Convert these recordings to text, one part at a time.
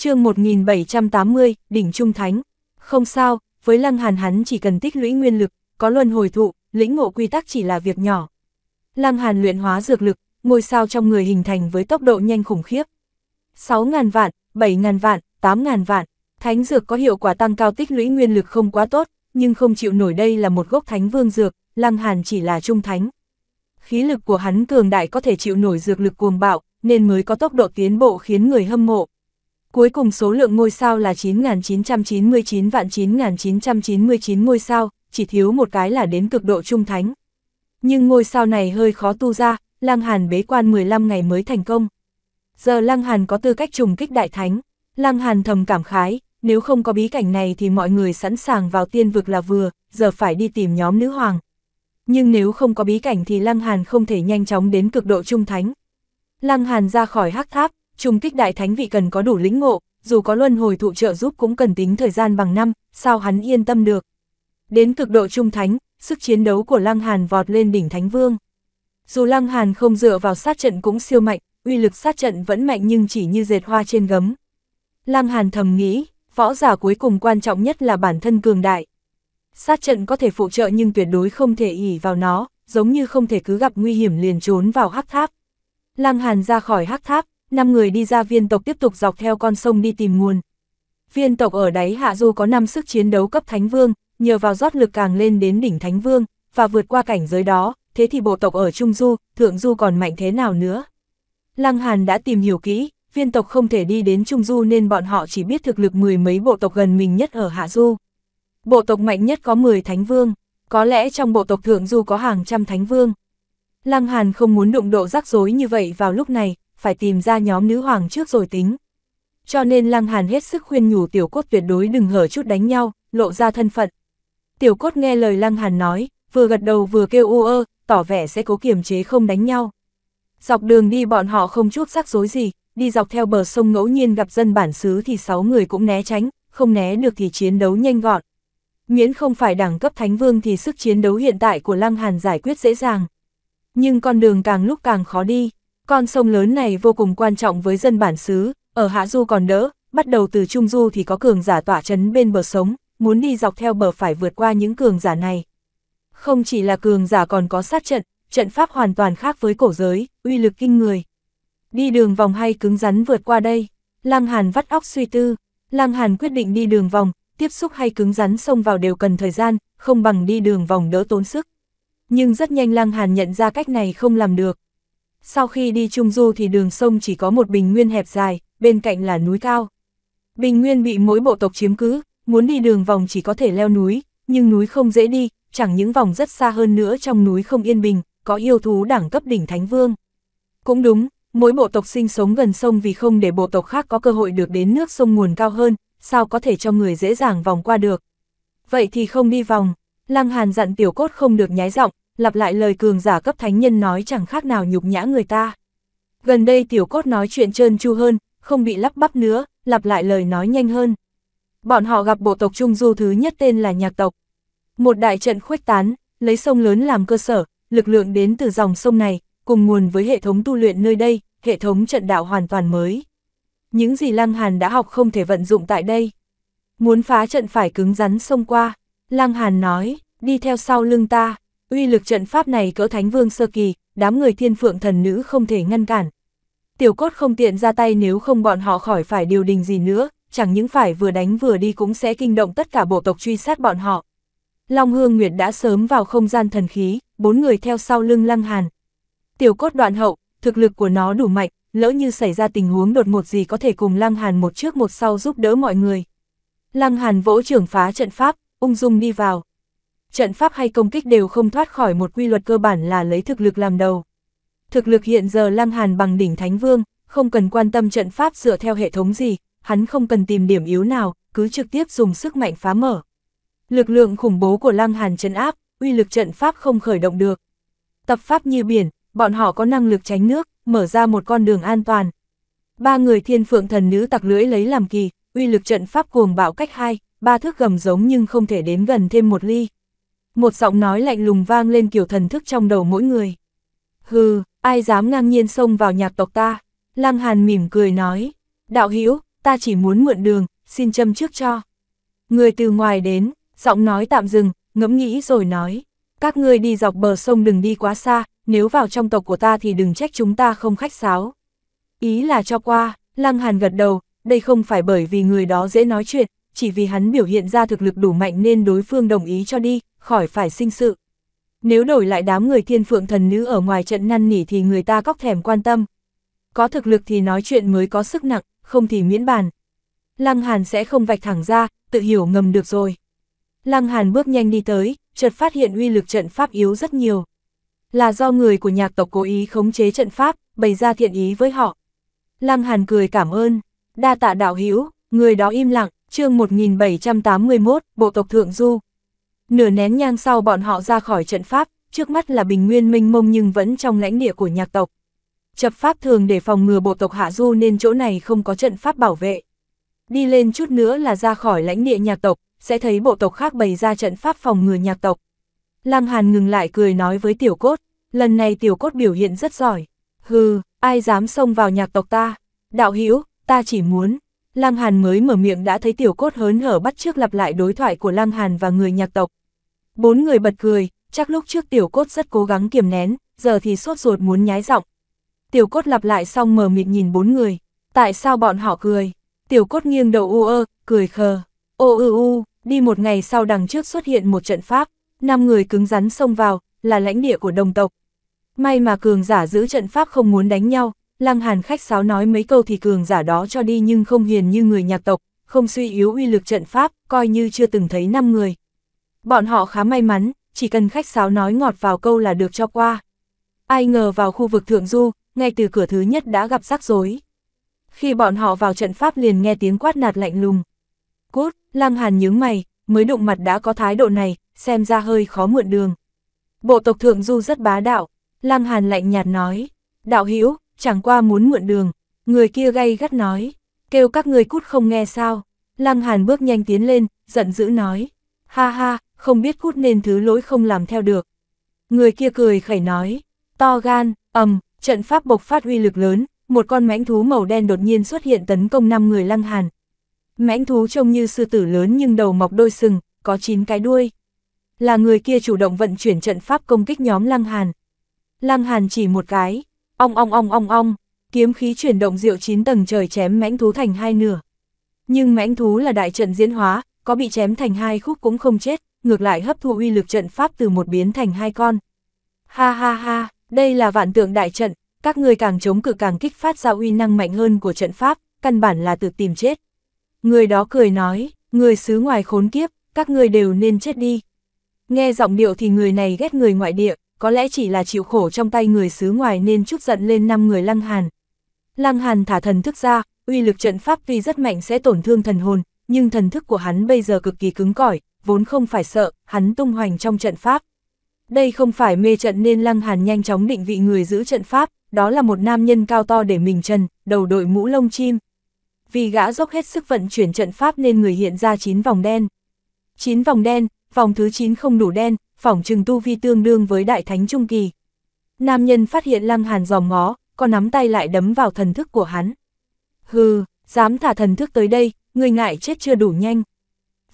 chương 1780, đỉnh Trung Thánh. Không sao, với Lăng Hàn hắn chỉ cần tích lũy nguyên lực, có luân hồi thụ, lĩnh ngộ quy tắc chỉ là việc nhỏ. Lăng Hàn luyện hóa dược lực, ngôi sao trong người hình thành với tốc độ nhanh khủng khiếp. 6.000 vạn, 7.000 vạn, 8.000 vạn, thánh dược có hiệu quả tăng cao tích lũy nguyên lực không quá tốt, nhưng không chịu nổi đây là một gốc thánh vương dược, Lăng Hàn chỉ là trung thánh. Khí lực của hắn cường đại có thể chịu nổi dược lực cuồng bạo, nên mới có tốc độ tiến bộ khiến người hâm mộ. Cuối cùng số lượng ngôi sao là 9.999 vạn 9.999 ngôi sao, chỉ thiếu một cái là đến cực độ trung thánh. Nhưng ngôi sao này hơi khó tu ra, Lăng Hàn bế quan 15 ngày mới thành công. Giờ Lăng Hàn có tư cách trùng kích đại thánh, Lăng Hàn thầm cảm khái, nếu không có bí cảnh này thì mọi người sẵn sàng vào tiên vực là vừa, giờ phải đi tìm nhóm nữ hoàng. Nhưng nếu không có bí cảnh thì Lăng Hàn không thể nhanh chóng đến cực độ trung thánh. Lăng Hàn ra khỏi hắc tháp, trùng kích đại thánh vị cần có đủ lĩnh ngộ, dù có luân hồi thụ trợ giúp cũng cần tính thời gian bằng năm, sao hắn yên tâm được. Đến cực độ trung thánh, sức chiến đấu của Lăng Hàn vọt lên đỉnh thánh vương. Dù Lăng Hàn không dựa vào sát trận cũng siêu mạnh, uy lực sát trận vẫn mạnh nhưng chỉ như dệt hoa trên gấm. Lăng Hàn thầm nghĩ, võ giả cuối cùng quan trọng nhất là bản thân cường đại. Sát trận có thể phụ trợ nhưng tuyệt đối không thể ỉ vào nó, giống như không thể cứ gặp nguy hiểm liền trốn vào hắc tháp. Lăng Hàn ra khỏi hắc tháp, năm người đi ra viên tộc tiếp tục dọc theo con sông đi tìm nguồn. Viên tộc ở đáy hạ du có 5 sức chiến đấu cấp Thánh Vương, nhờ vào rót lực càng lên đến đỉnh Thánh Vương, và vượt qua cảnh giới đó, thế thì bộ tộc ở Trung Du, Thượng Du còn mạnh thế nào nữa? Lăng Hàn đã tìm hiểu kỹ, viên tộc không thể đi đến Trung Du nên bọn họ chỉ biết thực lực mười mấy bộ tộc gần mình nhất ở Hạ Du. Bộ tộc mạnh nhất có 10 Thánh Vương, có lẽ trong bộ tộc Thượng Du có hàng trăm Thánh Vương. Lăng Hàn không muốn đụng độ rắc rối như vậy vào lúc này, phải tìm ra nhóm nữ hoàng trước rồi tính. Cho nên Lăng Hàn hết sức khuyên nhủ tiểu cốt tuyệt đối đừng hở chút đánh nhau, lộ ra thân phận. Tiểu cốt nghe lời Lăng Hàn nói, vừa gật đầu vừa kêu u ơ, tỏ vẻ sẽ cố kiềm chế không đánh nhau. Dọc đường đi bọn họ không chút rắc rối gì, đi dọc theo bờ sông ngẫu nhiên gặp dân bản xứ thì sáu người cũng né tránh, không né được thì chiến đấu nhanh gọn. Miễn không phải đẳng cấp Thánh Vương thì sức chiến đấu hiện tại của Lăng Hàn giải quyết dễ dàng. Nhưng con đường càng lúc càng khó đi. Con sông lớn này vô cùng quan trọng với dân bản xứ, ở Hạ Du còn đỡ, bắt đầu từ Trung Du thì có cường giả tỏa chấn bên bờ sống, muốn đi dọc theo bờ phải vượt qua những cường giả này. Không chỉ là cường giả còn có sát trận, trận pháp hoàn toàn khác với cổ giới, uy lực kinh người. Đi đường vòng hay cứng rắn vượt qua đây, Lăng Hàn vắt óc suy tư, Lăng Hàn quyết định đi đường vòng, tiếp xúc hay cứng rắn sông vào đều cần thời gian, không bằng đi đường vòng đỡ tốn sức. Nhưng rất nhanh Lăng Hàn nhận ra cách này không làm được, sau khi đi Trung Du thì đường sông chỉ có một bình nguyên hẹp dài, bên cạnh là núi cao. Bình nguyên bị mỗi bộ tộc chiếm cứ, muốn đi đường vòng chỉ có thể leo núi, nhưng núi không dễ đi, chẳng những vòng rất xa hơn nữa trong núi không yên bình, có yêu thú đẳng cấp đỉnh Thánh Vương. Cũng đúng, mỗi bộ tộc sinh sống gần sông vì không để bộ tộc khác có cơ hội được đến nước sông nguồn cao hơn, sao có thể cho người dễ dàng vòng qua được. Vậy thì không đi vòng, Lăng Hàn dặn tiểu cốt không được nhái giọng, lặp lại lời cường giả cấp thánh nhân nói chẳng khác nào nhục nhã người ta. Gần đây tiểu cốt nói chuyện trơn tru hơn, không bị lắp bắp nữa, lặp lại lời nói nhanh hơn. Bọn họ gặp bộ tộc Trung Du thứ nhất tên là nhạc tộc. Một đại trận khuếch tán, lấy sông lớn làm cơ sở, lực lượng đến từ dòng sông này, cùng nguồn với hệ thống tu luyện nơi đây, hệ thống trận đạo hoàn toàn mới. Những gì Lăng Hàn đã học không thể vận dụng tại đây. Muốn phá trận phải cứng rắn sông qua, Lăng Hàn nói, đi theo sau lưng ta, uy lực trận pháp này cỡ thánh vương sơ kỳ, đám người thiên phượng thần nữ không thể ngăn cản. Tiểu cốt không tiện ra tay nếu không bọn họ khỏi phải điều đình gì nữa, chẳng những phải vừa đánh vừa đi cũng sẽ kinh động tất cả bộ tộc truy sát bọn họ. Long Hương Nguyệt đã sớm vào không gian thần khí, bốn người theo sau lưng lăng hàn. Tiểu cốt đoạn hậu, thực lực của nó đủ mạnh, lỡ như xảy ra tình huống đột ngột gì có thể cùng lăng hàn một trước một sau giúp đỡ mọi người. Lăng hàn vỗ trưởng phá trận pháp, ung dung đi vào trận pháp hay công kích đều không thoát khỏi một quy luật cơ bản là lấy thực lực làm đầu. Thực lực hiện giờ Lăng Hàn bằng đỉnh Thánh Vương, không cần quan tâm trận pháp dựa theo hệ thống gì, hắn không cần tìm điểm yếu nào, cứ trực tiếp dùng sức mạnh phá mở. Lực lượng khủng bố của Lăng Hàn trấn áp, uy lực trận pháp không khởi động được. Tập pháp như biển, bọn họ có năng lực tránh nước, mở ra một con đường an toàn. Ba người thiên phượng thần nữ tặc lưỡi lấy làm kỳ, uy lực trận pháp cuồng bạo cách hai, ba thước gầm giống nhưng không thể đến gần thêm một ly. Một giọng nói lạnh lùng vang lên kiểu thần thức trong đầu mỗi người. Hừ, ai dám ngang nhiên xông vào nhạc tộc ta? Lăng Hàn mỉm cười nói, đạo hữu ta chỉ muốn mượn đường, xin châm trước cho. Người từ ngoài đến, giọng nói tạm dừng, ngẫm nghĩ rồi nói, các ngươi đi dọc bờ sông đừng đi quá xa, nếu vào trong tộc của ta thì đừng trách chúng ta không khách sáo. Ý là cho qua, Lăng Hàn gật đầu, đây không phải bởi vì người đó dễ nói chuyện, chỉ vì hắn biểu hiện ra thực lực đủ mạnh nên đối phương đồng ý cho đi, khỏi phải sinh sự. Nếu đổi lại đám người thiên phượng thần nữ ở ngoài trận năn nỉ thì người ta cóc thèm quan tâm. Có thực lực thì nói chuyện mới có sức nặng, không thì miễn bàn. Lăng Hàn sẽ không vạch thẳng ra, tự hiểu ngầm được rồi. Lăng Hàn bước nhanh đi tới, chợt phát hiện uy lực trận pháp yếu rất nhiều. Là do người của nhạc tộc cố ý khống chế trận pháp, bày ra thiện ý với họ. Lăng Hàn cười cảm ơn, đa tạ đạo hữu người đó im lặng, chương 1781, bộ tộc Thượng Du. Nửa nén nhang sau bọn họ ra khỏi trận pháp, trước mắt là bình nguyên minh mông nhưng vẫn trong lãnh địa của nhạc tộc. Chập pháp thường để phòng ngừa bộ tộc Hạ Du nên chỗ này không có trận pháp bảo vệ. Đi lên chút nữa là ra khỏi lãnh địa nhạc tộc, sẽ thấy bộ tộc khác bày ra trận pháp phòng ngừa nhạc tộc. Lăng Hàn ngừng lại cười nói với tiểu cốt, lần này tiểu cốt biểu hiện rất giỏi. Hừ, ai dám xông vào nhạc tộc ta? Đạo Hữu ta chỉ muốn. Lăng Hàn mới mở miệng đã thấy tiểu cốt hớn hở bắt trước lặp lại đối thoại của Lăng Hàn và người nhạc tộc. Bốn người bật cười, chắc lúc trước tiểu cốt rất cố gắng kiềm nén, giờ thì sốt ruột muốn nhái giọng. Tiểu cốt lặp lại xong mờ mịt nhìn bốn người, tại sao bọn họ cười? Tiểu cốt nghiêng đầu u ơ, cười khờ. Ô ư u, đi một ngày sau đằng trước xuất hiện một trận pháp, năm người cứng rắn xông vào, là lãnh địa của đồng tộc. May mà cường giả giữ trận pháp không muốn đánh nhau, lăng hàn khách sáo nói mấy câu thì cường giả đó cho đi nhưng không hiền như người nhạc tộc, không suy yếu uy lực trận pháp, coi như chưa từng thấy năm người. Bọn họ khá may mắn, chỉ cần khách sáo nói ngọt vào câu là được cho qua. Ai ngờ vào khu vực thượng du, ngay từ cửa thứ nhất đã gặp rắc rối. Khi bọn họ vào trận pháp liền nghe tiếng quát nạt lạnh lùng. Cút, Lăng Hàn nhướng mày, mới đụng mặt đã có thái độ này, xem ra hơi khó mượn đường. Bộ tộc thượng du rất bá đạo, Lăng Hàn lạnh nhạt nói, đạo hữu chẳng qua muốn mượn đường, người kia gay gắt nói, kêu các người cút không nghe sao. Lăng Hàn bước nhanh tiến lên, giận dữ nói, ha ha, không biết cút nên thứ lỗi không làm theo được. Người kia cười khẩy nói, to gan, ầm, trận pháp bộc phát uy lực lớn, một con mãnh thú màu đen đột nhiên xuất hiện tấn công năm người lăng hàn. Mãnh thú trông như sư tử lớn nhưng đầu mọc đôi sừng, có 9 cái đuôi. Là người kia chủ động vận chuyển trận pháp công kích nhóm lăng hàn. Lăng hàn chỉ một cái, ong ong ong ong ong, kiếm khí chuyển động diệu 9 tầng trời chém mãnh thú thành hai nửa. Nhưng mãnh thú là đại trận diễn hóa, có bị chém thành hai khúc cũng không chết ngược lại hấp thu uy lực trận pháp từ một biến thành hai con. Ha ha ha, đây là vạn tượng đại trận, các người càng chống cự càng kích phát ra uy năng mạnh hơn của trận pháp, căn bản là tự tìm chết. Người đó cười nói, người xứ ngoài khốn kiếp, các người đều nên chết đi. Nghe giọng điệu thì người này ghét người ngoại địa, có lẽ chỉ là chịu khổ trong tay người xứ ngoài nên chút giận lên năm người Lăng Hàn. Lăng Hàn thả thần thức ra, uy lực trận pháp tuy rất mạnh sẽ tổn thương thần hồn, nhưng thần thức của hắn bây giờ cực kỳ cứng cỏi, vốn không phải sợ, hắn tung hoành trong trận pháp. Đây không phải mê trận nên Lăng Hàn nhanh chóng định vị người giữ trận pháp, đó là một nam nhân cao to để mình trần đầu đội mũ lông chim. Vì gã dốc hết sức vận chuyển trận pháp nên người hiện ra 9 vòng đen. 9 vòng đen, vòng thứ 9 không đủ đen, phỏng trừng tu vi tương đương với đại thánh trung kỳ. Nam nhân phát hiện Lăng Hàn giòm ngó, còn nắm tay lại đấm vào thần thức của hắn. Hừ, dám thả thần thức tới đây, người ngại chết chưa đủ nhanh.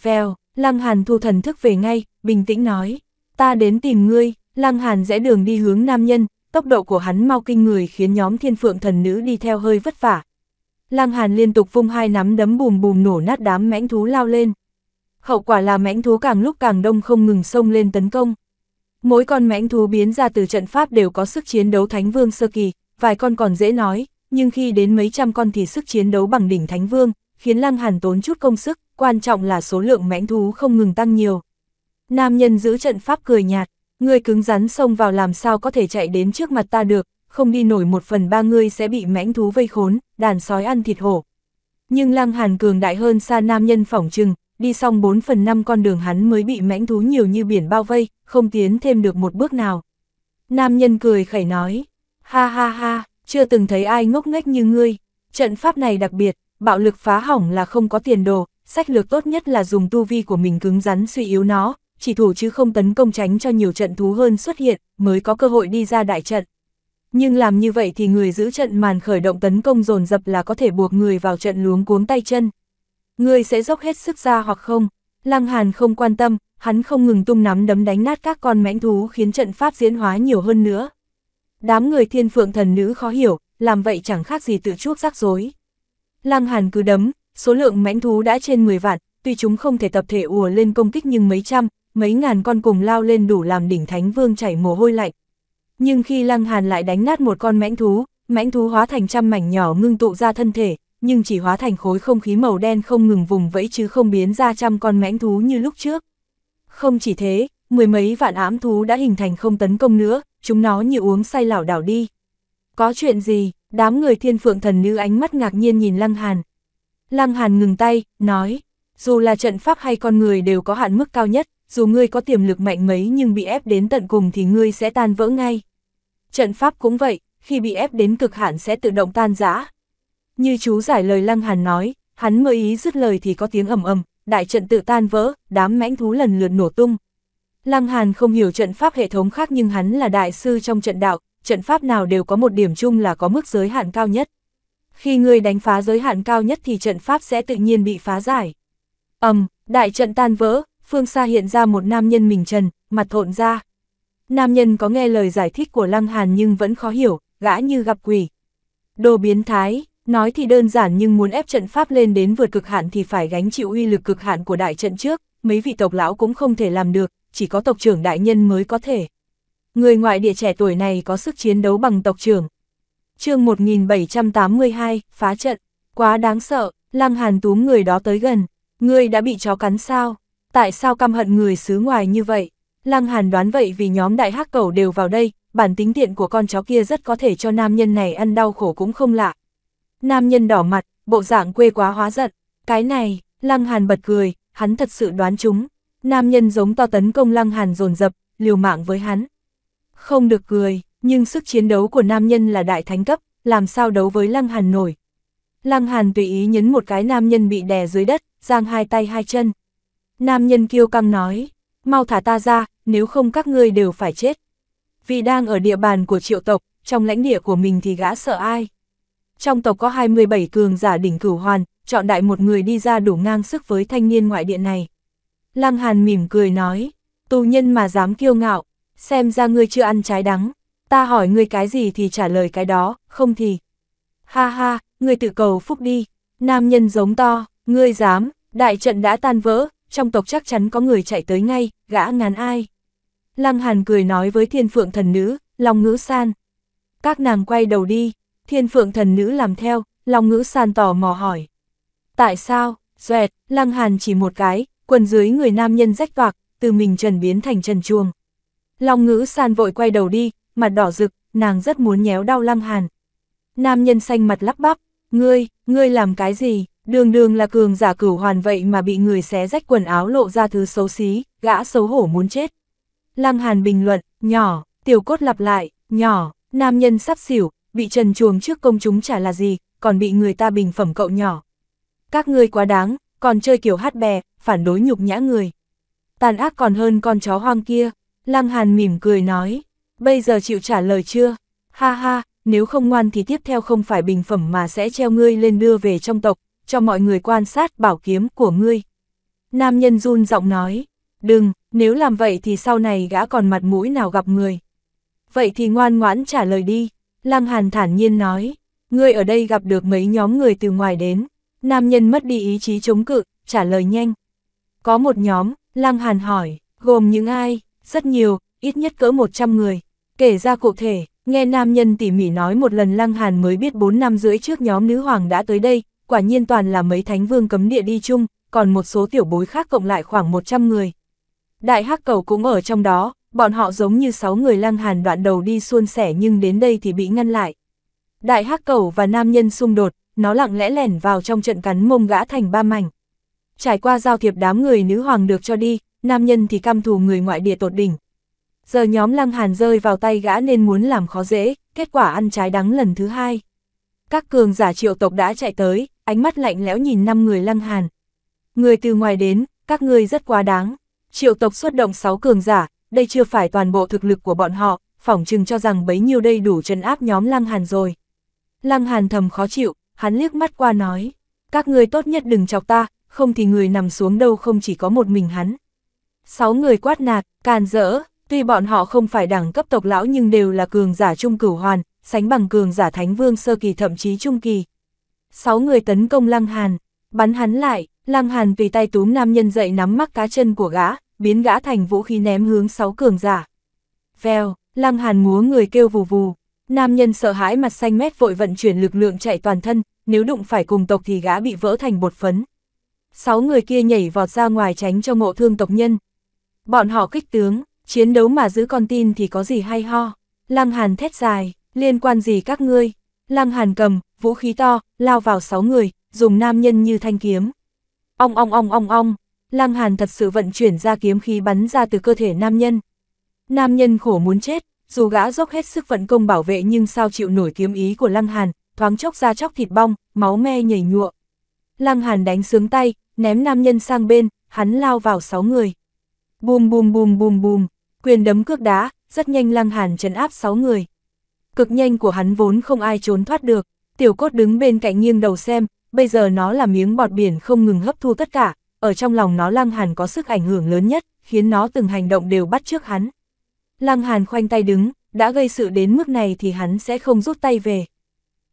Vèo, Lăng Hàn thu thần thức về ngay, bình tĩnh nói, ta đến tìm ngươi, Lăng Hàn rẽ đường đi hướng nam nhân, tốc độ của hắn mau kinh người khiến nhóm thiên phượng thần nữ đi theo hơi vất vả. Lăng Hàn liên tục vung hai nắm đấm bùm bùm nổ nát đám mãnh thú lao lên. Hậu quả là mãnh thú càng lúc càng đông không ngừng xông lên tấn công. Mỗi con mãnh thú biến ra từ trận pháp đều có sức chiến đấu Thánh Vương sơ kỳ, vài con còn dễ nói, nhưng khi đến mấy trăm con thì sức chiến đấu bằng đỉnh Thánh Vương, khiến Lăng Hàn tốn chút công sức, quan trọng là số lượng mãnh thú không ngừng tăng nhiều. Nam nhân giữ trận pháp cười nhạt, ngươi cứng rắn xông vào làm sao có thể chạy đến trước mặt ta được, không đi nổi một phần ba ngươi sẽ bị mãnh thú vây khốn, đàn sói ăn thịt hổ. Nhưng Lăng Hàn cường đại hơn xa nam nhân phỏng trừng, đi xong 4 phần 5 con đường hắn mới bị mãnh thú nhiều như biển bao vây, không tiến thêm được một bước nào. Nam nhân cười khẩy nói, ha ha ha, chưa từng thấy ai ngốc nghếch như ngươi, trận pháp này đặc biệt, bạo lực phá hỏng là không có tiền đồ, sách lược tốt nhất là dùng tu vi của mình cứng rắn suy yếu nó, chỉ thủ chứ không tấn công tránh cho nhiều trận thú hơn xuất hiện, mới có cơ hội đi ra đại trận. Nhưng làm như vậy thì người giữ trận màn khởi động tấn công dồn dập là có thể buộc người vào trận luống cuống tay chân. Người sẽ dốc hết sức ra hoặc không, Lăng Hàn không quan tâm, hắn không ngừng tung nắm đấm đánh nát các con mãnh thú khiến trận pháp diễn hóa nhiều hơn nữa. Đám người thiên phượng thần nữ khó hiểu, làm vậy chẳng khác gì tự chuốc rắc rối. Lăng Hàn cứ đấm, số lượng mãnh thú đã trên 10 vạn, tuy chúng không thể tập thể ùa lên công kích nhưng mấy trăm, mấy ngàn con cùng lao lên đủ làm đỉnh thánh vương chảy mồ hôi lạnh. Nhưng khi Lăng Hàn lại đánh nát một con mãnh thú, mãnh thú hóa thành trăm mảnh nhỏ ngưng tụ ra thân thể, nhưng chỉ hóa thành khối không khí màu đen không ngừng vùng vẫy chứ không biến ra trăm con mãnh thú như lúc trước. Không chỉ thế, mười mấy vạn ám thú đã hình thành không tấn công nữa, chúng nó như uống say lảo đảo đi. Có chuyện gì? Đám người thiên phượng thần nữ ánh mắt ngạc nhiên nhìn Lăng Hàn. Lăng Hàn ngừng tay, nói, dù là trận pháp hay con người đều có hạn mức cao nhất, dù ngươi có tiềm lực mạnh mấy nhưng bị ép đến tận cùng thì ngươi sẽ tan vỡ ngay. Trận pháp cũng vậy, khi bị ép đến cực hạn sẽ tự động tan rã. Như chú giải lời Lăng Hàn nói, hắn mơ ý dứt lời thì có tiếng ầm ầm, đại trận tự tan vỡ, đám mãnh thú lần lượt nổ tung. Lăng Hàn không hiểu trận pháp hệ thống khác nhưng hắn là đại sư trong trận đạo, trận pháp nào đều có một điểm chung là có mức giới hạn cao nhất. Khi ngươi đánh phá giới hạn cao nhất thì trận pháp sẽ tự nhiên bị phá giải. ầm, um, đại trận tan vỡ, phương xa hiện ra một nam nhân mình trần, mặt thộn ra. Nam nhân có nghe lời giải thích của Lăng Hàn nhưng vẫn khó hiểu, gã như gặp quỷ. Đồ biến thái, nói thì đơn giản nhưng muốn ép trận pháp lên đến vượt cực hạn thì phải gánh chịu uy lực cực hạn của đại trận trước, mấy vị tộc lão cũng không thể làm được, chỉ có tộc trưởng đại nhân mới có thể. Người ngoại địa trẻ tuổi này có sức chiến đấu bằng tộc trưởng. chương 1782, phá trận. Quá đáng sợ, Lăng Hàn túm người đó tới gần. Người đã bị chó cắn sao? Tại sao căm hận người xứ ngoài như vậy? Lăng Hàn đoán vậy vì nhóm đại hắc cầu đều vào đây, bản tính tiện của con chó kia rất có thể cho nam nhân này ăn đau khổ cũng không lạ. Nam nhân đỏ mặt, bộ dạng quê quá hóa giận. Cái này, Lăng Hàn bật cười, hắn thật sự đoán chúng. Nam nhân giống to tấn công Lăng Hàn dồn dập, liều mạng với hắn. Không được cười, nhưng sức chiến đấu của nam nhân là đại thánh cấp, làm sao đấu với Lăng Hàn nổi. Lăng Hàn tùy ý nhấn một cái nam nhân bị đè dưới đất, giang hai tay hai chân. Nam nhân kiêu căng nói, mau thả ta ra, nếu không các ngươi đều phải chết. Vì đang ở địa bàn của triệu tộc, trong lãnh địa của mình thì gã sợ ai. Trong tộc có 27 cường giả đỉnh cửu hoàn, chọn đại một người đi ra đủ ngang sức với thanh niên ngoại địa này. Lăng Hàn mỉm cười nói, tù nhân mà dám kiêu ngạo, xem ra ngươi chưa ăn trái đắng, ta hỏi ngươi cái gì thì trả lời cái đó, không thì. Ha ha, ngươi tự cầu phúc đi, nam nhân giống to, ngươi dám, đại trận đã tan vỡ, trong tộc chắc chắn có người chạy tới ngay, gã ngán ai. Lăng Hàn cười nói với thiên phượng thần nữ, lòng ngữ san. Các nàng quay đầu đi, thiên phượng thần nữ làm theo, lòng ngữ san tò mò hỏi. Tại sao, doẹt, Lăng Hàn chỉ một cái, quần dưới người nam nhân rách toạc từ mình trần biến thành trần chuồng. Long ngữ san vội quay đầu đi, mặt đỏ rực, nàng rất muốn nhéo đau lăng hàn. Nam nhân xanh mặt lắp bắp, ngươi, ngươi làm cái gì, đường đường là cường giả cửu hoàn vậy mà bị người xé rách quần áo lộ ra thứ xấu xí, gã xấu hổ muốn chết. Lăng hàn bình luận, nhỏ, tiểu cốt lặp lại, nhỏ, nam nhân sắp xỉu, bị trần chuồng trước công chúng chả là gì, còn bị người ta bình phẩm cậu nhỏ. Các ngươi quá đáng, còn chơi kiểu hát bè, phản đối nhục nhã người. Tàn ác còn hơn con chó hoang kia, Lăng Hàn mỉm cười nói, bây giờ chịu trả lời chưa? Ha ha, nếu không ngoan thì tiếp theo không phải bình phẩm mà sẽ treo ngươi lên đưa về trong tộc, cho mọi người quan sát bảo kiếm của ngươi. Nam nhân run giọng nói, đừng, nếu làm vậy thì sau này gã còn mặt mũi nào gặp người. Vậy thì ngoan ngoãn trả lời đi, Lăng Hàn thản nhiên nói, ngươi ở đây gặp được mấy nhóm người từ ngoài đến. Nam nhân mất đi ý chí chống cự, trả lời nhanh. Có một nhóm, Lăng Hàn hỏi, gồm những ai? rất nhiều, ít nhất cỡ 100 người. Kể ra cụ thể, nghe nam nhân tỉ mỉ nói một lần Lăng Hàn mới biết 4 năm rưỡi trước nhóm nữ hoàng đã tới đây, quả nhiên toàn là mấy thánh vương cấm địa đi chung, còn một số tiểu bối khác cộng lại khoảng 100 người. Đại hắc cầu cũng ở trong đó, bọn họ giống như 6 người Lăng Hàn đoạn đầu đi xuôn sẻ nhưng đến đây thì bị ngăn lại. Đại hắc cầu và nam nhân xung đột, nó lặng lẽ lẻn vào trong trận cắn mông gã thành ba mảnh. Trải qua giao thiệp đám người nữ hoàng được cho đi, nam nhân thì căm thù người ngoại địa tột đỉnh. Giờ nhóm Lăng Hàn rơi vào tay gã nên muốn làm khó dễ, kết quả ăn trái đắng lần thứ hai. Các cường giả triệu tộc đã chạy tới, ánh mắt lạnh lẽo nhìn năm người Lăng Hàn. Người từ ngoài đến, các ngươi rất quá đáng. Triệu tộc xuất động 6 cường giả, đây chưa phải toàn bộ thực lực của bọn họ, phỏng chừng cho rằng bấy nhiêu đây đủ trấn áp nhóm Lăng Hàn rồi. Lăng Hàn thầm khó chịu, hắn liếc mắt qua nói, các người tốt nhất đừng chọc ta, không thì người nằm xuống đâu không chỉ có một mình hắn. Sáu người quát nạt, càn rỡ, tuy bọn họ không phải đẳng cấp tộc lão nhưng đều là cường giả trung cửu hoàn, sánh bằng cường giả thánh vương sơ kỳ thậm chí trung kỳ. Sáu người tấn công Lăng Hàn, bắn hắn lại, Lăng Hàn vì tay túm nam nhân dậy nắm mắc cá chân của gã, biến gã thành vũ khí ném hướng sáu cường giả. Vèo, Lăng Hàn múa người kêu vù vù, nam nhân sợ hãi mặt xanh mét vội vận chuyển lực lượng chạy toàn thân, nếu đụng phải cùng tộc thì gã bị vỡ thành bột phấn. Sáu người kia nhảy vọt ra ngoài tránh cho ngộ thương tộc nhân, Bọn họ kích tướng, chiến đấu mà giữ con tin thì có gì hay ho. Lăng Hàn thét dài, liên quan gì các ngươi? Lăng Hàn cầm, vũ khí to, lao vào sáu người, dùng nam nhân như thanh kiếm. Ong ong ong ong ong, Lăng Hàn thật sự vận chuyển ra kiếm khí bắn ra từ cơ thể nam nhân. Nam nhân khổ muốn chết, dù gã dốc hết sức vận công bảo vệ nhưng sao chịu nổi kiếm ý của Lăng Hàn, thoáng chốc ra chóc thịt bong, máu me nhảy nhụa. Lăng Hàn đánh sướng tay, ném nam nhân sang bên, hắn lao vào sáu người. Bùm bùm bùm bùm bùm, quyền đấm cước đá, rất nhanh Lăng Hàn trấn áp 6 người. Cực nhanh của hắn vốn không ai trốn thoát được, tiểu cốt đứng bên cạnh nghiêng đầu xem, bây giờ nó là miếng bọt biển không ngừng hấp thu tất cả, ở trong lòng nó Lăng Hàn có sức ảnh hưởng lớn nhất, khiến nó từng hành động đều bắt trước hắn. Lăng Hàn khoanh tay đứng, đã gây sự đến mức này thì hắn sẽ không rút tay về.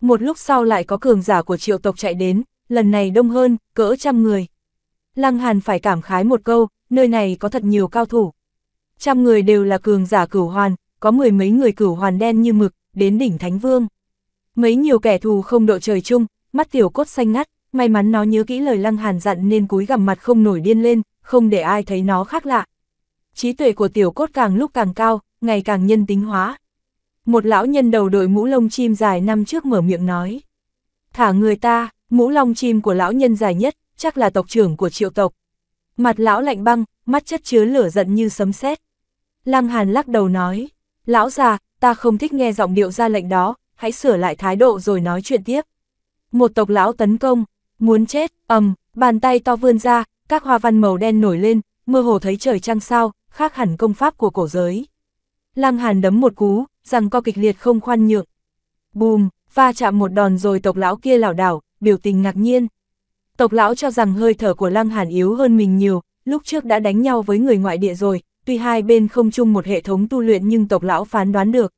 Một lúc sau lại có cường giả của triệu tộc chạy đến, lần này đông hơn, cỡ trăm người. Lăng Hàn phải cảm khái một câu, nơi này có thật nhiều cao thủ. Trăm người đều là cường giả cửu hoàn, có mười mấy người cửu hoàn đen như mực, đến đỉnh Thánh Vương. Mấy nhiều kẻ thù không độ trời chung, mắt tiểu cốt xanh ngắt, may mắn nó nhớ kỹ lời lăng hàn dặn nên cúi gằm mặt không nổi điên lên, không để ai thấy nó khác lạ. Trí tuệ của tiểu cốt càng lúc càng cao, ngày càng nhân tính hóa. Một lão nhân đầu đội mũ lông chim dài năm trước mở miệng nói. Thả người ta, mũ lông chim của lão nhân dài nhất, chắc là tộc trưởng của triệu tộc. Mặt lão lạnh băng, mắt chất chứa lửa giận như sấm sét. Lăng Hàn lắc đầu nói, lão già, ta không thích nghe giọng điệu ra lệnh đó, hãy sửa lại thái độ rồi nói chuyện tiếp. Một tộc lão tấn công, muốn chết, ầm, bàn tay to vươn ra, các hoa văn màu đen nổi lên, mơ hồ thấy trời trăng sao, khác hẳn công pháp của cổ giới. Lăng Hàn đấm một cú, rằng co kịch liệt không khoan nhượng. Bùm, va chạm một đòn rồi tộc lão kia lảo đảo, biểu tình ngạc nhiên. Tộc lão cho rằng hơi thở của Lăng Hàn yếu hơn mình nhiều, lúc trước đã đánh nhau với người ngoại địa rồi, tuy hai bên không chung một hệ thống tu luyện nhưng tộc lão phán đoán được.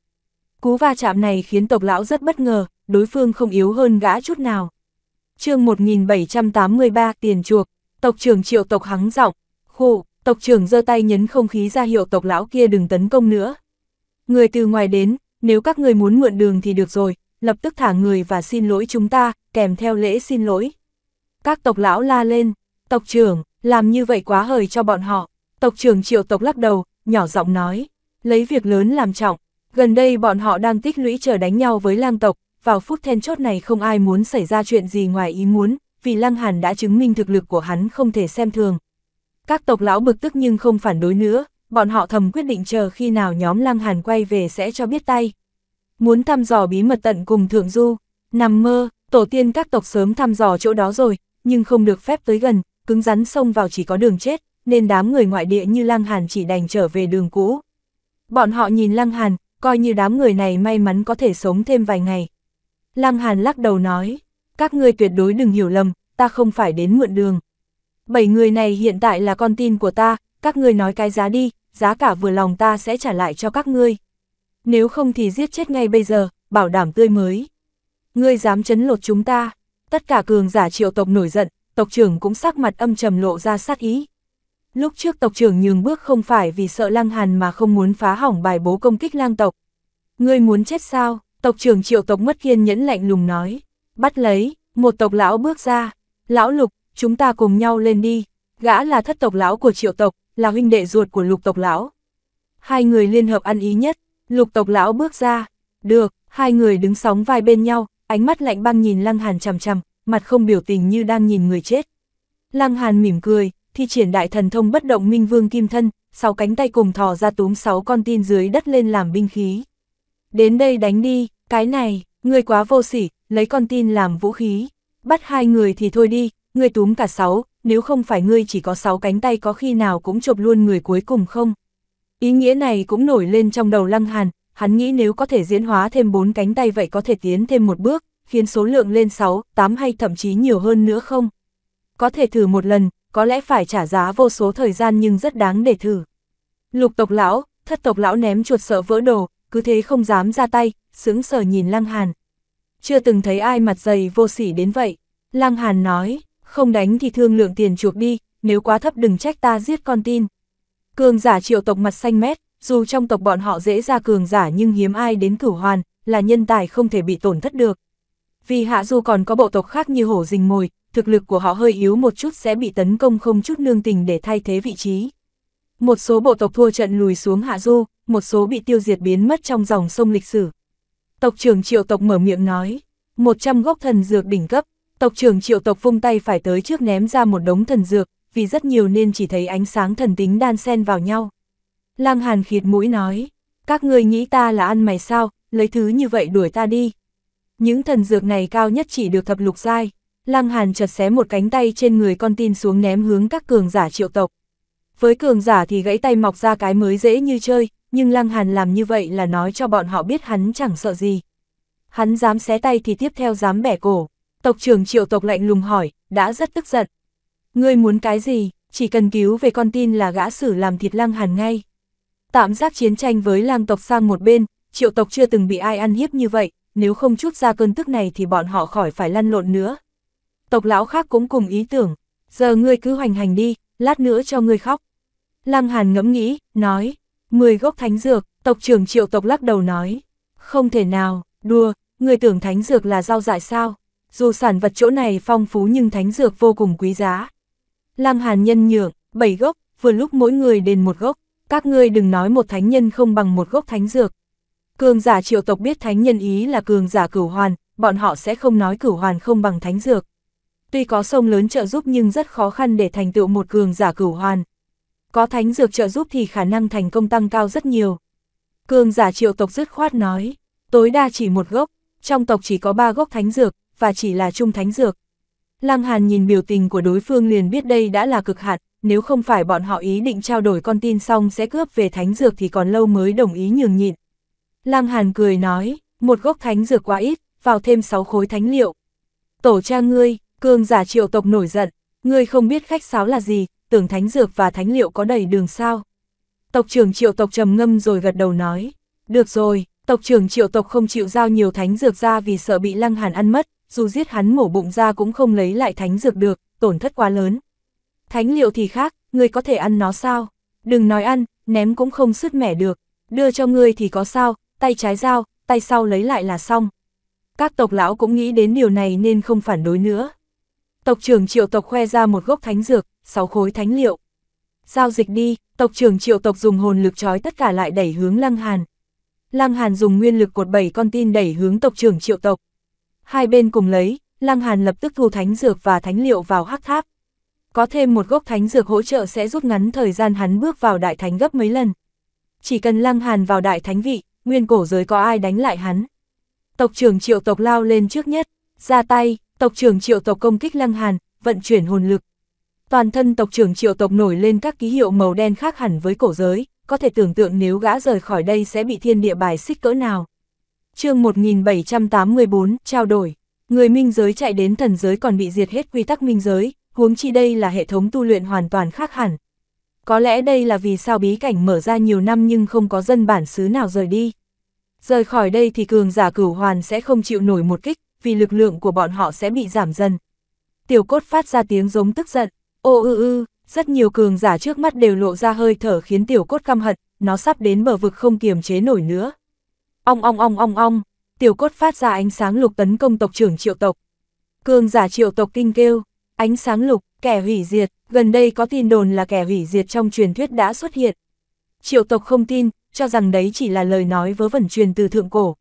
Cú va chạm này khiến tộc lão rất bất ngờ, đối phương không yếu hơn gã chút nào. chương 1783 tiền chuộc, tộc trưởng triệu tộc hắng giọng Khổ. tộc trưởng giơ tay nhấn không khí ra hiệu tộc lão kia đừng tấn công nữa. Người từ ngoài đến, nếu các người muốn mượn đường thì được rồi, lập tức thả người và xin lỗi chúng ta, kèm theo lễ xin lỗi. Các tộc lão la lên, tộc trưởng, làm như vậy quá hời cho bọn họ. Tộc trưởng triệu tộc lắc đầu, nhỏ giọng nói, lấy việc lớn làm trọng. Gần đây bọn họ đang tích lũy chờ đánh nhau với lang tộc, vào phút then chốt này không ai muốn xảy ra chuyện gì ngoài ý muốn, vì lang Hàn đã chứng minh thực lực của hắn không thể xem thường. Các tộc lão bực tức nhưng không phản đối nữa, bọn họ thầm quyết định chờ khi nào nhóm lang Hàn quay về sẽ cho biết tay. Muốn thăm dò bí mật tận cùng Thượng Du, nằm mơ, tổ tiên các tộc sớm thăm dò chỗ đó rồi, nhưng không được phép tới gần, cứng rắn xông vào chỉ có đường chết, nên đám người ngoại địa như Lăng Hàn chỉ đành trở về đường cũ. Bọn họ nhìn Lăng Hàn, coi như đám người này may mắn có thể sống thêm vài ngày. Lăng Hàn lắc đầu nói, các ngươi tuyệt đối đừng hiểu lầm, ta không phải đến mượn đường. Bảy người này hiện tại là con tin của ta, các ngươi nói cái giá đi, giá cả vừa lòng ta sẽ trả lại cho các ngươi. Nếu không thì giết chết ngay bây giờ, bảo đảm tươi mới. Ngươi dám chấn lột chúng ta, Tất cả cường giả triệu tộc nổi giận, tộc trưởng cũng sắc mặt âm trầm lộ ra sát ý. Lúc trước tộc trưởng nhường bước không phải vì sợ Lăng Hàn mà không muốn phá hỏng bài bố công kích Lang tộc. Ngươi muốn chết sao? Tộc trưởng Triệu tộc mất kiên nhẫn lạnh lùng nói. Bắt lấy, một tộc lão bước ra. Lão Lục, chúng ta cùng nhau lên đi. Gã là thất tộc lão của Triệu tộc, là huynh đệ ruột của Lục tộc lão. Hai người liên hợp ăn ý nhất, Lục tộc lão bước ra. Được, hai người đứng sóng vai bên nhau, ánh mắt lạnh băng nhìn Lăng Hàn chằm chằm, mặt không biểu tình như đang nhìn người chết. Lăng Hàn mỉm cười, thi triển đại thần thông bất động minh vương kim thân, sáu cánh tay cùng thò ra túm sáu con tin dưới đất lên làm binh khí. Đến đây đánh đi, cái này, ngươi quá vô sỉ, lấy con tin làm vũ khí. Bắt hai người thì thôi đi, ngươi túm cả sáu, nếu không phải ngươi chỉ có sáu cánh tay có khi nào cũng chụp luôn người cuối cùng không? Ý nghĩa này cũng nổi lên trong đầu Lăng Hàn, hắn nghĩ nếu có thể diễn hóa thêm bốn cánh tay vậy có thể tiến thêm một bước, khiến số lượng lên 6, 8 hay thậm chí nhiều hơn nữa không? Có thể thử một lần, có lẽ phải trả giá vô số thời gian nhưng rất đáng để thử. Lục tộc lão, thất tộc lão ném chuột sợ vỡ đồ, cứ thế không dám ra tay, sững sờ nhìn Lăng Hàn. Chưa từng thấy ai mặt dày vô sỉ đến vậy. Lăng Hàn nói, không đánh thì thương lượng tiền chuộc đi, nếu quá thấp đừng trách ta giết con tin. Cường giả triệu tộc mặt xanh mét, dù trong tộc bọn họ dễ ra cường giả nhưng hiếm ai đến cửu hoàn, là nhân tài không thể bị tổn thất được. Vì hạ du còn có bộ tộc khác như hổ rình mồi, thực lực của họ hơi yếu một chút sẽ bị tấn công không chút nương tình để thay thế vị trí. Một số bộ tộc thua trận lùi xuống hạ du, một số bị tiêu diệt biến mất trong dòng sông lịch sử. Tộc trưởng triệu tộc mở miệng nói, 100 gốc thần dược đỉnh cấp, tộc trưởng triệu tộc vung tay phải tới trước ném ra một đống thần dược, vì rất nhiều nên chỉ thấy ánh sáng thần tính đan xen vào nhau. Lăng Hàn khịt mũi nói, các ngươi nghĩ ta là ăn mày sao, lấy thứ như vậy đuổi ta đi. Những thần dược này cao nhất chỉ được thập lục giai. Lăng Hàn chật xé một cánh tay trên người con tin xuống ném hướng các cường giả triệu tộc. Với cường giả thì gãy tay mọc ra cái mới dễ như chơi, nhưng Lăng Hàn làm như vậy là nói cho bọn họ biết hắn chẳng sợ gì. Hắn dám xé tay thì tiếp theo dám bẻ cổ. Tộc trưởng triệu tộc lạnh lùng hỏi, đã rất tức giận. Ngươi muốn cái gì, chỉ cần cứu về con tin là gã sử làm thịt Lăng Hàn ngay. Tạm giác chiến tranh với lang tộc sang một bên, triệu tộc chưa từng bị ai ăn hiếp như vậy, nếu không chút ra cơn tức này thì bọn họ khỏi phải lăn lộn nữa. Tộc lão khác cũng cùng ý tưởng, giờ ngươi cứ hoành hành đi, lát nữa cho ngươi khóc. Lăng Hàn ngẫm nghĩ, nói, mười gốc thánh dược, tộc trưởng triệu tộc lắc đầu nói, không thể nào, đùa, ngươi tưởng thánh dược là rau dại sao, dù sản vật chỗ này phong phú nhưng thánh dược vô cùng quý giá. Lăng Hàn nhân nhượng, bảy gốc, vừa lúc mỗi người đền một gốc các ngươi đừng nói một thánh nhân không bằng một gốc thánh dược. Cường giả triệu tộc biết thánh nhân ý là cường giả cửu hoàn, bọn họ sẽ không nói cửu hoàn không bằng thánh dược. Tuy có sông lớn trợ giúp nhưng rất khó khăn để thành tựu một cường giả cửu hoàn. Có thánh dược trợ giúp thì khả năng thành công tăng cao rất nhiều. Cường giả triệu tộc dứt khoát nói, tối đa chỉ một gốc, trong tộc chỉ có ba gốc thánh dược, và chỉ là trung thánh dược. Lăng Hàn nhìn biểu tình của đối phương liền biết đây đã là cực hạn, nếu không phải bọn họ ý định trao đổi con tin xong sẽ cướp về thánh dược thì còn lâu mới đồng ý nhường nhịn. Lăng Hàn cười nói, một gốc thánh dược quá ít, vào thêm 6 khối thánh liệu. Tổ cha ngươi, cương giả triệu tộc nổi giận, ngươi không biết khách sáo là gì, tưởng thánh dược và thánh liệu có đầy đường sao. Tộc trưởng triệu tộc trầm ngâm rồi gật đầu nói, được rồi, tộc trưởng triệu tộc không chịu giao nhiều thánh dược ra vì sợ bị lăng hàn ăn mất, dù giết hắn mổ bụng ra cũng không lấy lại thánh dược được, tổn thất quá lớn. Thánh liệu thì khác, ngươi có thể ăn nó sao? Đừng nói ăn, ném cũng không sứt mẻ được. Đưa cho ngươi thì có sao, tay trái dao, tay sau lấy lại là xong. Các tộc lão cũng nghĩ đến điều này nên không phản đối nữa. Tộc trưởng triệu tộc khoe ra một gốc thánh dược, sáu khối thánh liệu. Giao dịch đi, tộc trưởng triệu tộc dùng hồn lực trói tất cả lại đẩy hướng Lăng Hàn. Lăng Hàn dùng nguyên lực cột bảy con tin đẩy hướng tộc trưởng triệu tộc. Hai bên cùng lấy, Lăng Hàn lập tức thu thánh dược và thánh liệu vào hắc tháp có thêm một gốc thánh dược hỗ trợ sẽ rút ngắn thời gian hắn bước vào đại thánh gấp mấy lần. Chỉ cần lăng hàn vào đại thánh vị, nguyên cổ giới có ai đánh lại hắn. Tộc trưởng triệu tộc lao lên trước nhất, ra tay, tộc trưởng triệu tộc công kích lăng hàn, vận chuyển hồn lực. Toàn thân tộc trưởng triệu tộc nổi lên các ký hiệu màu đen khác hẳn với cổ giới, có thể tưởng tượng nếu gã rời khỏi đây sẽ bị thiên địa bài xích cỡ nào. chương 1784, trao đổi. Người minh giới chạy đến thần giới còn bị diệt hết quy tắc minh giới, huống chi đây là hệ thống tu luyện hoàn toàn khác hẳn. Có lẽ đây là vì sao bí cảnh mở ra nhiều năm nhưng không có dân bản xứ nào rời đi. Rời khỏi đây thì cường giả cửu hoàn sẽ không chịu nổi một kích, vì lực lượng của bọn họ sẽ bị giảm dần. Tiểu cốt phát ra tiếng giống tức giận, ô ư ư, rất nhiều cường giả trước mắt đều lộ ra hơi thở khiến tiểu cốt căm hận, nó sắp đến bờ vực không kiềm chế nổi nữa. Ong ong ong ong ong, tiểu cốt phát ra ánh sáng lục tấn công tộc trưởng triệu tộc. Cường giả triệu tộc kinh kêu, Ánh sáng lục, kẻ hủy diệt, gần đây có tin đồn là kẻ hủy diệt trong truyền thuyết đã xuất hiện. Triệu tộc không tin, cho rằng đấy chỉ là lời nói vớ vẩn truyền từ thượng cổ.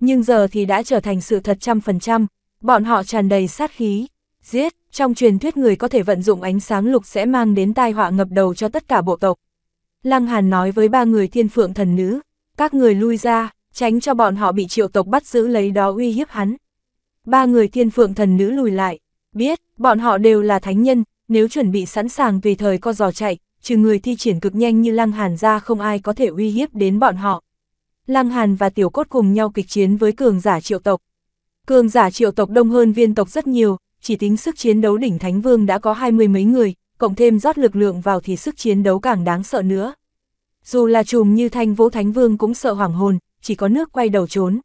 Nhưng giờ thì đã trở thành sự thật trăm phần trăm, bọn họ tràn đầy sát khí, giết, trong truyền thuyết người có thể vận dụng ánh sáng lục sẽ mang đến tai họa ngập đầu cho tất cả bộ tộc. Lăng Hàn nói với ba người thiên phượng thần nữ, các người lui ra, tránh cho bọn họ bị triệu tộc bắt giữ lấy đó uy hiếp hắn. Ba người thiên phượng thần nữ lùi lại, biết, bọn họ đều là thánh nhân, nếu chuẩn bị sẵn sàng tùy thời co giò chạy, trừ người thi triển cực nhanh như Lăng Hàn ra không ai có thể uy hiếp đến bọn họ. Lăng Hàn và Tiểu Cốt cùng nhau kịch chiến với cường giả triệu tộc. Cường giả triệu tộc đông hơn viên tộc rất nhiều, chỉ tính sức chiến đấu đỉnh Thánh Vương đã có hai mươi mấy người, cộng thêm rót lực lượng vào thì sức chiến đấu càng đáng sợ nữa. Dù là chùm như thanh vũ Thánh Vương cũng sợ hoảng hồn, chỉ có nước quay đầu trốn.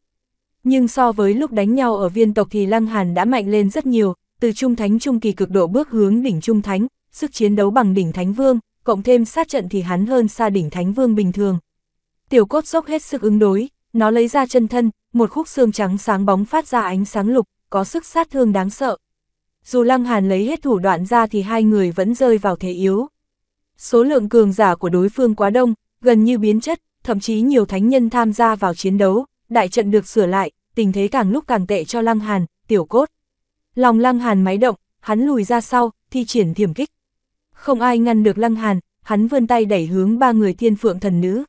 Nhưng so với lúc đánh nhau ở viên tộc thì Lăng Hàn đã mạnh lên rất nhiều, từ trung thánh trung kỳ cực độ bước hướng đỉnh trung thánh, sức chiến đấu bằng đỉnh thánh vương, cộng thêm sát trận thì hắn hơn xa đỉnh thánh vương bình thường. Tiểu cốt dốc hết sức ứng đối, nó lấy ra chân thân, một khúc xương trắng sáng bóng phát ra ánh sáng lục, có sức sát thương đáng sợ. Dù Lăng Hàn lấy hết thủ đoạn ra thì hai người vẫn rơi vào thế yếu. Số lượng cường giả của đối phương quá đông, gần như biến chất, thậm chí nhiều thánh nhân tham gia vào chiến đấu, đại trận được sửa lại, tình thế càng lúc càng tệ cho Lăng Hàn, tiểu cốt. Lòng lăng hàn máy động, hắn lùi ra sau, thi triển thiểm kích. Không ai ngăn được lăng hàn, hắn vươn tay đẩy hướng ba người thiên phượng thần nữ.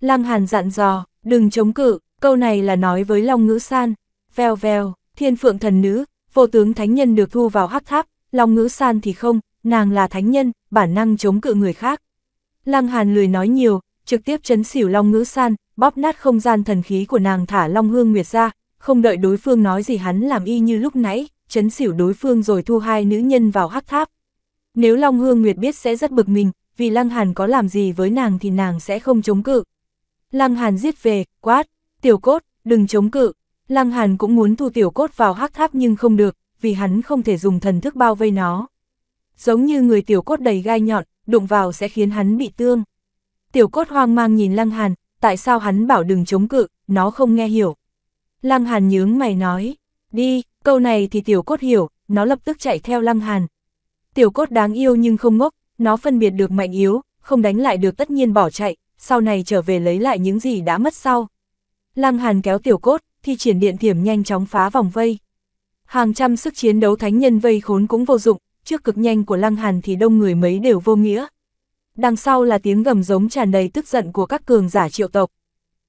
Lăng hàn dặn dò, đừng chống cự, câu này là nói với Long ngữ san. Vèo vèo, thiên phượng thần nữ, vô tướng thánh nhân được thu vào hắc tháp, Long ngữ san thì không, nàng là thánh nhân, bản năng chống cự người khác. Lăng hàn lười nói nhiều, trực tiếp chấn xỉu Long ngữ san, bóp nát không gian thần khí của nàng thả Long hương nguyệt ra, không đợi đối phương nói gì hắn làm y như lúc nãy chấn xỉu đối phương rồi thu hai nữ nhân vào hắc tháp. Nếu Long Hương Nguyệt biết sẽ rất bực mình, vì Lăng Hàn có làm gì với nàng thì nàng sẽ không chống cự. Lăng Hàn giết về, quát, tiểu cốt, đừng chống cự. Lăng Hàn cũng muốn thu tiểu cốt vào hắc tháp nhưng không được, vì hắn không thể dùng thần thức bao vây nó. Giống như người tiểu cốt đầy gai nhọn, đụng vào sẽ khiến hắn bị tương. Tiểu cốt hoang mang nhìn Lăng Hàn, tại sao hắn bảo đừng chống cự, nó không nghe hiểu. Lăng Hàn nhướng mày nói, đi, Câu này thì tiểu cốt hiểu, nó lập tức chạy theo lăng hàn. Tiểu cốt đáng yêu nhưng không ngốc, nó phân biệt được mạnh yếu, không đánh lại được tất nhiên bỏ chạy, sau này trở về lấy lại những gì đã mất sau. Lăng hàn kéo tiểu cốt, thi triển điện thiểm nhanh chóng phá vòng vây. Hàng trăm sức chiến đấu thánh nhân vây khốn cũng vô dụng, trước cực nhanh của lăng hàn thì đông người mấy đều vô nghĩa. Đằng sau là tiếng gầm giống tràn đầy tức giận của các cường giả triệu tộc.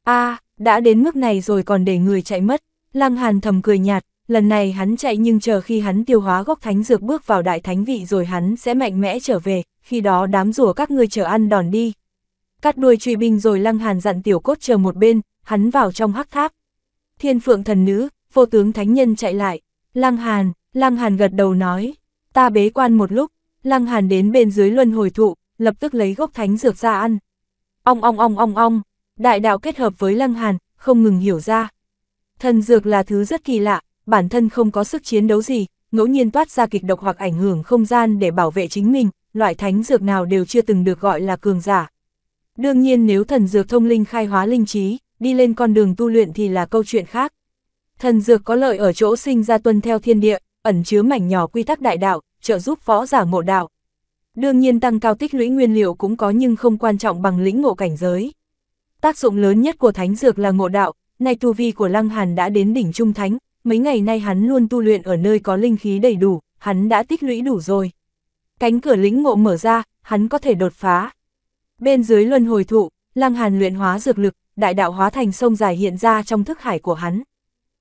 a đã đến mức này rồi còn để người chạy mất, lăng hàn thầm cười nhạt, lần này hắn chạy nhưng chờ khi hắn tiêu hóa gốc thánh dược bước vào đại thánh vị rồi hắn sẽ mạnh mẽ trở về, khi đó đám rùa các ngươi chờ ăn đòn đi. Cắt đuôi truy binh rồi lăng hàn dặn tiểu cốt chờ một bên, hắn vào trong hắc tháp. Thiên phượng thần nữ, vô tướng thánh nhân chạy lại, lăng hàn, lăng hàn gật đầu nói, ta bế quan một lúc, lăng hàn đến bên dưới luân hồi thụ, lập tức lấy gốc thánh dược ra ăn. Ong ong ong ong ong, đại đạo kết hợp với lăng hàn, không ngừng hiểu ra. Thần dược là thứ rất kỳ lạ, bản thân không có sức chiến đấu gì, ngẫu nhiên toát ra kịch độc hoặc ảnh hưởng không gian để bảo vệ chính mình, loại thánh dược nào đều chưa từng được gọi là cường giả. Đương nhiên nếu thần dược thông linh khai hóa linh trí, đi lên con đường tu luyện thì là câu chuyện khác. Thần dược có lợi ở chỗ sinh ra tuân theo thiên địa, ẩn chứa mảnh nhỏ quy tắc đại đạo, trợ giúp võ giả ngộ đạo. Đương nhiên tăng cao tích lũy nguyên liệu cũng có nhưng không quan trọng bằng lĩnh ngộ cảnh giới. Tác dụng lớn nhất của thánh dược là ngộ đạo, nay tu vi của Lăng Hàn đã đến đỉnh trung thánh, mấy ngày nay hắn luôn tu luyện ở nơi có linh khí đầy đủ, hắn đã tích lũy đủ rồi. Cánh cửa lĩnh ngộ mở ra, hắn có thể đột phá. Bên dưới luân hồi thụ, Lăng Hàn luyện hóa dược lực, đại đạo hóa thành sông dài hiện ra trong thức hải của hắn.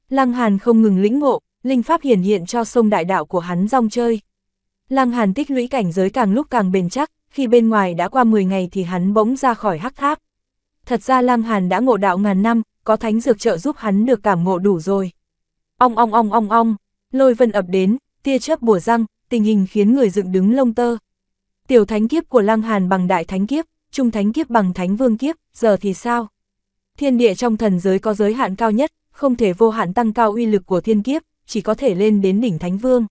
Lăng Hàn không ngừng lĩnh ngộ, linh pháp hiển hiện cho sông đại đạo của hắn rong chơi. Lăng Hàn tích lũy cảnh giới càng lúc càng bền chắc, khi bên ngoài đã qua 10 ngày thì hắn bỗng ra khỏi hắc tháp. Thật ra Lăng Hàn đã ngộ đạo ngàn năm, có thánh dược trợ giúp hắn được cảm ngộ đủ rồi. Ong ong ong ong ong, lôi vân ập đến, tia chớp bùa răng, tình hình khiến người dựng đứng lông tơ. Tiểu thánh kiếp của Lăng Hàn bằng đại thánh kiếp, trung thánh kiếp bằng thánh vương kiếp, giờ thì sao? Thiên địa trong thần giới có giới hạn cao nhất, không thể vô hạn tăng cao uy lực của thiên kiếp, chỉ có thể lên đến đỉnh thánh vương.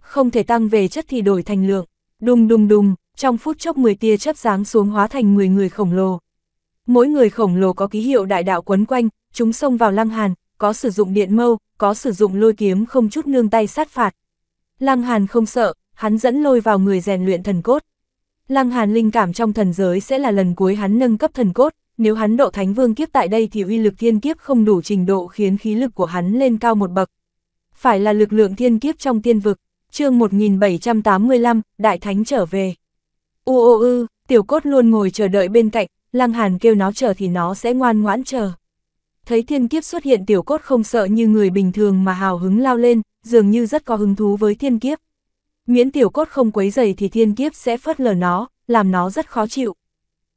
Không thể tăng về chất thì đổi thành lượng. Đùng đùng đùng, trong phút chốc 10 tia chớp giáng xuống hóa thành 10 người khổng lồ. Mỗi người khổng lồ có ký hiệu đại đạo quấn quanh, chúng xông vào Lăng Hàn, có sử dụng điện mâu, có sử dụng lôi kiếm không chút nương tay sát phạt. Lăng Hàn không sợ, hắn dẫn lôi vào người rèn luyện thần cốt. Lăng Hàn linh cảm trong thần giới sẽ là lần cuối hắn nâng cấp thần cốt, nếu hắn độ thánh vương kiếp tại đây thì uy lực thiên kiếp không đủ trình độ khiến khí lực của hắn lên cao một bậc. Phải là lực lượng thiên kiếp trong tiên vực, chương 1785, Đại Thánh trở về. U ô ư, tiểu cốt luôn ngồi chờ đợi bên cạnh, Lăng Hàn kêu nó chờ thì nó sẽ ngoan ngoãn chờ thấy thiên kiếp xuất hiện tiểu cốt không sợ như người bình thường mà hào hứng lao lên, dường như rất có hứng thú với thiên kiếp. Miễn tiểu cốt không quấy dày thì thiên kiếp sẽ phớt lờ nó, làm nó rất khó chịu.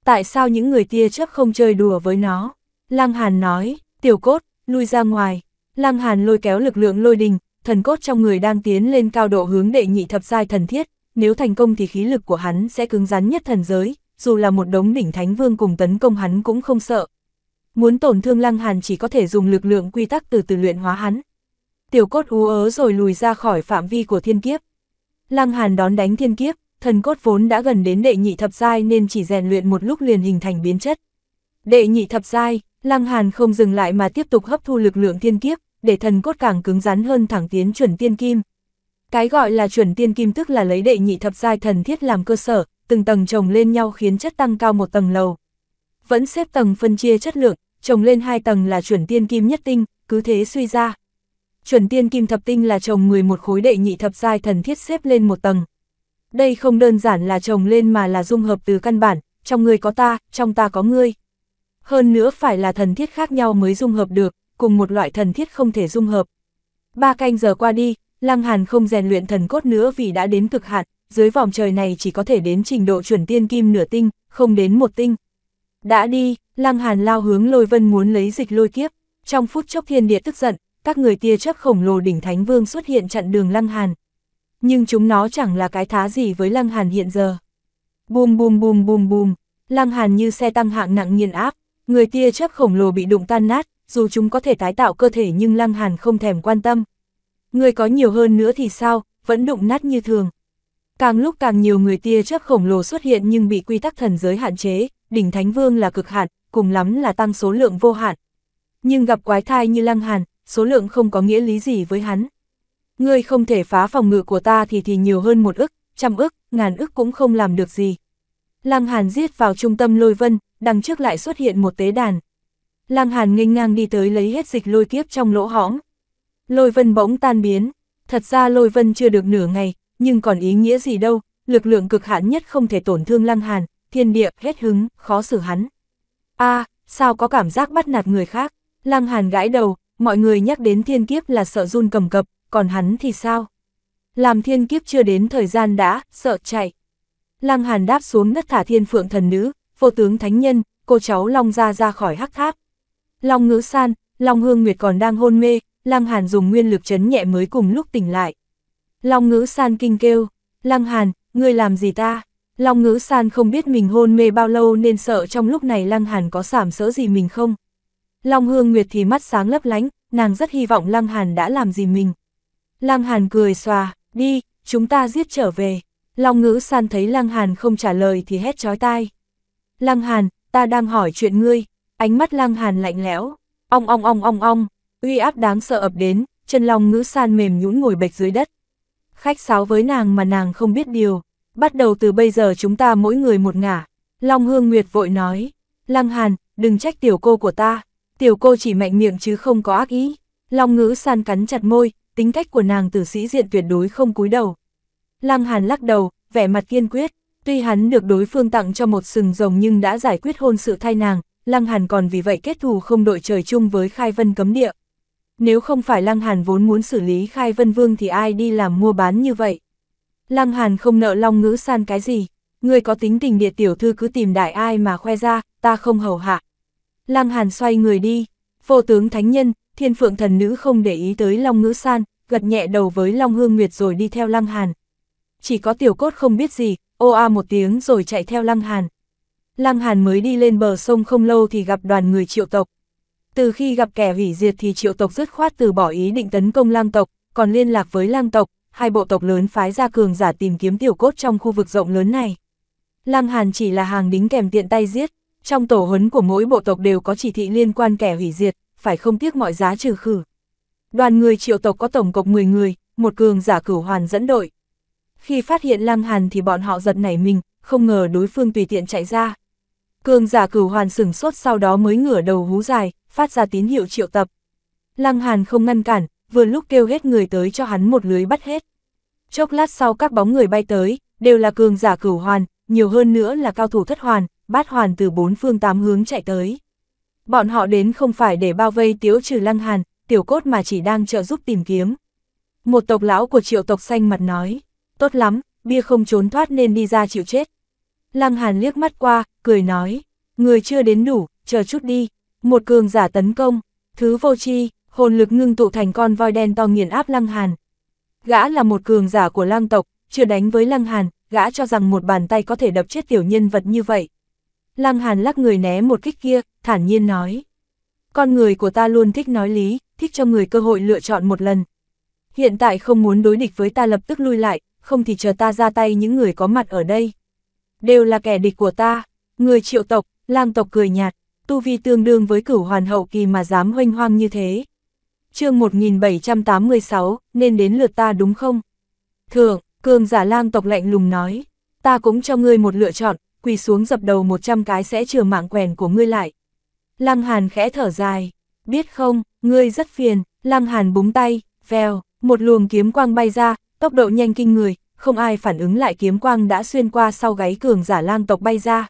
Tại sao những người tia chấp không chơi đùa với nó? Lăng Hàn nói, tiểu cốt, lui ra ngoài. Lăng Hàn lôi kéo lực lượng lôi đình, thần cốt trong người đang tiến lên cao độ hướng đệ nhị thập giai thần thiết. Nếu thành công thì khí lực của hắn sẽ cứng rắn nhất thần giới, dù là một đống đỉnh thánh vương cùng tấn công hắn cũng không sợ, Muốn tổn thương Lăng Hàn chỉ có thể dùng lực lượng quy tắc từ từ luyện hóa hắn. Tiểu cốt ú ớ rồi lùi ra khỏi phạm vi của thiên kiếp. Lăng Hàn đón đánh thiên kiếp, thần cốt vốn đã gần đến đệ nhị thập giai nên chỉ rèn luyện một lúc liền hình thành biến chất. Đệ nhị thập giai, Lăng Hàn không dừng lại mà tiếp tục hấp thu lực lượng thiên kiếp, để thần cốt càng cứng rắn hơn thẳng tiến chuẩn tiên kim. Cái gọi là chuẩn tiên kim tức là lấy đệ nhị thập giai thần thiết làm cơ sở, từng tầng chồng lên nhau khiến chất tăng cao một tầng lầu. Vẫn xếp tầng phân chia chất lượng, trồng lên hai tầng là chuẩn tiên kim nhất tinh, cứ thế suy ra. Chuẩn tiên kim thập tinh là trồng 11 khối đệ nhị thập giai thần thiết xếp lên một tầng. Đây không đơn giản là trồng lên mà là dung hợp từ căn bản, trong người có ta, trong ta có ngươi. Hơn nữa phải là thần thiết khác nhau mới dung hợp được, cùng một loại thần thiết không thể dung hợp. Ba canh giờ qua đi, Lăng Hàn không rèn luyện thần cốt nữa vì đã đến cực hạn, dưới vòng trời này chỉ có thể đến trình độ chuẩn tiên kim nửa tinh, không đến một tinh. Đã đi, Lăng Hàn lao hướng lôi vân muốn lấy dịch lôi kiếp, trong phút chốc thiên địa tức giận, các người tia chấp khổng lồ đỉnh Thánh Vương xuất hiện chặn đường Lăng Hàn. Nhưng chúng nó chẳng là cái thá gì với Lăng Hàn hiện giờ. Bùm bùm bùm bùm bùm, Lăng Hàn như xe tăng hạng nặng nghiền áp, người tia chấp khổng lồ bị đụng tan nát, dù chúng có thể tái tạo cơ thể nhưng Lăng Hàn không thèm quan tâm. Người có nhiều hơn nữa thì sao, vẫn đụng nát như thường. Càng lúc càng nhiều người tia chấp khổng lồ xuất hiện nhưng bị quy tắc thần giới hạn chế, đỉnh Thánh Vương là cực hạn, cùng lắm là tăng số lượng vô hạn. Nhưng gặp quái thai như lăng hàn, số lượng không có nghĩa lý gì với hắn. Ngươi không thể phá phòng ngự của ta thì thì nhiều hơn một ức, trăm ức, ngàn ức cũng không làm được gì. Lăng hàn giết vào trung tâm lôi vân, đằng trước lại xuất hiện một tế đàn. Lăng hàn nghênh ngang đi tới lấy hết dịch lôi kiếp trong lỗ hõng. Lôi vân bỗng tan biến, thật ra lôi vân chưa được nửa ngày, nhưng còn ý nghĩa gì đâu, lực lượng cực hạn nhất không thể tổn thương lăng hàn, thiên địa, hết hứng, khó xử hắn a à, sao có cảm giác bắt nạt người khác? Lăng Hàn gãi đầu, mọi người nhắc đến thiên kiếp là sợ run cầm cập, còn hắn thì sao? Làm thiên kiếp chưa đến thời gian đã, sợ chạy. Lăng Hàn đáp xuống đất thả thiên phượng thần nữ, vô tướng thánh nhân, cô cháu Long ra ra khỏi hắc tháp. Long ngữ san, Long hương nguyệt còn đang hôn mê, Lăng Hàn dùng nguyên lực chấn nhẹ mới cùng lúc tỉnh lại. Long ngữ san kinh kêu, Lăng Hàn, ngươi làm gì ta? Long ngữ san không biết mình hôn mê bao lâu nên sợ trong lúc này Lăng Hàn có sảm sỡ gì mình không. Long hương nguyệt thì mắt sáng lấp lánh, nàng rất hy vọng Lăng Hàn đã làm gì mình. Lăng Hàn cười xòa, đi, chúng ta giết trở về. Long ngữ san thấy Lăng Hàn không trả lời thì hét chói tai. Lăng Hàn, ta đang hỏi chuyện ngươi, ánh mắt Lăng Hàn lạnh lẽo, ong ong ong ong ong, uy áp đáng sợ ập đến, chân Long ngữ san mềm nhũn ngồi bệch dưới đất. Khách sáo với nàng mà nàng không biết điều, bắt đầu từ bây giờ chúng ta mỗi người một ngả. Long Hương Nguyệt vội nói, Lăng Hàn, đừng trách tiểu cô của ta, tiểu cô chỉ mạnh miệng chứ không có ác ý. Long ngữ san cắn chặt môi, tính cách của nàng tử sĩ diện tuyệt đối không cúi đầu. Lăng Hàn lắc đầu, vẻ mặt kiên quyết, tuy hắn được đối phương tặng cho một sừng rồng nhưng đã giải quyết hôn sự thay nàng, Lăng Hàn còn vì vậy kết thù không đội trời chung với Khai Vân cấm địa. Nếu không phải Lăng Hàn vốn muốn xử lý Khai Vân Vương thì ai đi làm mua bán như vậy? Lăng Hàn không nợ Long Ngữ San cái gì, người có tính tình địa tiểu thư cứ tìm đại ai mà khoe ra, ta không hầu hạ. Lăng Hàn xoay người đi, vô tướng thánh nhân, thiên phượng thần nữ không để ý tới Long Ngữ San, gật nhẹ đầu với Long Hương Nguyệt rồi đi theo Lăng Hàn. Chỉ có tiểu cốt không biết gì, ô a một tiếng rồi chạy theo Lăng Hàn. Lăng Hàn mới đi lên bờ sông không lâu thì gặp đoàn người triệu tộc. Từ khi gặp kẻ hủy diệt thì triệu tộc dứt khoát từ bỏ ý định tấn công lang tộc, còn liên lạc với lang tộc, hai bộ tộc lớn phái ra cường giả tìm kiếm tiểu cốt trong khu vực rộng lớn này. Lăng Hàn chỉ là hàng đính kèm tiện tay giết, trong tổ huấn của mỗi bộ tộc đều có chỉ thị liên quan kẻ hủy diệt, phải không tiếc mọi giá trừ khử. Đoàn người triệu tộc có tổng cộng 10 người, một cường giả cửu hoàn dẫn đội. Khi phát hiện Lăng Hàn thì bọn họ giật nảy mình, không ngờ đối phương tùy tiện chạy ra. Cường giả cửu hoàn sửng sốt sau đó mới ngửa đầu hú dài, phát ra tín hiệu triệu tập. Lăng Hàn không ngăn cản, vừa lúc kêu hết người tới cho hắn một lưới bắt hết. Chốc lát sau các bóng người bay tới, đều là cường giả cửu hoàn, nhiều hơn nữa là cao thủ thất hoàn, bát hoàn từ bốn phương tám hướng chạy tới. Bọn họ đến không phải để bao vây tiếu trừ lăng hàn, tiểu cốt mà chỉ đang trợ giúp tìm kiếm. Một tộc lão của triệu tộc xanh mặt nói, tốt lắm, bia không trốn thoát nên đi ra chịu chết. Lăng hàn liếc mắt qua, cười nói, người chưa đến đủ, chờ chút đi, một cường giả tấn công, thứ vô chi, hồn lực ngưng tụ thành con voi đen to nghiền áp Lăng Hàn. Gã là một cường giả của Lăng tộc, chưa đánh với Lăng Hàn, gã cho rằng một bàn tay có thể đập chết tiểu nhân vật như vậy. Lăng Hàn lắc người né một kích kia, thản nhiên nói. Con người của ta luôn thích nói lý, thích cho người cơ hội lựa chọn một lần. Hiện tại không muốn đối địch với ta lập tức lui lại, không thì chờ ta ra tay những người có mặt ở đây. Đều là kẻ địch của ta, người triệu tộc, lang tộc cười nhạt, tu vi tương đương với cửu hoàn hậu kỳ mà dám hoanh hoang như thế chương 1786, nên đến lượt ta đúng không? Thượng, cường giả lang tộc lạnh lùng nói, ta cũng cho ngươi một lựa chọn, quỳ xuống dập đầu 100 cái sẽ trừ mạng quèn của ngươi lại. Lăng Hàn khẽ thở dài, biết không, ngươi rất phiền, Lăng Hàn búng tay, vèo, một luồng kiếm quang bay ra, tốc độ nhanh kinh người, không ai phản ứng lại kiếm quang đã xuyên qua sau gáy cường giả lang tộc bay ra.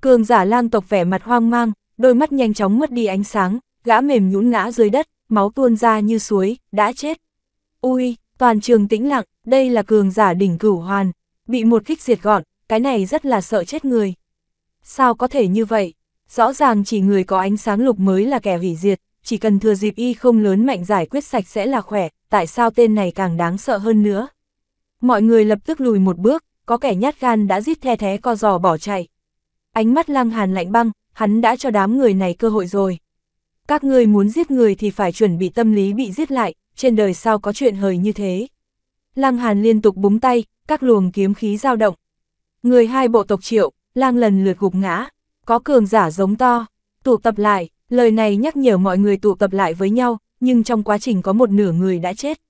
Cường giả lang tộc vẻ mặt hoang mang, đôi mắt nhanh chóng mất đi ánh sáng, gã mềm nhũn ngã dưới đất, máu tuôn ra như suối, đã chết. Ui, toàn trường tĩnh lặng, đây là cường giả đỉnh cửu hoàn, bị một kích diệt gọn, cái này rất là sợ chết người. Sao có thể như vậy? Rõ ràng chỉ người có ánh sáng lục mới là kẻ hủy diệt, chỉ cần thừa dịp y không lớn mạnh giải quyết sạch sẽ là khỏe, tại sao tên này càng đáng sợ hơn nữa? Mọi người lập tức lùi một bước, có kẻ nhát gan đã giết the thé co giò bỏ chạy. Ánh mắt lăng hàn lạnh băng, hắn đã cho đám người này cơ hội rồi các ngươi muốn giết người thì phải chuẩn bị tâm lý bị giết lại, trên đời sao có chuyện hời như thế. Lăng Hàn liên tục búng tay, các luồng kiếm khí dao động. Người hai bộ tộc triệu, lang lần lượt gục ngã, có cường giả giống to, tụ tập lại, lời này nhắc nhở mọi người tụ tập lại với nhau, nhưng trong quá trình có một nửa người đã chết.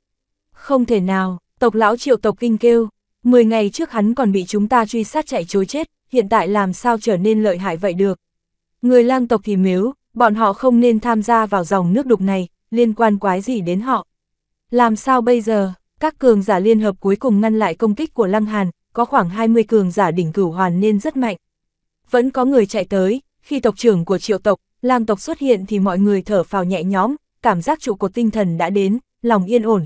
Không thể nào, tộc lão triệu tộc kinh kêu, 10 ngày trước hắn còn bị chúng ta truy sát chạy chối chết, hiện tại làm sao trở nên lợi hại vậy được. Người lang tộc thì mếu, bọn họ không nên tham gia vào dòng nước đục này, liên quan quái gì đến họ. Làm sao bây giờ, các cường giả liên hợp cuối cùng ngăn lại công kích của Lăng Hàn, có khoảng 20 cường giả đỉnh cửu hoàn nên rất mạnh. Vẫn có người chạy tới, khi tộc trưởng của triệu tộc, lang tộc xuất hiện thì mọi người thở phào nhẹ nhõm, cảm giác trụ của tinh thần đã đến, lòng yên ổn.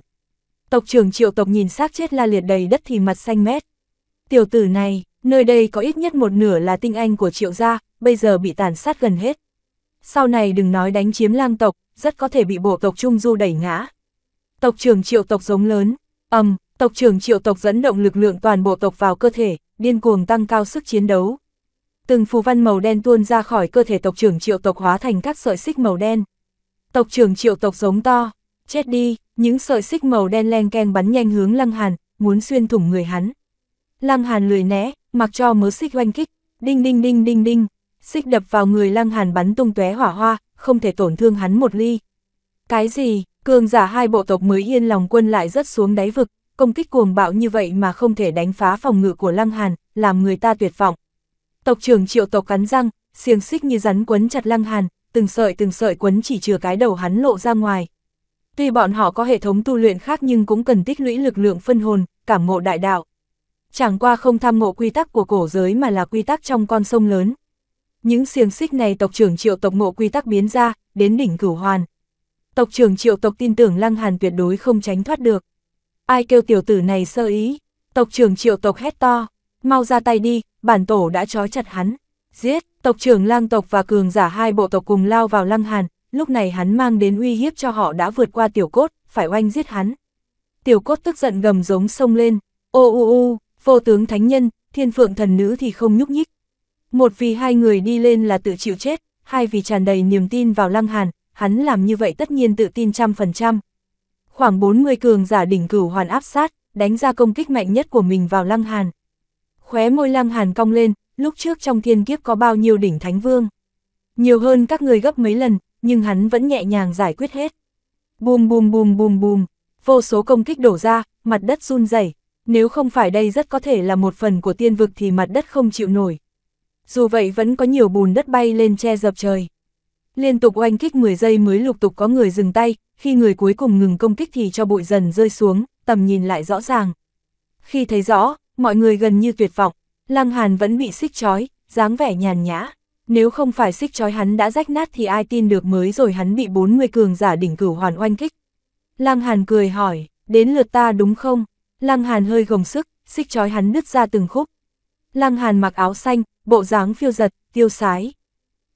Tộc trưởng triệu tộc nhìn xác chết la liệt đầy đất thì mặt xanh mét. Tiểu tử này, nơi đây có ít nhất một nửa là tinh anh của triệu gia, bây giờ bị tàn sát gần hết sau này đừng nói đánh chiếm lang tộc, rất có thể bị bộ tộc Trung Du đẩy ngã. Tộc trưởng triệu tộc giống lớn, ầm, um, tộc trưởng triệu tộc dẫn động lực lượng toàn bộ tộc vào cơ thể, điên cuồng tăng cao sức chiến đấu. Từng phù văn màu đen tuôn ra khỏi cơ thể tộc trưởng triệu tộc hóa thành các sợi xích màu đen. Tộc trưởng triệu tộc giống to, chết đi, những sợi xích màu đen len keng bắn nhanh hướng Lăng Hàn, muốn xuyên thủng người hắn. Lăng Hàn lười né, mặc cho mớ xích oanh kích, đinh đinh đinh đinh đinh, xích đập vào người lăng hàn bắn tung tóe hỏa hoa, không thể tổn thương hắn một ly. Cái gì, cường giả hai bộ tộc mới yên lòng quân lại rất xuống đáy vực, công kích cuồng bạo như vậy mà không thể đánh phá phòng ngự của lăng hàn, làm người ta tuyệt vọng. Tộc trưởng triệu tộc cắn răng, xiềng xích như rắn quấn chặt lăng hàn, từng sợi từng sợi quấn chỉ chừa cái đầu hắn lộ ra ngoài. Tuy bọn họ có hệ thống tu luyện khác nhưng cũng cần tích lũy lực lượng phân hồn, cảm ngộ đại đạo. Chẳng qua không tham ngộ quy tắc của cổ giới mà là quy tắc trong con sông lớn những xiềng xích này tộc trưởng triệu tộc ngộ quy tắc biến ra, đến đỉnh cửu hoàn. Tộc trưởng triệu tộc tin tưởng Lăng Hàn tuyệt đối không tránh thoát được. Ai kêu tiểu tử này sơ ý, tộc trưởng triệu tộc hét to, mau ra tay đi, bản tổ đã trói chặt hắn. Giết, tộc trưởng lang tộc và cường giả hai bộ tộc cùng lao vào Lăng Hàn, lúc này hắn mang đến uy hiếp cho họ đã vượt qua tiểu cốt, phải oanh giết hắn. Tiểu cốt tức giận gầm giống sông lên, ô u u, vô tướng thánh nhân, thiên phượng thần nữ thì không nhúc nhích, một vì hai người đi lên là tự chịu chết, hai vì tràn đầy niềm tin vào Lăng Hàn, hắn làm như vậy tất nhiên tự tin trăm phần trăm. Khoảng 40 cường giả đỉnh cửu hoàn áp sát, đánh ra công kích mạnh nhất của mình vào Lăng Hàn. Khóe môi Lăng Hàn cong lên, lúc trước trong thiên kiếp có bao nhiêu đỉnh thánh vương. Nhiều hơn các người gấp mấy lần, nhưng hắn vẫn nhẹ nhàng giải quyết hết. Bùm bùm bùm bùm bùm, vô số công kích đổ ra, mặt đất run rẩy. Nếu không phải đây rất có thể là một phần của tiên vực thì mặt đất không chịu nổi dù vậy vẫn có nhiều bùn đất bay lên che dập trời. Liên tục oanh kích 10 giây mới lục tục có người dừng tay, khi người cuối cùng ngừng công kích thì cho bụi dần rơi xuống, tầm nhìn lại rõ ràng. Khi thấy rõ, mọi người gần như tuyệt vọng, Lăng Hàn vẫn bị xích chói, dáng vẻ nhàn nhã. Nếu không phải xích chói hắn đã rách nát thì ai tin được mới rồi hắn bị 40 cường giả đỉnh cửu hoàn oanh kích. Lăng Hàn cười hỏi, đến lượt ta đúng không? Lăng Hàn hơi gồng sức, xích chói hắn đứt ra từng khúc, Lăng Hàn mặc áo xanh, bộ dáng phiêu giật, tiêu sái.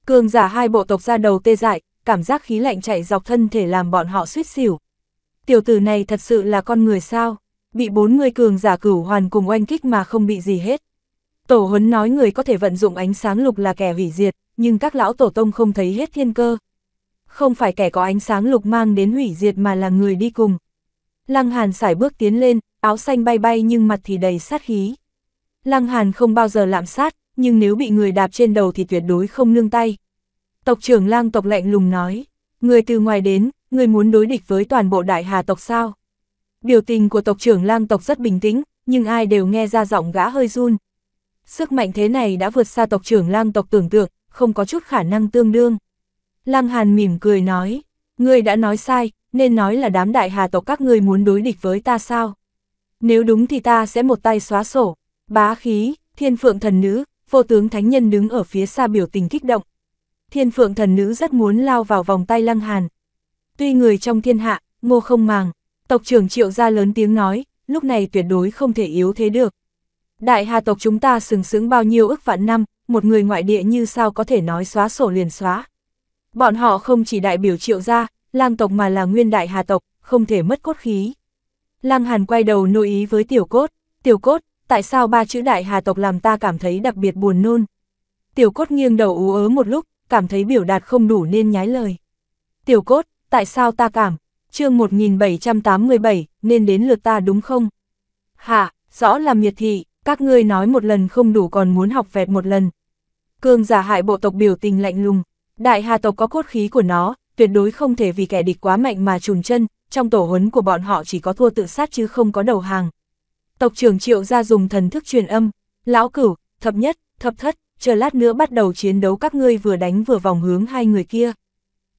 Cường giả hai bộ tộc ra đầu tê dại, cảm giác khí lạnh chạy dọc thân thể làm bọn họ suýt xỉu. Tiểu tử này thật sự là con người sao, bị bốn người cường giả cửu hoàn cùng oanh kích mà không bị gì hết. Tổ huấn nói người có thể vận dụng ánh sáng lục là kẻ hủy diệt, nhưng các lão tổ tông không thấy hết thiên cơ. Không phải kẻ có ánh sáng lục mang đến hủy diệt mà là người đi cùng. Lăng Hàn sải bước tiến lên, áo xanh bay bay nhưng mặt thì đầy sát khí. Lăng Hàn không bao giờ lạm sát, nhưng nếu bị người đạp trên đầu thì tuyệt đối không nương tay. Tộc trưởng lang tộc lạnh lùng nói, người từ ngoài đến, người muốn đối địch với toàn bộ đại hà tộc sao. Biểu tình của tộc trưởng lang tộc rất bình tĩnh, nhưng ai đều nghe ra giọng gã hơi run. Sức mạnh thế này đã vượt xa tộc trưởng lang tộc tưởng tượng, không có chút khả năng tương đương. Lăng Hàn mỉm cười nói, Người đã nói sai, nên nói là đám đại hà tộc các ngươi muốn đối địch với ta sao. Nếu đúng thì ta sẽ một tay xóa sổ. Bá khí, thiên phượng thần nữ, vô tướng thánh nhân đứng ở phía xa biểu tình kích động. Thiên phượng thần nữ rất muốn lao vào vòng tay lăng hàn. Tuy người trong thiên hạ, ngô không màng, tộc trưởng triệu ra lớn tiếng nói, lúc này tuyệt đối không thể yếu thế được. Đại hà tộc chúng ta sừng sững bao nhiêu ức vạn năm, một người ngoại địa như sao có thể nói xóa sổ liền xóa. Bọn họ không chỉ đại biểu triệu gia, lang tộc mà là nguyên đại hà tộc, không thể mất cốt khí. Lang Hàn quay đầu nội ý với tiểu cốt, tiểu cốt, tại sao ba chữ đại hà tộc làm ta cảm thấy đặc biệt buồn nôn. Tiểu cốt nghiêng đầu ú ớ một lúc, cảm thấy biểu đạt không đủ nên nhái lời. Tiểu cốt, tại sao ta cảm, chương 1787, nên đến lượt ta đúng không? Hạ, rõ là miệt thị, các ngươi nói một lần không đủ còn muốn học vẹt một lần. Cương giả hại bộ tộc biểu tình lạnh lùng, đại hà tộc có cốt khí của nó, tuyệt đối không thể vì kẻ địch quá mạnh mà trùn chân, trong tổ huấn của bọn họ chỉ có thua tự sát chứ không có đầu hàng tộc trưởng triệu ra dùng thần thức truyền âm, lão cửu, thập nhất, thập thất, chờ lát nữa bắt đầu chiến đấu các ngươi vừa đánh vừa vòng hướng hai người kia.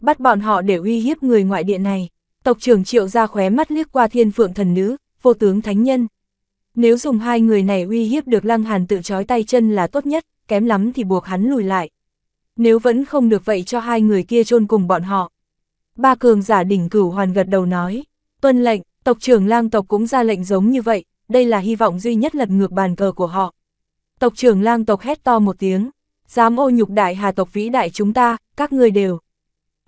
Bắt bọn họ để uy hiếp người ngoại địa này, tộc trưởng triệu ra khóe mắt liếc qua thiên phượng thần nữ, vô tướng thánh nhân. Nếu dùng hai người này uy hiếp được lăng hàn tự chói tay chân là tốt nhất, kém lắm thì buộc hắn lùi lại. Nếu vẫn không được vậy cho hai người kia chôn cùng bọn họ. Ba cường giả đỉnh cửu hoàn gật đầu nói, tuân lệnh, tộc trưởng lang tộc cũng ra lệnh giống như vậy, đây là hy vọng duy nhất lật ngược bàn cờ của họ. Tộc trưởng lang tộc hét to một tiếng, dám ô nhục đại hà tộc vĩ đại chúng ta, các người đều.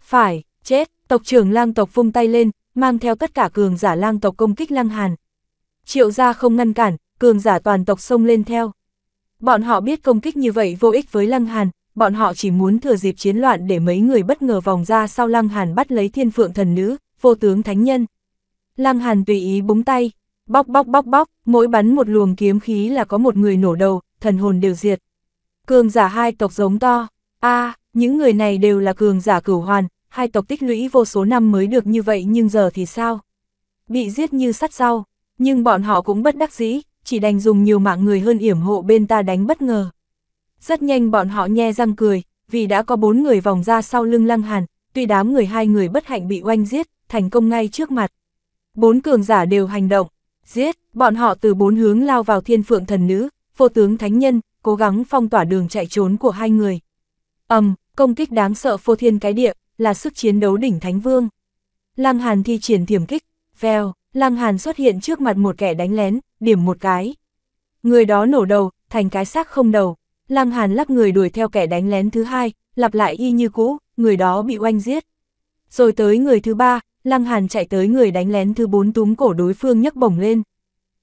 Phải, chết, tộc trưởng lang tộc vung tay lên, mang theo tất cả cường giả lang tộc công kích lang hàn. Triệu gia không ngăn cản, cường giả toàn tộc xông lên theo. Bọn họ biết công kích như vậy vô ích với lang Hàn, bọn họ chỉ muốn thừa dịp chiến loạn để mấy người bất ngờ vòng ra sau lang Hàn bắt lấy thiên phượng thần nữ, vô tướng thánh nhân. Lăng Hàn tùy ý búng tay, Bóc bóc bóc bóc, mỗi bắn một luồng kiếm khí là có một người nổ đầu, thần hồn đều diệt. Cường giả hai tộc giống to. a à, những người này đều là cường giả cửu hoàn, hai tộc tích lũy vô số năm mới được như vậy nhưng giờ thì sao? Bị giết như sắt sau, nhưng bọn họ cũng bất đắc dĩ, chỉ đành dùng nhiều mạng người hơn yểm hộ bên ta đánh bất ngờ. Rất nhanh bọn họ nhe răng cười, vì đã có bốn người vòng ra sau lưng lăng hàn, tuy đám người hai người bất hạnh bị oanh giết, thành công ngay trước mặt. Bốn cường giả đều hành động, Giết, bọn họ từ bốn hướng lao vào thiên phượng thần nữ, vô tướng thánh nhân, cố gắng phong tỏa đường chạy trốn của hai người. ầm um, công kích đáng sợ phô thiên cái địa, là sức chiến đấu đỉnh thánh vương. Lăng Hàn thi triển thiểm kích, veo, Lăng Hàn xuất hiện trước mặt một kẻ đánh lén, điểm một cái. Người đó nổ đầu, thành cái xác không đầu. Lăng Hàn lắc người đuổi theo kẻ đánh lén thứ hai, lặp lại y như cũ, người đó bị oanh giết. Rồi tới người thứ ba, Lăng Hàn chạy tới người đánh lén thứ bốn túm cổ đối phương nhấc bổng lên.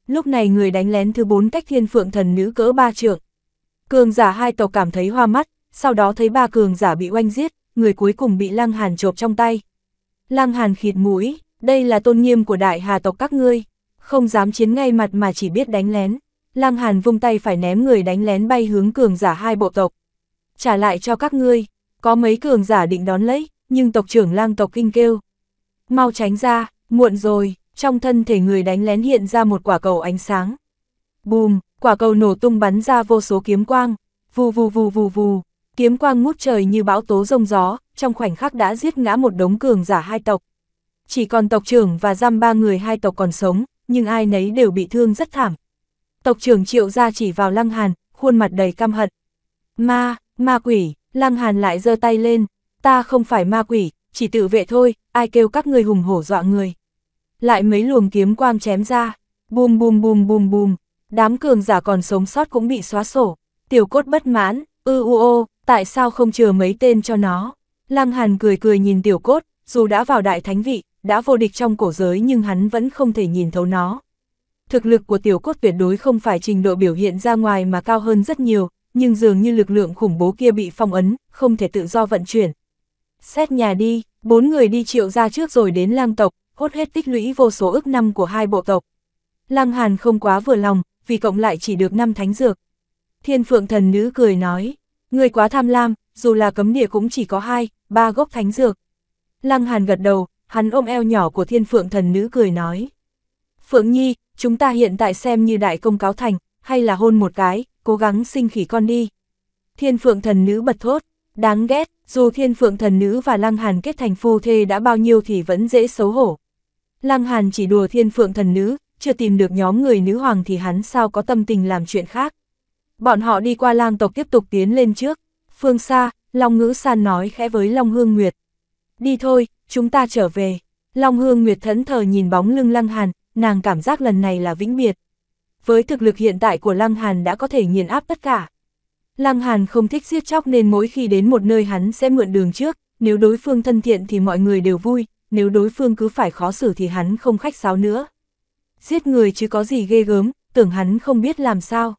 Lúc này người đánh lén thứ bốn cách thiên phượng thần nữ cỡ ba trượng. Cường giả hai tộc cảm thấy hoa mắt, sau đó thấy ba cường giả bị oanh giết, người cuối cùng bị Lăng Hàn chộp trong tay. Lăng Hàn khịt mũi, đây là tôn nghiêm của đại hà tộc các ngươi, không dám chiến ngay mặt mà chỉ biết đánh lén. Lăng Hàn vung tay phải ném người đánh lén bay hướng cường giả hai bộ tộc. Trả lại cho các ngươi, có mấy cường giả định đón lấy, nhưng tộc trưởng lang tộc kinh kêu, mau tránh ra, muộn rồi, trong thân thể người đánh lén hiện ra một quả cầu ánh sáng. Bùm, quả cầu nổ tung bắn ra vô số kiếm quang, vù vù vù vù vù, kiếm quang ngút trời như bão tố rông gió, trong khoảnh khắc đã giết ngã một đống cường giả hai tộc. Chỉ còn tộc trưởng và giam ba người hai tộc còn sống, nhưng ai nấy đều bị thương rất thảm. Tộc trưởng triệu ra chỉ vào lăng hàn, khuôn mặt đầy căm hận. Ma, ma quỷ, lăng hàn lại giơ tay lên, ta không phải ma quỷ, chỉ tự vệ thôi, ai kêu các người hùng hổ dọa người. Lại mấy luồng kiếm quang chém ra, bùm bùm bùm bùm bùm, đám cường giả còn sống sót cũng bị xóa sổ. Tiểu cốt bất mãn, ư u ô, tại sao không chừa mấy tên cho nó. Lăng Hàn cười cười nhìn tiểu cốt, dù đã vào đại thánh vị, đã vô địch trong cổ giới nhưng hắn vẫn không thể nhìn thấu nó. Thực lực của tiểu cốt tuyệt đối không phải trình độ biểu hiện ra ngoài mà cao hơn rất nhiều, nhưng dường như lực lượng khủng bố kia bị phong ấn, không thể tự do vận chuyển, Xét nhà đi, bốn người đi triệu ra trước rồi đến lang tộc, hốt hết tích lũy vô số ước năm của hai bộ tộc. Lăng Hàn không quá vừa lòng, vì cộng lại chỉ được năm thánh dược. Thiên phượng thần nữ cười nói, người quá tham lam, dù là cấm địa cũng chỉ có hai, ba gốc thánh dược. Lăng Hàn gật đầu, hắn ôm eo nhỏ của thiên phượng thần nữ cười nói. Phượng Nhi, chúng ta hiện tại xem như đại công cáo thành, hay là hôn một cái, cố gắng sinh khỉ con đi. Thiên phượng thần nữ bật thốt, Đáng ghét, dù thiên phượng thần nữ và Lăng Hàn kết thành phu thê đã bao nhiêu thì vẫn dễ xấu hổ. Lăng Hàn chỉ đùa thiên phượng thần nữ, chưa tìm được nhóm người nữ hoàng thì hắn sao có tâm tình làm chuyện khác. Bọn họ đi qua lang tộc tiếp tục tiến lên trước. Phương xa, Long Ngữ San nói khẽ với Long Hương Nguyệt. Đi thôi, chúng ta trở về. Long Hương Nguyệt thẫn thờ nhìn bóng lưng Lăng Hàn, nàng cảm giác lần này là vĩnh biệt. Với thực lực hiện tại của Lăng Hàn đã có thể nghiền áp tất cả. Lăng Hàn không thích giết chóc nên mỗi khi đến một nơi hắn sẽ mượn đường trước, nếu đối phương thân thiện thì mọi người đều vui, nếu đối phương cứ phải khó xử thì hắn không khách sáo nữa. Giết người chứ có gì ghê gớm, tưởng hắn không biết làm sao.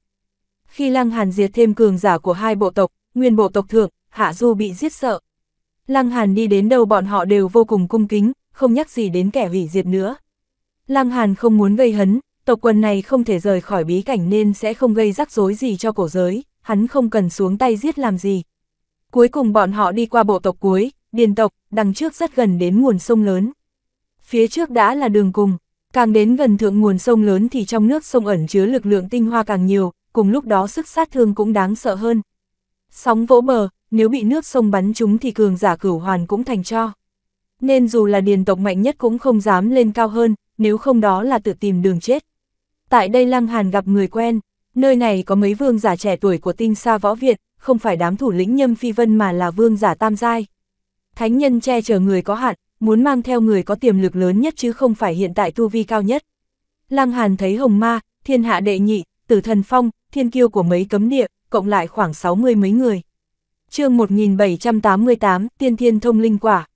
Khi Lăng Hàn diệt thêm cường giả của hai bộ tộc, nguyên bộ tộc thượng, Hạ Du bị giết sợ. Lăng Hàn đi đến đâu bọn họ đều vô cùng cung kính, không nhắc gì đến kẻ hủy diệt nữa. Lăng Hàn không muốn gây hấn, tộc quần này không thể rời khỏi bí cảnh nên sẽ không gây rắc rối gì cho cổ giới hắn không cần xuống tay giết làm gì. Cuối cùng bọn họ đi qua bộ tộc cuối, điền tộc, đằng trước rất gần đến nguồn sông lớn. Phía trước đã là đường cùng, càng đến gần thượng nguồn sông lớn thì trong nước sông ẩn chứa lực lượng tinh hoa càng nhiều, cùng lúc đó sức sát thương cũng đáng sợ hơn. Sóng vỗ bờ, nếu bị nước sông bắn chúng thì cường giả cửu hoàn cũng thành cho. Nên dù là điền tộc mạnh nhất cũng không dám lên cao hơn, nếu không đó là tự tìm đường chết. Tại đây Lăng Hàn gặp người quen, Nơi này có mấy vương giả trẻ tuổi của tinh xa võ Việt, không phải đám thủ lĩnh nhâm phi vân mà là vương giả tam giai. Thánh nhân che chở người có hạn, muốn mang theo người có tiềm lực lớn nhất chứ không phải hiện tại tu vi cao nhất. Lăng Hàn thấy hồng ma, thiên hạ đệ nhị, tử thần phong, thiên kiêu của mấy cấm địa, cộng lại khoảng 60 mấy người. chương 1788, tiên thiên thông linh quả.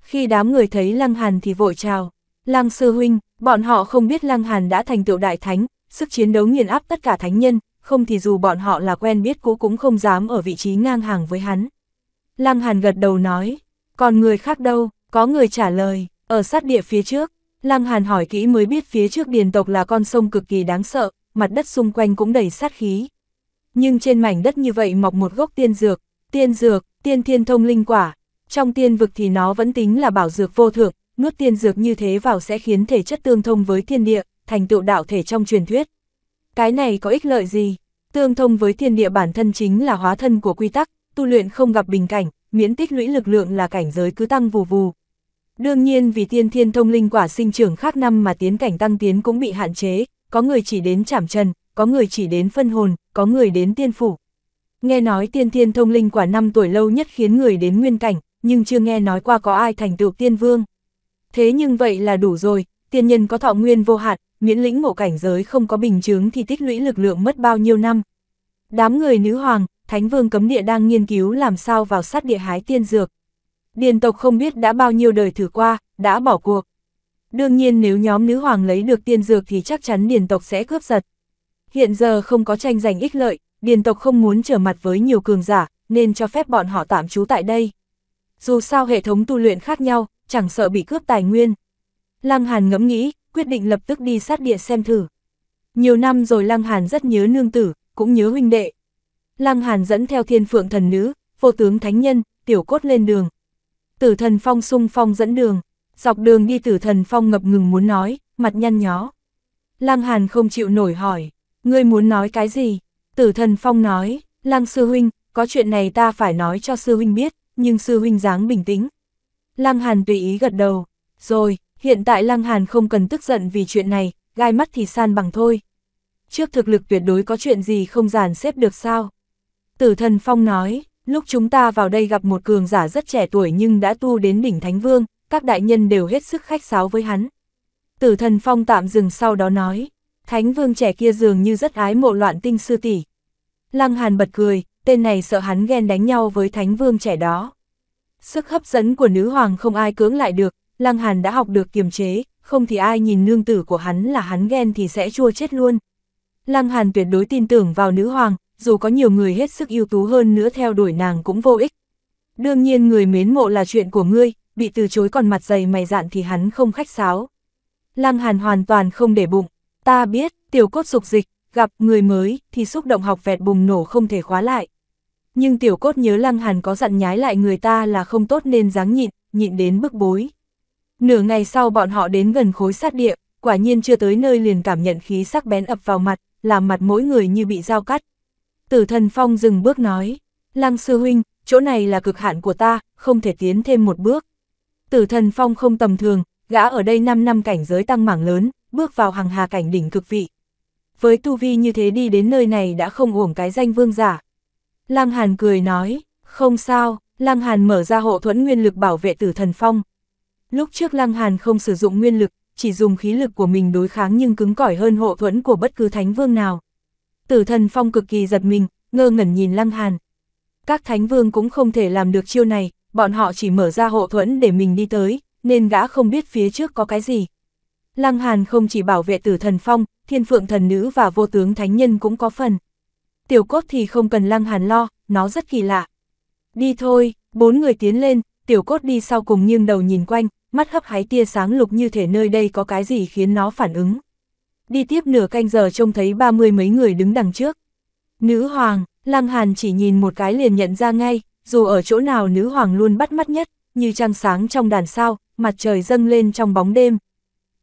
Khi đám người thấy Lăng Hàn thì vội chào. Lăng Sư Huynh, bọn họ không biết Lăng Hàn đã thành tựu đại thánh, sức chiến đấu nghiền áp tất cả thánh nhân, không thì dù bọn họ là quen biết cũ cũng không dám ở vị trí ngang hàng với hắn. Lăng Hàn gật đầu nói, còn người khác đâu, có người trả lời, ở sát địa phía trước, Lăng Hàn hỏi kỹ mới biết phía trước điền tộc là con sông cực kỳ đáng sợ, mặt đất xung quanh cũng đầy sát khí. Nhưng trên mảnh đất như vậy mọc một gốc tiên dược, tiên dược, tiên thiên thông linh quả, trong tiên vực thì nó vẫn tính là bảo dược vô thượng, nuốt tiên dược như thế vào sẽ khiến thể chất tương thông với thiên địa, thành tựu đạo thể trong truyền thuyết. Cái này có ích lợi gì? Tương thông với thiên địa bản thân chính là hóa thân của quy tắc, tu luyện không gặp bình cảnh, miễn tích lũy lực lượng là cảnh giới cứ tăng vù vù. Đương nhiên vì tiên thiên thông linh quả sinh trưởng khác năm mà tiến cảnh tăng tiến cũng bị hạn chế, có người chỉ đến chảm trần, có người chỉ đến phân hồn, có người đến tiên phủ. Nghe nói tiên thiên thông linh quả năm tuổi lâu nhất khiến người đến nguyên cảnh, nhưng chưa nghe nói qua có ai thành tựu tiên vương. Thế nhưng vậy là đủ rồi, Tiên nhân có thọ nguyên vô hạn, miễn lĩnh ngộ cảnh giới không có bình chứng thì tích lũy lực lượng mất bao nhiêu năm. Đám người nữ hoàng, Thánh Vương Cấm Địa đang nghiên cứu làm sao vào sát địa hái tiên dược. Điền tộc không biết đã bao nhiêu đời thử qua, đã bỏ cuộc. Đương nhiên nếu nhóm nữ hoàng lấy được tiên dược thì chắc chắn điền tộc sẽ cướp giật. Hiện giờ không có tranh giành ích lợi, điền tộc không muốn trở mặt với nhiều cường giả, nên cho phép bọn họ tạm trú tại đây. Dù sao hệ thống tu luyện khác nhau, chẳng sợ bị cướp tài nguyên. Lăng Hàn ngẫm nghĩ, quyết định lập tức đi sát địa xem thử. Nhiều năm rồi Lăng Hàn rất nhớ nương tử, cũng nhớ huynh đệ. Lăng Hàn dẫn theo thiên phượng thần nữ, vô tướng thánh nhân, tiểu cốt lên đường. Tử thần phong sung phong dẫn đường, dọc đường đi tử thần phong ngập ngừng muốn nói, mặt nhăn nhó. Lăng Hàn không chịu nổi hỏi, ngươi muốn nói cái gì? Tử thần phong nói, Lăng sư huynh, có chuyện này ta phải nói cho sư huynh biết, nhưng sư huynh dáng bình tĩnh. Lăng Hàn tùy ý gật đầu, rồi, Hiện tại Lăng Hàn không cần tức giận vì chuyện này, gai mắt thì san bằng thôi. Trước thực lực tuyệt đối có chuyện gì không giàn xếp được sao? Tử thần Phong nói, lúc chúng ta vào đây gặp một cường giả rất trẻ tuổi nhưng đã tu đến đỉnh Thánh Vương, các đại nhân đều hết sức khách sáo với hắn. Tử thần Phong tạm dừng sau đó nói, Thánh Vương trẻ kia dường như rất ái mộ loạn tinh sư tỷ. Lăng Hàn bật cười, tên này sợ hắn ghen đánh nhau với Thánh Vương trẻ đó. Sức hấp dẫn của nữ hoàng không ai cưỡng lại được, Lăng Hàn đã học được kiềm chế, không thì ai nhìn nương tử của hắn là hắn ghen thì sẽ chua chết luôn. Lăng Hàn tuyệt đối tin tưởng vào nữ hoàng, dù có nhiều người hết sức ưu tú hơn nữa theo đuổi nàng cũng vô ích. Đương nhiên người mến mộ là chuyện của ngươi, bị từ chối còn mặt dày mày dạn thì hắn không khách sáo. Lăng Hàn hoàn toàn không để bụng, ta biết, tiểu cốt dục dịch, gặp người mới thì xúc động học vẹt bùng nổ không thể khóa lại. Nhưng tiểu cốt nhớ Lăng Hàn có dặn nhái lại người ta là không tốt nên dáng nhịn, nhịn đến bức bối. Nửa ngày sau bọn họ đến gần khối sát địa, quả nhiên chưa tới nơi liền cảm nhận khí sắc bén ập vào mặt, làm mặt mỗi người như bị dao cắt. Tử thần phong dừng bước nói, Lăng sư huynh, chỗ này là cực hạn của ta, không thể tiến thêm một bước. Tử thần phong không tầm thường, gã ở đây 5 năm cảnh giới tăng mảng lớn, bước vào hàng hà cảnh đỉnh cực vị. Với tu vi như thế đi đến nơi này đã không uổng cái danh vương giả. Lăng Hàn cười nói, không sao, Lăng Hàn mở ra hộ thuẫn nguyên lực bảo vệ tử thần phong, Lúc trước Lăng Hàn không sử dụng nguyên lực, chỉ dùng khí lực của mình đối kháng nhưng cứng cỏi hơn hộ thuẫn của bất cứ thánh vương nào. Tử thần phong cực kỳ giật mình, ngơ ngẩn nhìn Lăng Hàn. Các thánh vương cũng không thể làm được chiêu này, bọn họ chỉ mở ra hộ thuẫn để mình đi tới, nên gã không biết phía trước có cái gì. Lăng Hàn không chỉ bảo vệ tử thần phong, thiên phượng thần nữ và vô tướng thánh nhân cũng có phần. Tiểu cốt thì không cần Lăng Hàn lo, nó rất kỳ lạ. Đi thôi, bốn người tiến lên, tiểu cốt đi sau cùng nghiêng đầu nhìn quanh, mắt hấp hái tia sáng lục như thể nơi đây có cái gì khiến nó phản ứng. Đi tiếp nửa canh giờ trông thấy ba mươi mấy người đứng đằng trước. Nữ hoàng, Lăng Hàn chỉ nhìn một cái liền nhận ra ngay, dù ở chỗ nào nữ hoàng luôn bắt mắt nhất, như trăng sáng trong đàn sao, mặt trời dâng lên trong bóng đêm.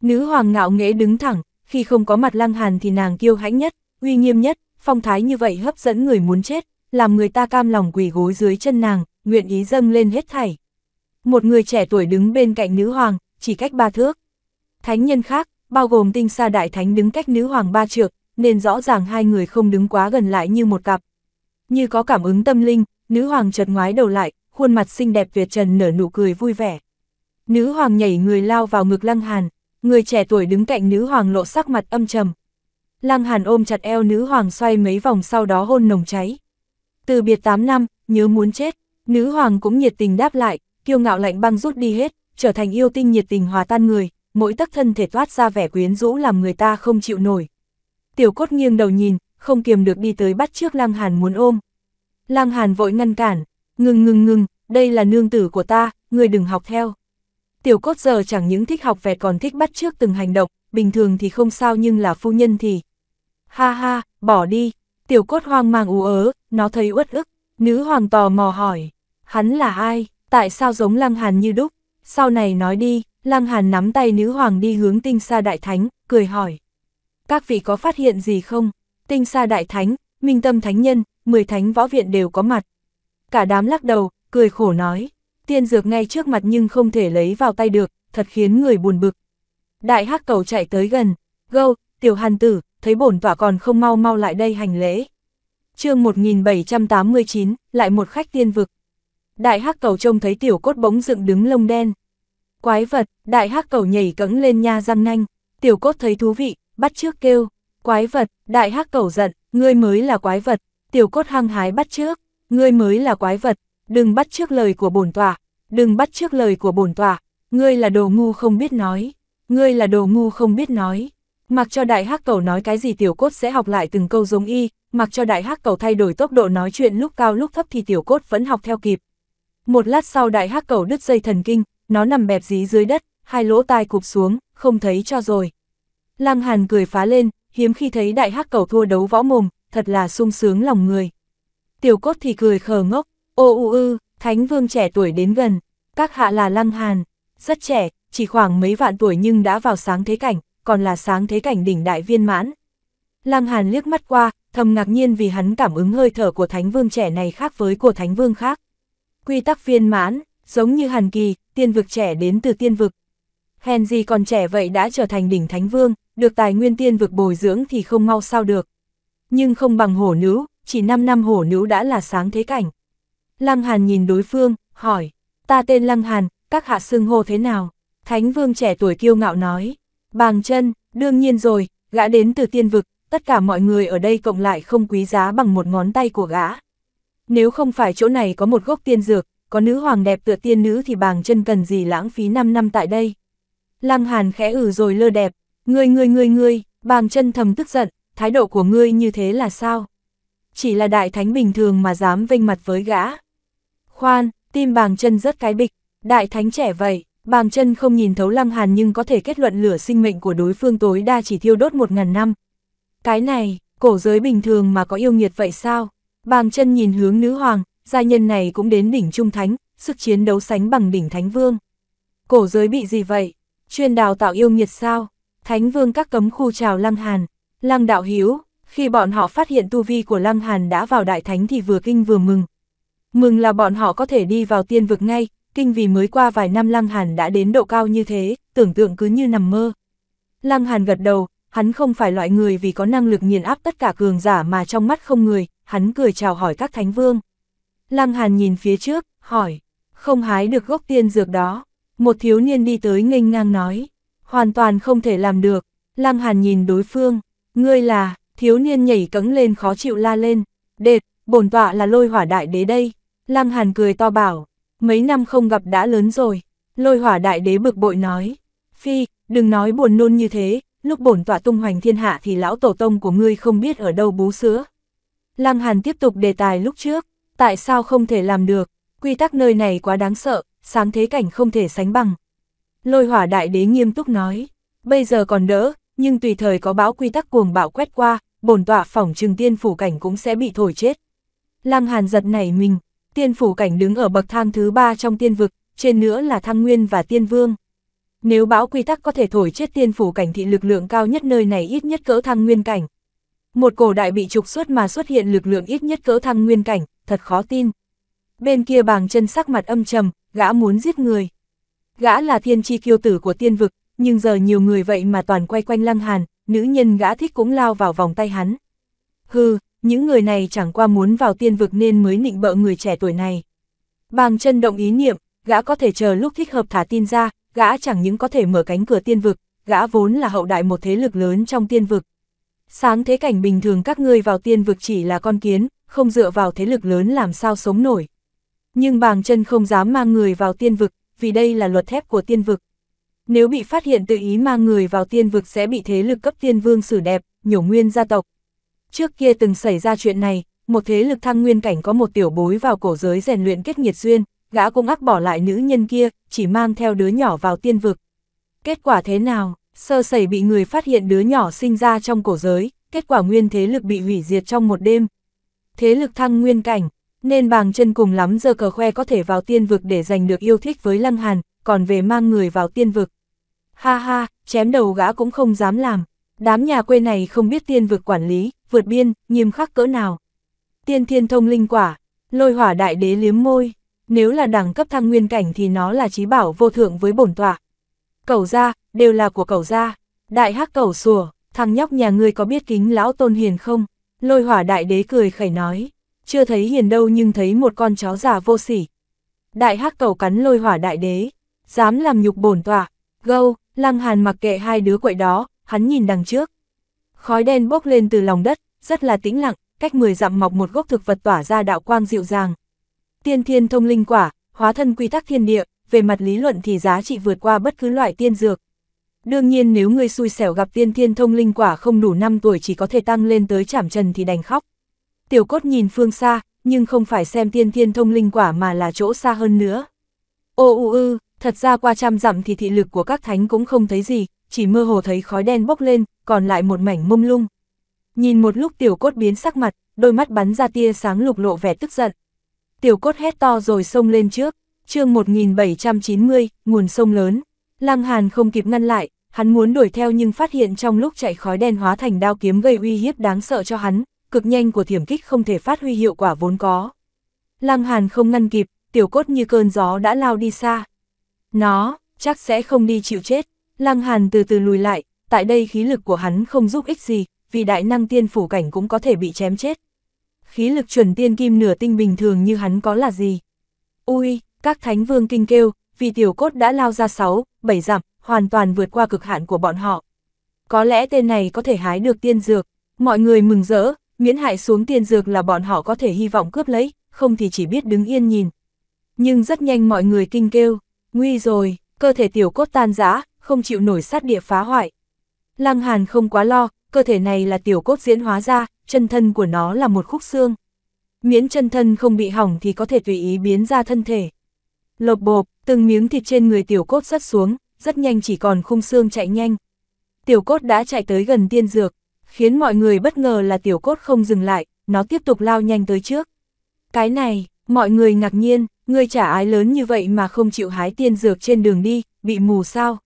Nữ hoàng ngạo nghễ đứng thẳng, khi không có mặt Lăng Hàn thì nàng kiêu hãnh nhất, uy nghiêm nhất, phong thái như vậy hấp dẫn người muốn chết, làm người ta cam lòng quỳ gối dưới chân nàng, nguyện ý dâng lên hết thảy một người trẻ tuổi đứng bên cạnh nữ hoàng, chỉ cách ba thước. Thánh nhân khác, bao gồm tinh sa đại thánh đứng cách nữ hoàng ba trượng, nên rõ ràng hai người không đứng quá gần lại như một cặp. Như có cảm ứng tâm linh, nữ hoàng chợt ngoái đầu lại, khuôn mặt xinh đẹp việt trần nở nụ cười vui vẻ. Nữ hoàng nhảy người lao vào ngực Lăng Hàn, người trẻ tuổi đứng cạnh nữ hoàng lộ sắc mặt âm trầm. Lăng Hàn ôm chặt eo nữ hoàng xoay mấy vòng sau đó hôn nồng cháy. Từ biệt 8 năm, nhớ muốn chết, nữ hoàng cũng nhiệt tình đáp lại, kiêu ngạo lạnh băng rút đi hết, trở thành yêu tinh nhiệt tình hòa tan người, mỗi tấc thân thể thoát ra vẻ quyến rũ làm người ta không chịu nổi. Tiểu cốt nghiêng đầu nhìn, không kiềm được đi tới bắt trước Lang Hàn muốn ôm. Lang Hàn vội ngăn cản, ngừng ngừng ngừng, đây là nương tử của ta, người đừng học theo. Tiểu cốt giờ chẳng những thích học vẹt còn thích bắt trước từng hành động, bình thường thì không sao nhưng là phu nhân thì... Ha ha, bỏ đi, tiểu cốt hoang mang ú ớ, nó thấy uất ức, nữ hoàng tò mò hỏi, hắn là ai? tại sao giống Lăng Hàn như đúc, sau này nói đi, Lăng Hàn nắm tay nữ hoàng đi hướng tinh xa đại thánh, cười hỏi. Các vị có phát hiện gì không? Tinh xa đại thánh, minh tâm thánh nhân, mười thánh võ viện đều có mặt. Cả đám lắc đầu, cười khổ nói, tiên dược ngay trước mặt nhưng không thể lấy vào tay được, thật khiến người buồn bực. Đại hắc cầu chạy tới gần, gâu, tiểu hàn tử, thấy bổn tỏa còn không mau mau lại đây hành lễ. chương 1789, lại một khách tiên vực đại hắc cầu trông thấy tiểu cốt bỗng dựng đứng lông đen. Quái vật, đại hắc cầu nhảy cẫng lên nha răng nanh, tiểu cốt thấy thú vị, bắt trước kêu. Quái vật, đại hắc cầu giận, ngươi mới là quái vật, tiểu cốt hăng hái bắt trước, ngươi mới là quái vật, đừng bắt trước lời của bổn tọa, đừng bắt trước lời của bổn tọa, ngươi là đồ ngu không biết nói, ngươi là đồ ngu không biết nói. Mặc cho đại hắc cầu nói cái gì tiểu cốt sẽ học lại từng câu giống y, mặc cho đại hắc cầu thay đổi tốc độ nói chuyện lúc cao lúc thấp thì tiểu cốt vẫn học theo kịp. Một lát sau đại hắc cầu đứt dây thần kinh, nó nằm bẹp dí dưới đất, hai lỗ tai cụp xuống, không thấy cho rồi. Lăng Hàn cười phá lên, hiếm khi thấy đại hắc cầu thua đấu võ mồm, thật là sung sướng lòng người. Tiểu cốt thì cười khờ ngốc, ô u ư, thánh vương trẻ tuổi đến gần, các hạ là Lăng Hàn, rất trẻ, chỉ khoảng mấy vạn tuổi nhưng đã vào sáng thế cảnh, còn là sáng thế cảnh đỉnh đại viên mãn. Lăng Hàn liếc mắt qua, thầm ngạc nhiên vì hắn cảm ứng hơi thở của thánh vương trẻ này khác với của thánh vương khác quy tắc viên mãn, giống như Hàn Kỳ, tiên vực trẻ đến từ tiên vực. Hèn gì còn trẻ vậy đã trở thành đỉnh thánh vương, được tài nguyên tiên vực bồi dưỡng thì không mau sao được. Nhưng không bằng hổ nữ, chỉ 5 năm hổ nữ đã là sáng thế cảnh. Lăng Hàn nhìn đối phương, hỏi, ta tên Lăng Hàn, các hạ xưng hô thế nào? Thánh vương trẻ tuổi kiêu ngạo nói, bàng chân, đương nhiên rồi, gã đến từ tiên vực, tất cả mọi người ở đây cộng lại không quý giá bằng một ngón tay của gã. Nếu không phải chỗ này có một gốc tiên dược, có nữ hoàng đẹp tựa tiên nữ thì bàng chân cần gì lãng phí 5 năm tại đây. Lăng Hàn khẽ ử ừ rồi lơ đẹp, ngươi ngươi ngươi ngươi, bàng chân thầm tức giận, thái độ của ngươi như thế là sao? Chỉ là đại thánh bình thường mà dám vênh mặt với gã. Khoan, tim bàng chân rất cái bịch, đại thánh trẻ vậy, bàng chân không nhìn thấu lăng hàn nhưng có thể kết luận lửa sinh mệnh của đối phương tối đa chỉ thiêu đốt một ngàn năm. Cái này, cổ giới bình thường mà có yêu nghiệt vậy sao? Bàng chân nhìn hướng nữ hoàng, gia nhân này cũng đến đỉnh trung thánh, sức chiến đấu sánh bằng đỉnh thánh vương. Cổ giới bị gì vậy? Chuyên đào tạo yêu nghiệt sao? Thánh vương các cấm khu trào Lăng Hàn, Lăng Đạo Hiếu, khi bọn họ phát hiện tu vi của Lăng Hàn đã vào đại thánh thì vừa kinh vừa mừng. Mừng là bọn họ có thể đi vào tiên vực ngay, kinh vì mới qua vài năm Lăng Hàn đã đến độ cao như thế, tưởng tượng cứ như nằm mơ. Lăng Hàn gật đầu, hắn không phải loại người vì có năng lực nghiền áp tất cả cường giả mà trong mắt không người, hắn cười chào hỏi các thánh vương. Lăng Hàn nhìn phía trước, hỏi, không hái được gốc tiên dược đó. Một thiếu niên đi tới nghênh ngang nói, hoàn toàn không thể làm được. Lăng Hàn nhìn đối phương, ngươi là, thiếu niên nhảy cẫng lên khó chịu la lên, đệt, bổn tọa là lôi hỏa đại đế đây. Lăng Hàn cười to bảo, mấy năm không gặp đã lớn rồi. Lôi hỏa đại đế bực bội nói, phi, đừng nói buồn nôn như thế, lúc bổn tọa tung hoành thiên hạ thì lão tổ tông của ngươi không biết ở đâu bú sữa. Lăng Hàn tiếp tục đề tài lúc trước, tại sao không thể làm được, quy tắc nơi này quá đáng sợ, sáng thế cảnh không thể sánh bằng. Lôi hỏa đại đế nghiêm túc nói, bây giờ còn đỡ, nhưng tùy thời có bão quy tắc cuồng bạo quét qua, bổn tọa phỏng trừng tiên phủ cảnh cũng sẽ bị thổi chết. Lăng Hàn giật nảy mình, tiên phủ cảnh đứng ở bậc thang thứ ba trong tiên vực, trên nữa là thăng nguyên và tiên vương. Nếu bão quy tắc có thể thổi chết tiên phủ cảnh thì lực lượng cao nhất nơi này ít nhất cỡ thăng nguyên cảnh. Một cổ đại bị trục xuất mà xuất hiện lực lượng ít nhất cỡ thăng nguyên cảnh, thật khó tin. Bên kia bàng chân sắc mặt âm trầm, gã muốn giết người. Gã là thiên chi kiêu tử của tiên vực, nhưng giờ nhiều người vậy mà toàn quay quanh lăng hàn, nữ nhân gã thích cũng lao vào vòng tay hắn. Hừ, những người này chẳng qua muốn vào tiên vực nên mới nịnh bợ người trẻ tuổi này. Bàng chân động ý niệm, gã có thể chờ lúc thích hợp thả tin ra, gã chẳng những có thể mở cánh cửa tiên vực, gã vốn là hậu đại một thế lực lớn trong tiên vực sáng thế cảnh bình thường các ngươi vào tiên vực chỉ là con kiến, không dựa vào thế lực lớn làm sao sống nổi. Nhưng bàng chân không dám mang người vào tiên vực, vì đây là luật thép của tiên vực. Nếu bị phát hiện tự ý mang người vào tiên vực sẽ bị thế lực cấp tiên vương xử đẹp, nhổ nguyên gia tộc. Trước kia từng xảy ra chuyện này, một thế lực thăng nguyên cảnh có một tiểu bối vào cổ giới rèn luyện kết nghiệt duyên, gã cũng ác bỏ lại nữ nhân kia, chỉ mang theo đứa nhỏ vào tiên vực. Kết quả thế nào? Sơ sẩy bị người phát hiện đứa nhỏ sinh ra trong cổ giới, kết quả nguyên thế lực bị hủy diệt trong một đêm. Thế lực thăng nguyên cảnh, nên bàng chân cùng lắm giờ cờ khoe có thể vào tiên vực để giành được yêu thích với Lăng Hàn, còn về mang người vào tiên vực. Ha ha, chém đầu gã cũng không dám làm. Đám nhà quê này không biết tiên vực quản lý, vượt biên, nghiêm khắc cỡ nào. Tiên thiên thông linh quả, lôi hỏa đại đế liếm môi. Nếu là đẳng cấp thăng nguyên cảnh thì nó là trí bảo vô thượng với bổn tọa. Cầu ra, đều là của cậu ra. Đại hắc cậu sủa, thằng nhóc nhà ngươi có biết kính lão tôn hiền không? Lôi hỏa đại đế cười khẩy nói, chưa thấy hiền đâu nhưng thấy một con chó già vô sỉ. Đại hắc cậu cắn lôi hỏa đại đế, dám làm nhục bổn tọa, gâu, lăng hàn mặc kệ hai đứa quậy đó, hắn nhìn đằng trước. Khói đen bốc lên từ lòng đất, rất là tĩnh lặng, cách 10 dặm mọc một gốc thực vật tỏa ra đạo quang dịu dàng. Tiên thiên thông linh quả, hóa thân quy tắc thiên địa, về mặt lý luận thì giá trị vượt qua bất cứ loại tiên dược. Đương nhiên nếu người xui xẻo gặp tiên thiên thông linh quả không đủ 5 tuổi chỉ có thể tăng lên tới chảm trần thì đành khóc. Tiểu cốt nhìn phương xa, nhưng không phải xem tiên thiên thông linh quả mà là chỗ xa hơn nữa. Ô ư ư, thật ra qua trăm dặm thì thị lực của các thánh cũng không thấy gì, chỉ mơ hồ thấy khói đen bốc lên, còn lại một mảnh mông lung. Nhìn một lúc tiểu cốt biến sắc mặt, đôi mắt bắn ra tia sáng lục lộ vẻ tức giận. Tiểu cốt hét to rồi sông lên trước, chương 1790, nguồn sông lớn. Lăng Hàn không kịp ngăn lại, hắn muốn đuổi theo nhưng phát hiện trong lúc chạy khói đen hóa thành đao kiếm gây uy hiếp đáng sợ cho hắn, cực nhanh của thiểm kích không thể phát huy hiệu quả vốn có. Lăng Hàn không ngăn kịp, tiểu cốt như cơn gió đã lao đi xa. Nó, chắc sẽ không đi chịu chết. Lăng Hàn từ từ lùi lại, tại đây khí lực của hắn không giúp ích gì, vì đại năng tiên phủ cảnh cũng có thể bị chém chết. Khí lực chuẩn tiên kim nửa tinh bình thường như hắn có là gì? Ui, các thánh vương kinh kêu, vì tiểu cốt đã lao ra 6, 7 dặm, hoàn toàn vượt qua cực hạn của bọn họ. Có lẽ tên này có thể hái được tiên dược, mọi người mừng rỡ, miễn hại xuống tiên dược là bọn họ có thể hy vọng cướp lấy, không thì chỉ biết đứng yên nhìn. Nhưng rất nhanh mọi người kinh kêu, nguy rồi, cơ thể tiểu cốt tan rã, không chịu nổi sát địa phá hoại. Lăng Hàn không quá lo, cơ thể này là tiểu cốt diễn hóa ra, chân thân của nó là một khúc xương. Miễn chân thân không bị hỏng thì có thể tùy ý biến ra thân thể. Lột bộp, từng miếng thịt trên người tiểu cốt rất xuống, rất nhanh chỉ còn khung xương chạy nhanh. Tiểu cốt đã chạy tới gần tiên dược, khiến mọi người bất ngờ là tiểu cốt không dừng lại, nó tiếp tục lao nhanh tới trước. Cái này, mọi người ngạc nhiên, người trả ái lớn như vậy mà không chịu hái tiên dược trên đường đi, bị mù sao.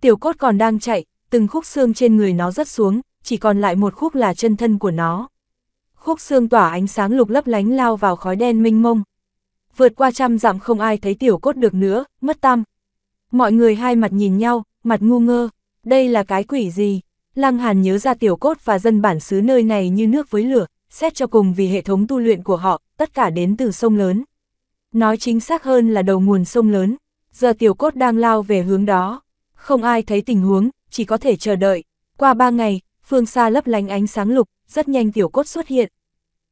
Tiểu cốt còn đang chạy, từng khúc xương trên người nó rất xuống, chỉ còn lại một khúc là chân thân của nó. Khúc xương tỏa ánh sáng lục lấp lánh lao vào khói đen minh mông, vượt qua trăm dặm không ai thấy tiểu cốt được nữa, mất tâm Mọi người hai mặt nhìn nhau, mặt ngu ngơ, đây là cái quỷ gì? Lăng Hàn nhớ ra tiểu cốt và dân bản xứ nơi này như nước với lửa, xét cho cùng vì hệ thống tu luyện của họ, tất cả đến từ sông lớn. Nói chính xác hơn là đầu nguồn sông lớn, giờ tiểu cốt đang lao về hướng đó. Không ai thấy tình huống, chỉ có thể chờ đợi. Qua ba ngày, phương xa lấp lánh ánh sáng lục, rất nhanh tiểu cốt xuất hiện.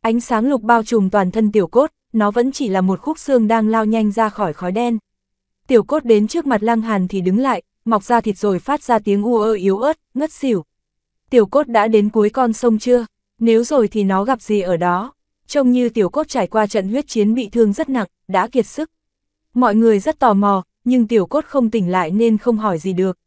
Ánh sáng lục bao trùm toàn thân tiểu cốt, nó vẫn chỉ là một khúc xương đang lao nhanh ra khỏi khói đen. Tiểu cốt đến trước mặt lăng hàn thì đứng lại, mọc ra thịt rồi phát ra tiếng u ơ yếu ớt, ngất xỉu. Tiểu cốt đã đến cuối con sông chưa? Nếu rồi thì nó gặp gì ở đó? Trông như tiểu cốt trải qua trận huyết chiến bị thương rất nặng, đã kiệt sức. Mọi người rất tò mò, nhưng tiểu cốt không tỉnh lại nên không hỏi gì được.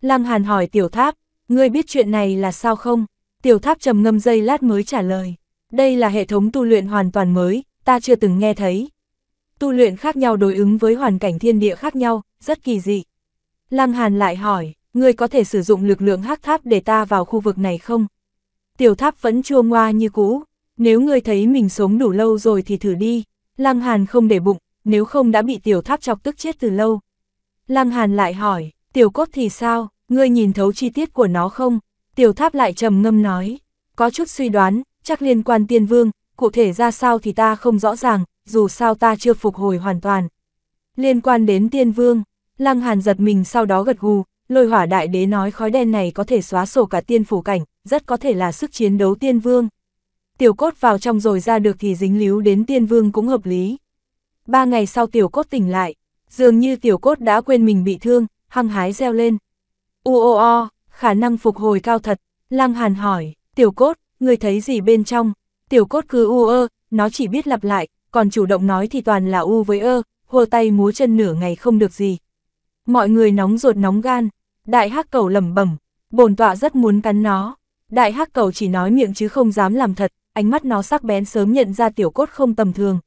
Lăng Hàn hỏi tiểu tháp, ngươi biết chuyện này là sao không? Tiểu tháp trầm ngâm dây lát mới trả lời. Đây là hệ thống tu luyện hoàn toàn mới, ta chưa từng nghe thấy. Tu luyện khác nhau đối ứng với hoàn cảnh thiên địa khác nhau, rất kỳ dị. Lăng Hàn lại hỏi, ngươi có thể sử dụng lực lượng hắc tháp để ta vào khu vực này không? Tiểu tháp vẫn chua ngoa như cũ, nếu ngươi thấy mình sống đủ lâu rồi thì thử đi. Lăng Hàn không để bụng, nếu không đã bị tiểu tháp chọc tức chết từ lâu. Lăng Hàn lại hỏi, tiểu cốt thì sao, ngươi nhìn thấu chi tiết của nó không? Tiểu tháp lại trầm ngâm nói, có chút suy đoán, chắc liên quan tiên vương, cụ thể ra sao thì ta không rõ ràng, dù sao ta chưa phục hồi hoàn toàn. Liên quan đến tiên vương, Lăng Hàn giật mình sau đó gật gù, lôi hỏa đại đế nói khói đen này có thể xóa sổ cả tiên phủ cảnh, rất có thể là sức chiến đấu tiên vương. Tiểu cốt vào trong rồi ra được thì dính líu đến tiên vương cũng hợp lý. Ba ngày sau tiểu cốt tỉnh lại, dường như tiểu cốt đã quên mình bị thương, hăng hái reo lên. U o o, khả năng phục hồi cao thật, Lăng Hàn hỏi, tiểu cốt, người thấy gì bên trong? tiểu cốt cứ u ơ, nó chỉ biết lặp lại, còn chủ động nói thì toàn là u với ơ, hô tay múa chân nửa ngày không được gì. Mọi người nóng ruột nóng gan, đại hắc cầu lẩm bẩm, bổn tọa rất muốn cắn nó. Đại hắc cầu chỉ nói miệng chứ không dám làm thật, ánh mắt nó sắc bén sớm nhận ra tiểu cốt không tầm thường.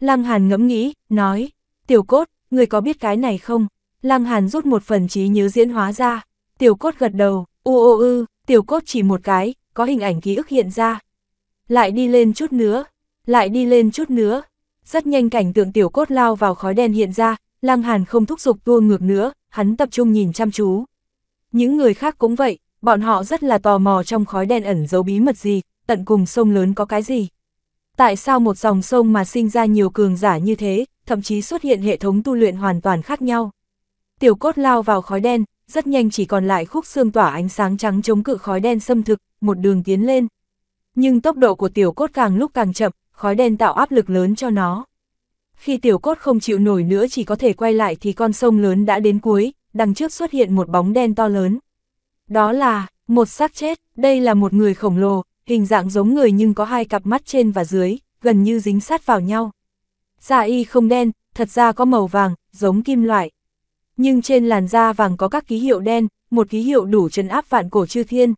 Lăng Hàn ngẫm nghĩ, nói, tiểu cốt, người có biết cái này không? Lăng Hàn rút một phần trí nhớ diễn hóa ra, tiểu cốt gật đầu, u ô ư, tiểu cốt chỉ một cái, có hình ảnh ký ức hiện ra, lại đi lên chút nữa, lại đi lên chút nữa. Rất nhanh cảnh tượng tiểu cốt lao vào khói đen hiện ra, Lăng Hàn không thúc giục tua ngược nữa, hắn tập trung nhìn chăm chú. Những người khác cũng vậy, bọn họ rất là tò mò trong khói đen ẩn giấu bí mật gì, tận cùng sông lớn có cái gì. Tại sao một dòng sông mà sinh ra nhiều cường giả như thế, thậm chí xuất hiện hệ thống tu luyện hoàn toàn khác nhau. Tiểu cốt lao vào khói đen, rất nhanh chỉ còn lại khúc xương tỏa ánh sáng trắng chống cự khói đen xâm thực, một đường tiến lên, nhưng tốc độ của tiểu cốt càng lúc càng chậm, khói đen tạo áp lực lớn cho nó. Khi tiểu cốt không chịu nổi nữa chỉ có thể quay lại thì con sông lớn đã đến cuối, đằng trước xuất hiện một bóng đen to lớn. Đó là, một xác chết, đây là một người khổng lồ, hình dạng giống người nhưng có hai cặp mắt trên và dưới, gần như dính sát vào nhau. Da y không đen, thật ra có màu vàng, giống kim loại. Nhưng trên làn da vàng có các ký hiệu đen, một ký hiệu đủ trấn áp vạn cổ chư thiên.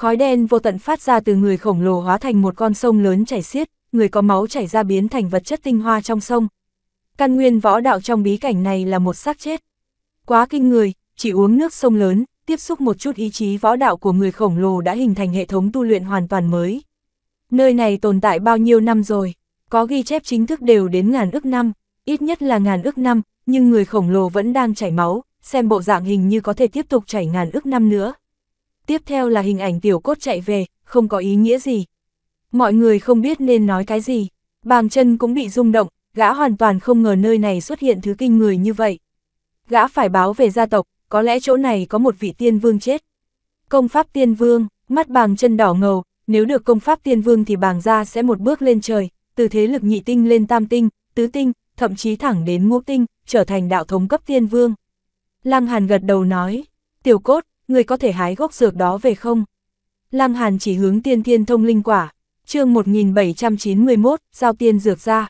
Khói đen vô tận phát ra từ người khổng lồ hóa thành một con sông lớn chảy xiết, người có máu chảy ra biến thành vật chất tinh hoa trong sông. Căn nguyên võ đạo trong bí cảnh này là một xác chết. Quá kinh người, chỉ uống nước sông lớn, tiếp xúc một chút ý chí võ đạo của người khổng lồ đã hình thành hệ thống tu luyện hoàn toàn mới. Nơi này tồn tại bao nhiêu năm rồi, có ghi chép chính thức đều đến ngàn ức năm, ít nhất là ngàn ức năm, nhưng người khổng lồ vẫn đang chảy máu, xem bộ dạng hình như có thể tiếp tục chảy ngàn ức năm nữa tiếp theo là hình ảnh tiểu cốt chạy về, không có ý nghĩa gì. Mọi người không biết nên nói cái gì, bàng chân cũng bị rung động, gã hoàn toàn không ngờ nơi này xuất hiện thứ kinh người như vậy. Gã phải báo về gia tộc, có lẽ chỗ này có một vị tiên vương chết. Công pháp tiên vương, mắt bàng chân đỏ ngầu, nếu được công pháp tiên vương thì bàng gia sẽ một bước lên trời, từ thế lực nhị tinh lên tam tinh, tứ tinh, thậm chí thẳng đến ngũ tinh, trở thành đạo thống cấp tiên vương. Lăng Hàn gật đầu nói, tiểu cốt, người có thể hái gốc dược đó về không? Lăng Hàn chỉ hướng tiên thiên thông linh quả, chương 1791, giao tiên dược ra.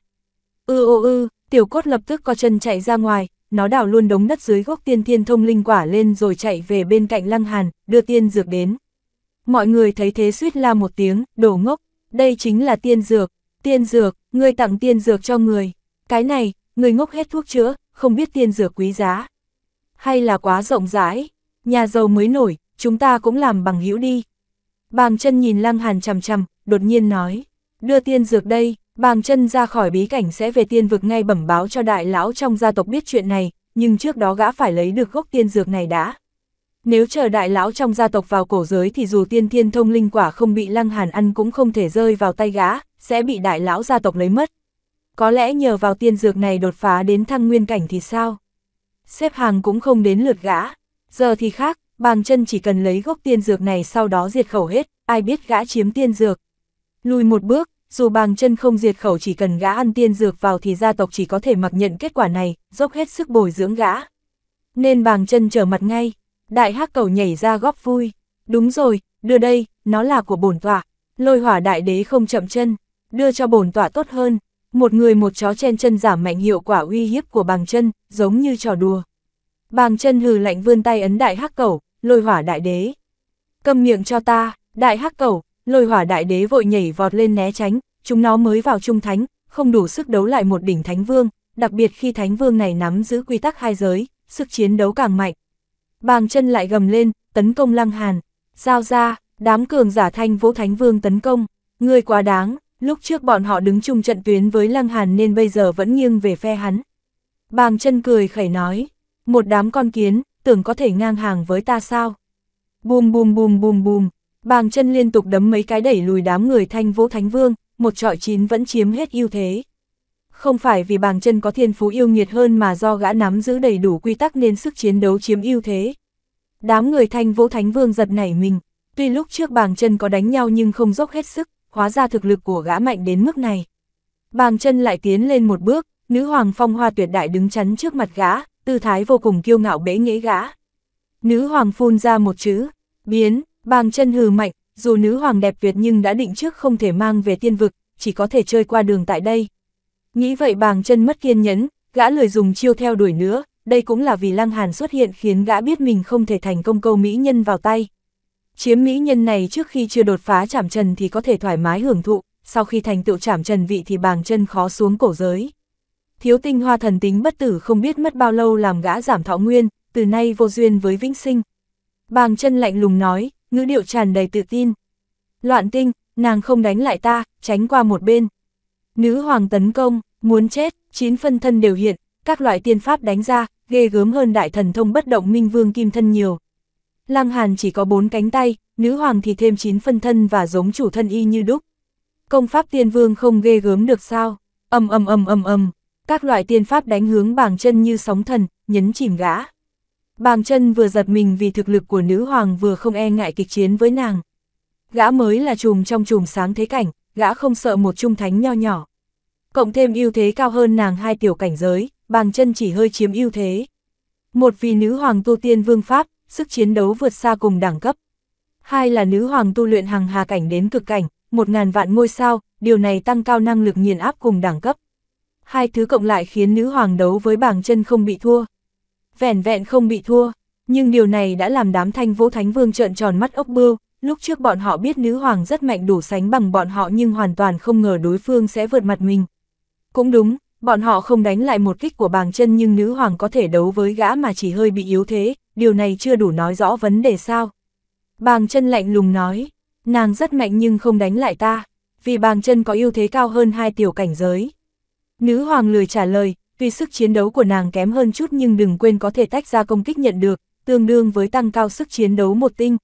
Ư ô ư, tiểu cốt lập tức co chân chạy ra ngoài, nó đảo luôn đống đất dưới gốc tiên thiên thông linh quả lên rồi chạy về bên cạnh Lăng Hàn, đưa tiên dược đến. Mọi người thấy thế suýt la một tiếng, đổ ngốc, đây chính là tiên dược, tiên dược, người tặng tiên dược cho người. Cái này, người ngốc hết thuốc chữa, không biết tiên dược quý giá. Hay là quá rộng rãi, Nhà giàu mới nổi, chúng ta cũng làm bằng hữu đi. Bàng chân nhìn Lăng Hàn chằm chằm, đột nhiên nói, đưa tiên dược đây, bàng chân ra khỏi bí cảnh sẽ về tiên vực ngay bẩm báo cho đại lão trong gia tộc biết chuyện này, nhưng trước đó gã phải lấy được gốc tiên dược này đã. Nếu chờ đại lão trong gia tộc vào cổ giới thì dù tiên thiên thông linh quả không bị Lăng Hàn ăn cũng không thể rơi vào tay gã, sẽ bị đại lão gia tộc lấy mất. Có lẽ nhờ vào tiên dược này đột phá đến thăng nguyên cảnh thì sao? Xếp hàng cũng không đến lượt gã. Giờ thì khác, bàng chân chỉ cần lấy gốc tiên dược này sau đó diệt khẩu hết, ai biết gã chiếm tiên dược. Lùi một bước, dù bàng chân không diệt khẩu chỉ cần gã ăn tiên dược vào thì gia tộc chỉ có thể mặc nhận kết quả này, dốc hết sức bồi dưỡng gã. Nên bàng chân trở mặt ngay, đại hắc cầu nhảy ra góp vui. Đúng rồi, đưa đây, nó là của bổn tọa. Lôi hỏa đại đế không chậm chân, đưa cho bổn tọa tốt hơn. Một người một chó chen chân giảm mạnh hiệu quả uy hiếp của bàng chân, giống như trò đùa. Bàng chân hừ lạnh vươn tay ấn đại hắc cầu lôi hỏa đại đế. Cầm miệng cho ta, đại hắc cầu lôi hỏa đại đế vội nhảy vọt lên né tránh, chúng nó mới vào trung thánh, không đủ sức đấu lại một đỉnh thánh vương, đặc biệt khi thánh vương này nắm giữ quy tắc hai giới, sức chiến đấu càng mạnh. Bàng chân lại gầm lên, tấn công lăng hàn, giao ra, đám cường giả thanh vũ thánh vương tấn công, ngươi quá đáng, lúc trước bọn họ đứng chung trận tuyến với lăng hàn nên bây giờ vẫn nghiêng về phe hắn. Bàng chân cười khẩy nói, một đám con kiến, tưởng có thể ngang hàng với ta sao? Bùm bùm bùm bùm bùm, bàng chân liên tục đấm mấy cái đẩy lùi đám người thanh vũ thánh vương, một trọi chín vẫn chiếm hết ưu thế. Không phải vì bàng chân có thiên phú yêu nghiệt hơn mà do gã nắm giữ đầy đủ quy tắc nên sức chiến đấu chiếm ưu thế. Đám người thanh vũ thánh vương giật nảy mình, tuy lúc trước bàng chân có đánh nhau nhưng không dốc hết sức, hóa ra thực lực của gã mạnh đến mức này. Bàng chân lại tiến lên một bước, nữ hoàng phong hoa tuyệt đại đứng chắn trước mặt gã, tư thái vô cùng kiêu ngạo bế nghễ gã. Nữ hoàng phun ra một chữ, biến, bàng chân hừ mạnh, dù nữ hoàng đẹp việt nhưng đã định trước không thể mang về tiên vực, chỉ có thể chơi qua đường tại đây. Nghĩ vậy bàng chân mất kiên nhẫn, gã lười dùng chiêu theo đuổi nữa, đây cũng là vì lăng hàn xuất hiện khiến gã biết mình không thể thành công câu mỹ nhân vào tay. Chiếm mỹ nhân này trước khi chưa đột phá chảm trần thì có thể thoải mái hưởng thụ, sau khi thành tựu chảm trần vị thì bàng chân khó xuống cổ giới thiếu tinh hoa thần tính bất tử không biết mất bao lâu làm gã giảm thọ nguyên, từ nay vô duyên với vĩnh sinh. Bàng chân lạnh lùng nói, ngữ điệu tràn đầy tự tin. Loạn tinh, nàng không đánh lại ta, tránh qua một bên. Nữ hoàng tấn công, muốn chết, chín phân thân đều hiện, các loại tiên pháp đánh ra, ghê gớm hơn đại thần thông bất động minh vương kim thân nhiều. Lăng Hàn chỉ có bốn cánh tay, nữ hoàng thì thêm chín phân thân và giống chủ thân y như đúc. Công pháp tiên vương không ghê gớm được sao? Ầm ầm ầm ầm ầm, các loại tiên pháp đánh hướng bàng chân như sóng thần, nhấn chìm gã. Bàng chân vừa giật mình vì thực lực của nữ hoàng vừa không e ngại kịch chiến với nàng. Gã mới là chùm trong chùm sáng thế cảnh, gã không sợ một trung thánh nho nhỏ. Cộng thêm ưu thế cao hơn nàng hai tiểu cảnh giới, bàng chân chỉ hơi chiếm ưu thế. Một vì nữ hoàng tu tiên vương pháp, sức chiến đấu vượt xa cùng đẳng cấp. Hai là nữ hoàng tu luyện hàng hà cảnh đến cực cảnh, một ngàn vạn ngôi sao, điều này tăng cao năng lực nghiền áp cùng đẳng cấp hai thứ cộng lại khiến nữ hoàng đấu với bảng chân không bị thua. vẹn vẹn không bị thua, nhưng điều này đã làm đám thanh vũ thánh vương trợn tròn mắt ốc bưu, lúc trước bọn họ biết nữ hoàng rất mạnh đủ sánh bằng bọn họ nhưng hoàn toàn không ngờ đối phương sẽ vượt mặt mình. Cũng đúng, bọn họ không đánh lại một kích của bàng chân nhưng nữ hoàng có thể đấu với gã mà chỉ hơi bị yếu thế, điều này chưa đủ nói rõ vấn đề sao. Bàng chân lạnh lùng nói, nàng rất mạnh nhưng không đánh lại ta, vì bàng chân có ưu thế cao hơn hai tiểu cảnh giới. Nữ hoàng lười trả lời, tuy sức chiến đấu của nàng kém hơn chút nhưng đừng quên có thể tách ra công kích nhận được, tương đương với tăng cao sức chiến đấu một tinh.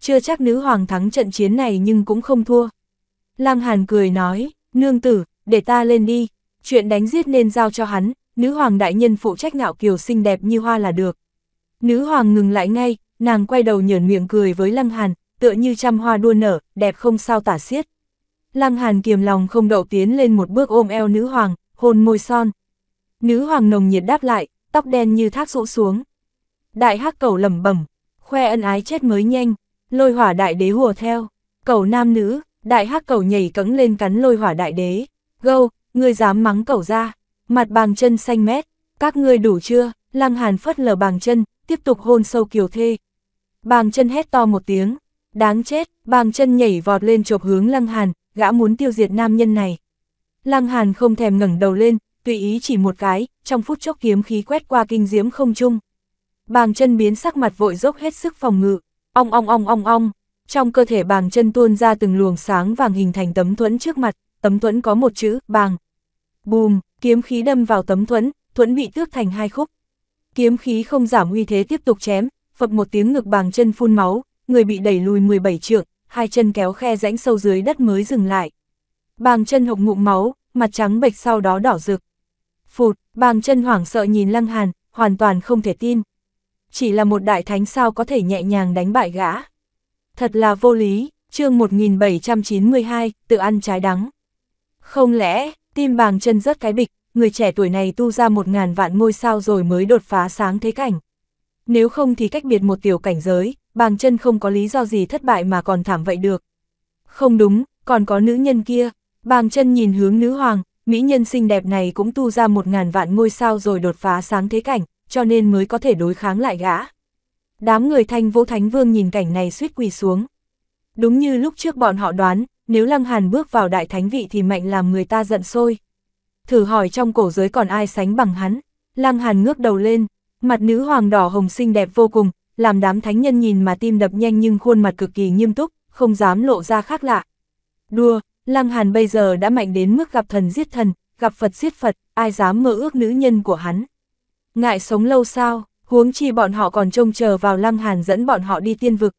Chưa chắc nữ hoàng thắng trận chiến này nhưng cũng không thua. Lăng Hàn cười nói, nương tử, để ta lên đi, chuyện đánh giết nên giao cho hắn, nữ hoàng đại nhân phụ trách ngạo kiều xinh đẹp như hoa là được. Nữ hoàng ngừng lại ngay, nàng quay đầu nhởn miệng cười với Lăng Hàn, tựa như trăm hoa đua nở, đẹp không sao tả xiết. Lăng Hàn kiềm lòng không đậu tiến lên một bước ôm eo nữ hoàng, hồn môi son. Nữ hoàng nồng nhiệt đáp lại, tóc đen như thác rũ xuống. Đại hắc cầu lẩm bẩm, khoe ân ái chết mới nhanh, lôi hỏa đại đế hùa theo, cầu nam nữ, đại hắc cầu nhảy cẫng lên cắn lôi hỏa đại đế. Gâu, ngươi dám mắng cầu ra, mặt bàng chân xanh mét, các ngươi đủ chưa, lăng hàn phất lờ bàng chân, tiếp tục hôn sâu kiều thê. Bàng chân hét to một tiếng, đáng chết, bàng chân nhảy vọt lên chộp hướng lăng hàn, gã muốn tiêu diệt nam nhân này. Lăng Hàn không thèm ngẩng đầu lên, tùy ý chỉ một cái, trong phút chốc kiếm khí quét qua kinh diễm không trung. Bàng chân biến sắc mặt vội dốc hết sức phòng ngự, ong ong ong ong ong, trong cơ thể bàng chân tuôn ra từng luồng sáng vàng hình thành tấm thuẫn trước mặt, tấm thuẫn có một chữ, bàng. Bùm, kiếm khí đâm vào tấm thuẫn, thuẫn bị tước thành hai khúc. Kiếm khí không giảm uy thế tiếp tục chém, phập một tiếng ngực bàng chân phun máu, người bị đẩy lùi 17 trượng, hai chân kéo khe rãnh sâu dưới đất mới dừng lại. Bàng chân hộc ngụm máu, mặt trắng bệch sau đó đỏ rực. Phụt, bàng chân hoảng sợ nhìn lăng hàn, hoàn toàn không thể tin. Chỉ là một đại thánh sao có thể nhẹ nhàng đánh bại gã. Thật là vô lý, chương 1792, tự ăn trái đắng. Không lẽ, tim bàng chân rất cái bịch, người trẻ tuổi này tu ra một ngàn vạn ngôi sao rồi mới đột phá sáng thế cảnh. Nếu không thì cách biệt một tiểu cảnh giới, bàng chân không có lý do gì thất bại mà còn thảm vậy được. Không đúng, còn có nữ nhân kia, Bàng chân nhìn hướng nữ hoàng, mỹ nhân xinh đẹp này cũng tu ra một ngàn vạn ngôi sao rồi đột phá sáng thế cảnh, cho nên mới có thể đối kháng lại gã. Đám người thanh vũ thánh vương nhìn cảnh này suýt quỳ xuống. Đúng như lúc trước bọn họ đoán, nếu Lăng Hàn bước vào đại thánh vị thì mạnh làm người ta giận sôi. Thử hỏi trong cổ giới còn ai sánh bằng hắn? Lăng Hàn ngước đầu lên, mặt nữ hoàng đỏ hồng xinh đẹp vô cùng, làm đám thánh nhân nhìn mà tim đập nhanh nhưng khuôn mặt cực kỳ nghiêm túc, không dám lộ ra khác lạ. Đùa, Lăng Hàn bây giờ đã mạnh đến mức gặp thần giết thần, gặp Phật giết Phật, ai dám mơ ước nữ nhân của hắn. Ngại sống lâu sao, huống chi bọn họ còn trông chờ vào Lăng Hàn dẫn bọn họ đi tiên vực.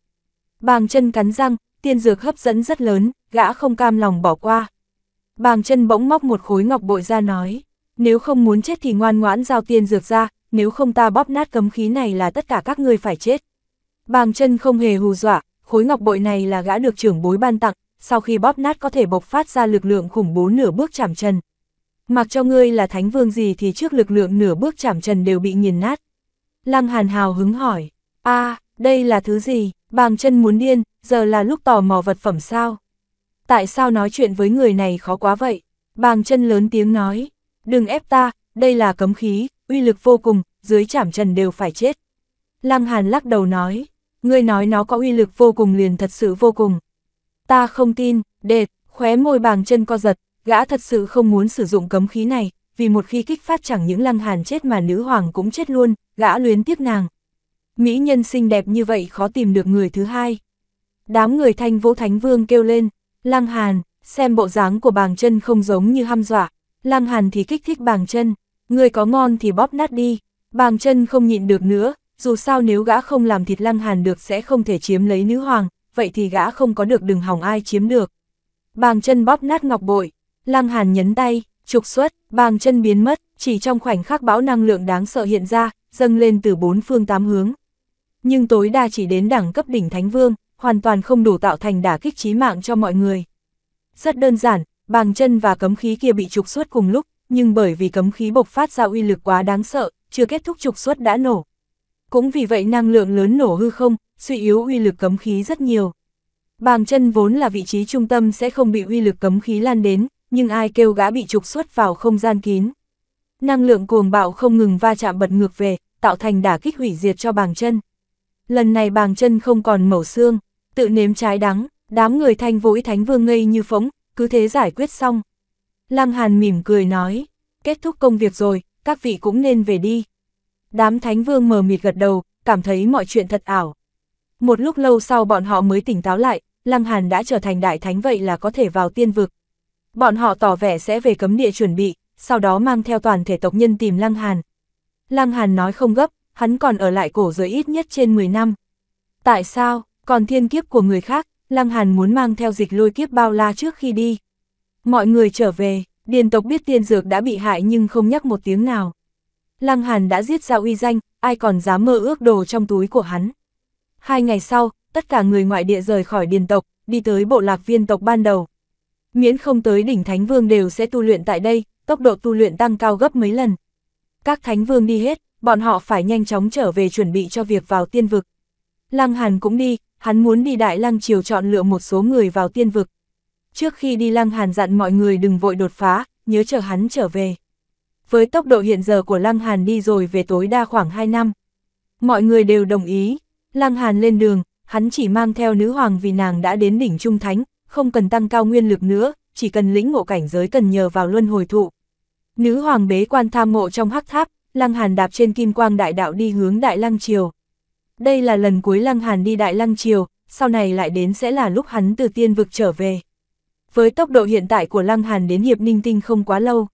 Bàng chân cắn răng, tiên dược hấp dẫn rất lớn, gã không cam lòng bỏ qua. Bàng chân bỗng móc một khối ngọc bội ra nói, nếu không muốn chết thì ngoan ngoãn giao tiên dược ra, nếu không ta bóp nát cấm khí này là tất cả các ngươi phải chết. Bàng chân không hề hù dọa, khối ngọc bội này là gã được trưởng bối ban tặng, sau khi bóp nát có thể bộc phát ra lực lượng khủng bố nửa bước chạm trần. Mặc cho ngươi là thánh vương gì thì trước lực lượng nửa bước chạm trần đều bị nghiền nát. Lăng hàn hào hứng hỏi, a đây là thứ gì, bàng chân muốn điên, giờ là lúc tò mò vật phẩm sao? Tại sao nói chuyện với người này khó quá vậy? Bàng chân lớn tiếng nói, đừng ép ta, đây là cấm khí, uy lực vô cùng, dưới chạm trần đều phải chết. Lăng Hàn lắc đầu nói, ngươi nói nó có uy lực vô cùng liền thật sự vô cùng, Ta không tin, đệ khóe môi bàng chân co giật, gã thật sự không muốn sử dụng cấm khí này, vì một khi kích phát chẳng những lăng hàn chết mà nữ hoàng cũng chết luôn, gã luyến tiếc nàng. Mỹ nhân xinh đẹp như vậy khó tìm được người thứ hai. Đám người thanh vũ thánh vương kêu lên, lăng hàn, xem bộ dáng của bàng chân không giống như ham dọa, lăng hàn thì kích thích bàng chân, người có ngon thì bóp nát đi, bàng chân không nhịn được nữa, dù sao nếu gã không làm thịt lăng hàn được sẽ không thể chiếm lấy nữ hoàng, vậy thì gã không có được đừng hỏng ai chiếm được. Bàng chân bóp nát ngọc bội, Lăng Hàn nhấn tay, trục xuất, bàng chân biến mất, chỉ trong khoảnh khắc bão năng lượng đáng sợ hiện ra, dâng lên từ bốn phương tám hướng. Nhưng tối đa chỉ đến đẳng cấp đỉnh Thánh Vương, hoàn toàn không đủ tạo thành đả kích chí mạng cho mọi người. Rất đơn giản, bàng chân và cấm khí kia bị trục xuất cùng lúc, nhưng bởi vì cấm khí bộc phát ra uy lực quá đáng sợ, chưa kết thúc trục xuất đã nổ. Cũng vì vậy năng lượng lớn nổ hư không, suy yếu uy lực cấm khí rất nhiều. Bàn chân vốn là vị trí trung tâm sẽ không bị uy lực cấm khí lan đến, nhưng ai kêu gã bị trục xuất vào không gian kín. Năng lượng cuồng bạo không ngừng va chạm bật ngược về, tạo thành đả kích hủy diệt cho bàng chân. Lần này bàng chân không còn mẩu xương, tự nếm trái đắng, đám người thanh vũi thánh vương ngây như phóng, cứ thế giải quyết xong. Lăng Hàn mỉm cười nói, kết thúc công việc rồi, các vị cũng nên về đi. Đám thánh vương mờ mịt gật đầu, cảm thấy mọi chuyện thật ảo. Một lúc lâu sau bọn họ mới tỉnh táo lại, Lăng Hàn đã trở thành đại thánh vậy là có thể vào tiên vực. Bọn họ tỏ vẻ sẽ về cấm địa chuẩn bị, sau đó mang theo toàn thể tộc nhân tìm Lăng Hàn. Lăng Hàn nói không gấp, hắn còn ở lại cổ giới ít nhất trên 10 năm. Tại sao, còn thiên kiếp của người khác, Lăng Hàn muốn mang theo dịch lôi kiếp bao la trước khi đi. Mọi người trở về, điền tộc biết tiên dược đã bị hại nhưng không nhắc một tiếng nào. Lăng Hàn đã giết ra uy danh, ai còn dám mơ ước đồ trong túi của hắn. Hai ngày sau, tất cả người ngoại địa rời khỏi điền tộc, đi tới bộ lạc viên tộc ban đầu. Miễn không tới đỉnh Thánh Vương đều sẽ tu luyện tại đây, tốc độ tu luyện tăng cao gấp mấy lần. Các Thánh Vương đi hết, bọn họ phải nhanh chóng trở về chuẩn bị cho việc vào tiên vực. Lăng Hàn cũng đi, hắn muốn đi Đại Lăng Triều chọn lựa một số người vào tiên vực. Trước khi đi Lăng Hàn dặn mọi người đừng vội đột phá, nhớ chờ hắn trở về. Với tốc độ hiện giờ của Lăng Hàn đi rồi về tối đa khoảng 2 năm. Mọi người đều đồng ý, Lăng Hàn lên đường, hắn chỉ mang theo nữ hoàng vì nàng đã đến đỉnh trung thánh, không cần tăng cao nguyên lực nữa, chỉ cần lĩnh ngộ cảnh giới cần nhờ vào luân hồi thụ. Nữ hoàng bế quan tham ngộ trong hắc tháp, Lăng Hàn đạp trên kim quang đại đạo đi hướng Đại Lăng Triều. Đây là lần cuối Lăng Hàn đi Đại Lăng Triều, sau này lại đến sẽ là lúc hắn từ tiên vực trở về. Với tốc độ hiện tại của Lăng Hàn đến Hiệp Ninh Tinh không quá lâu.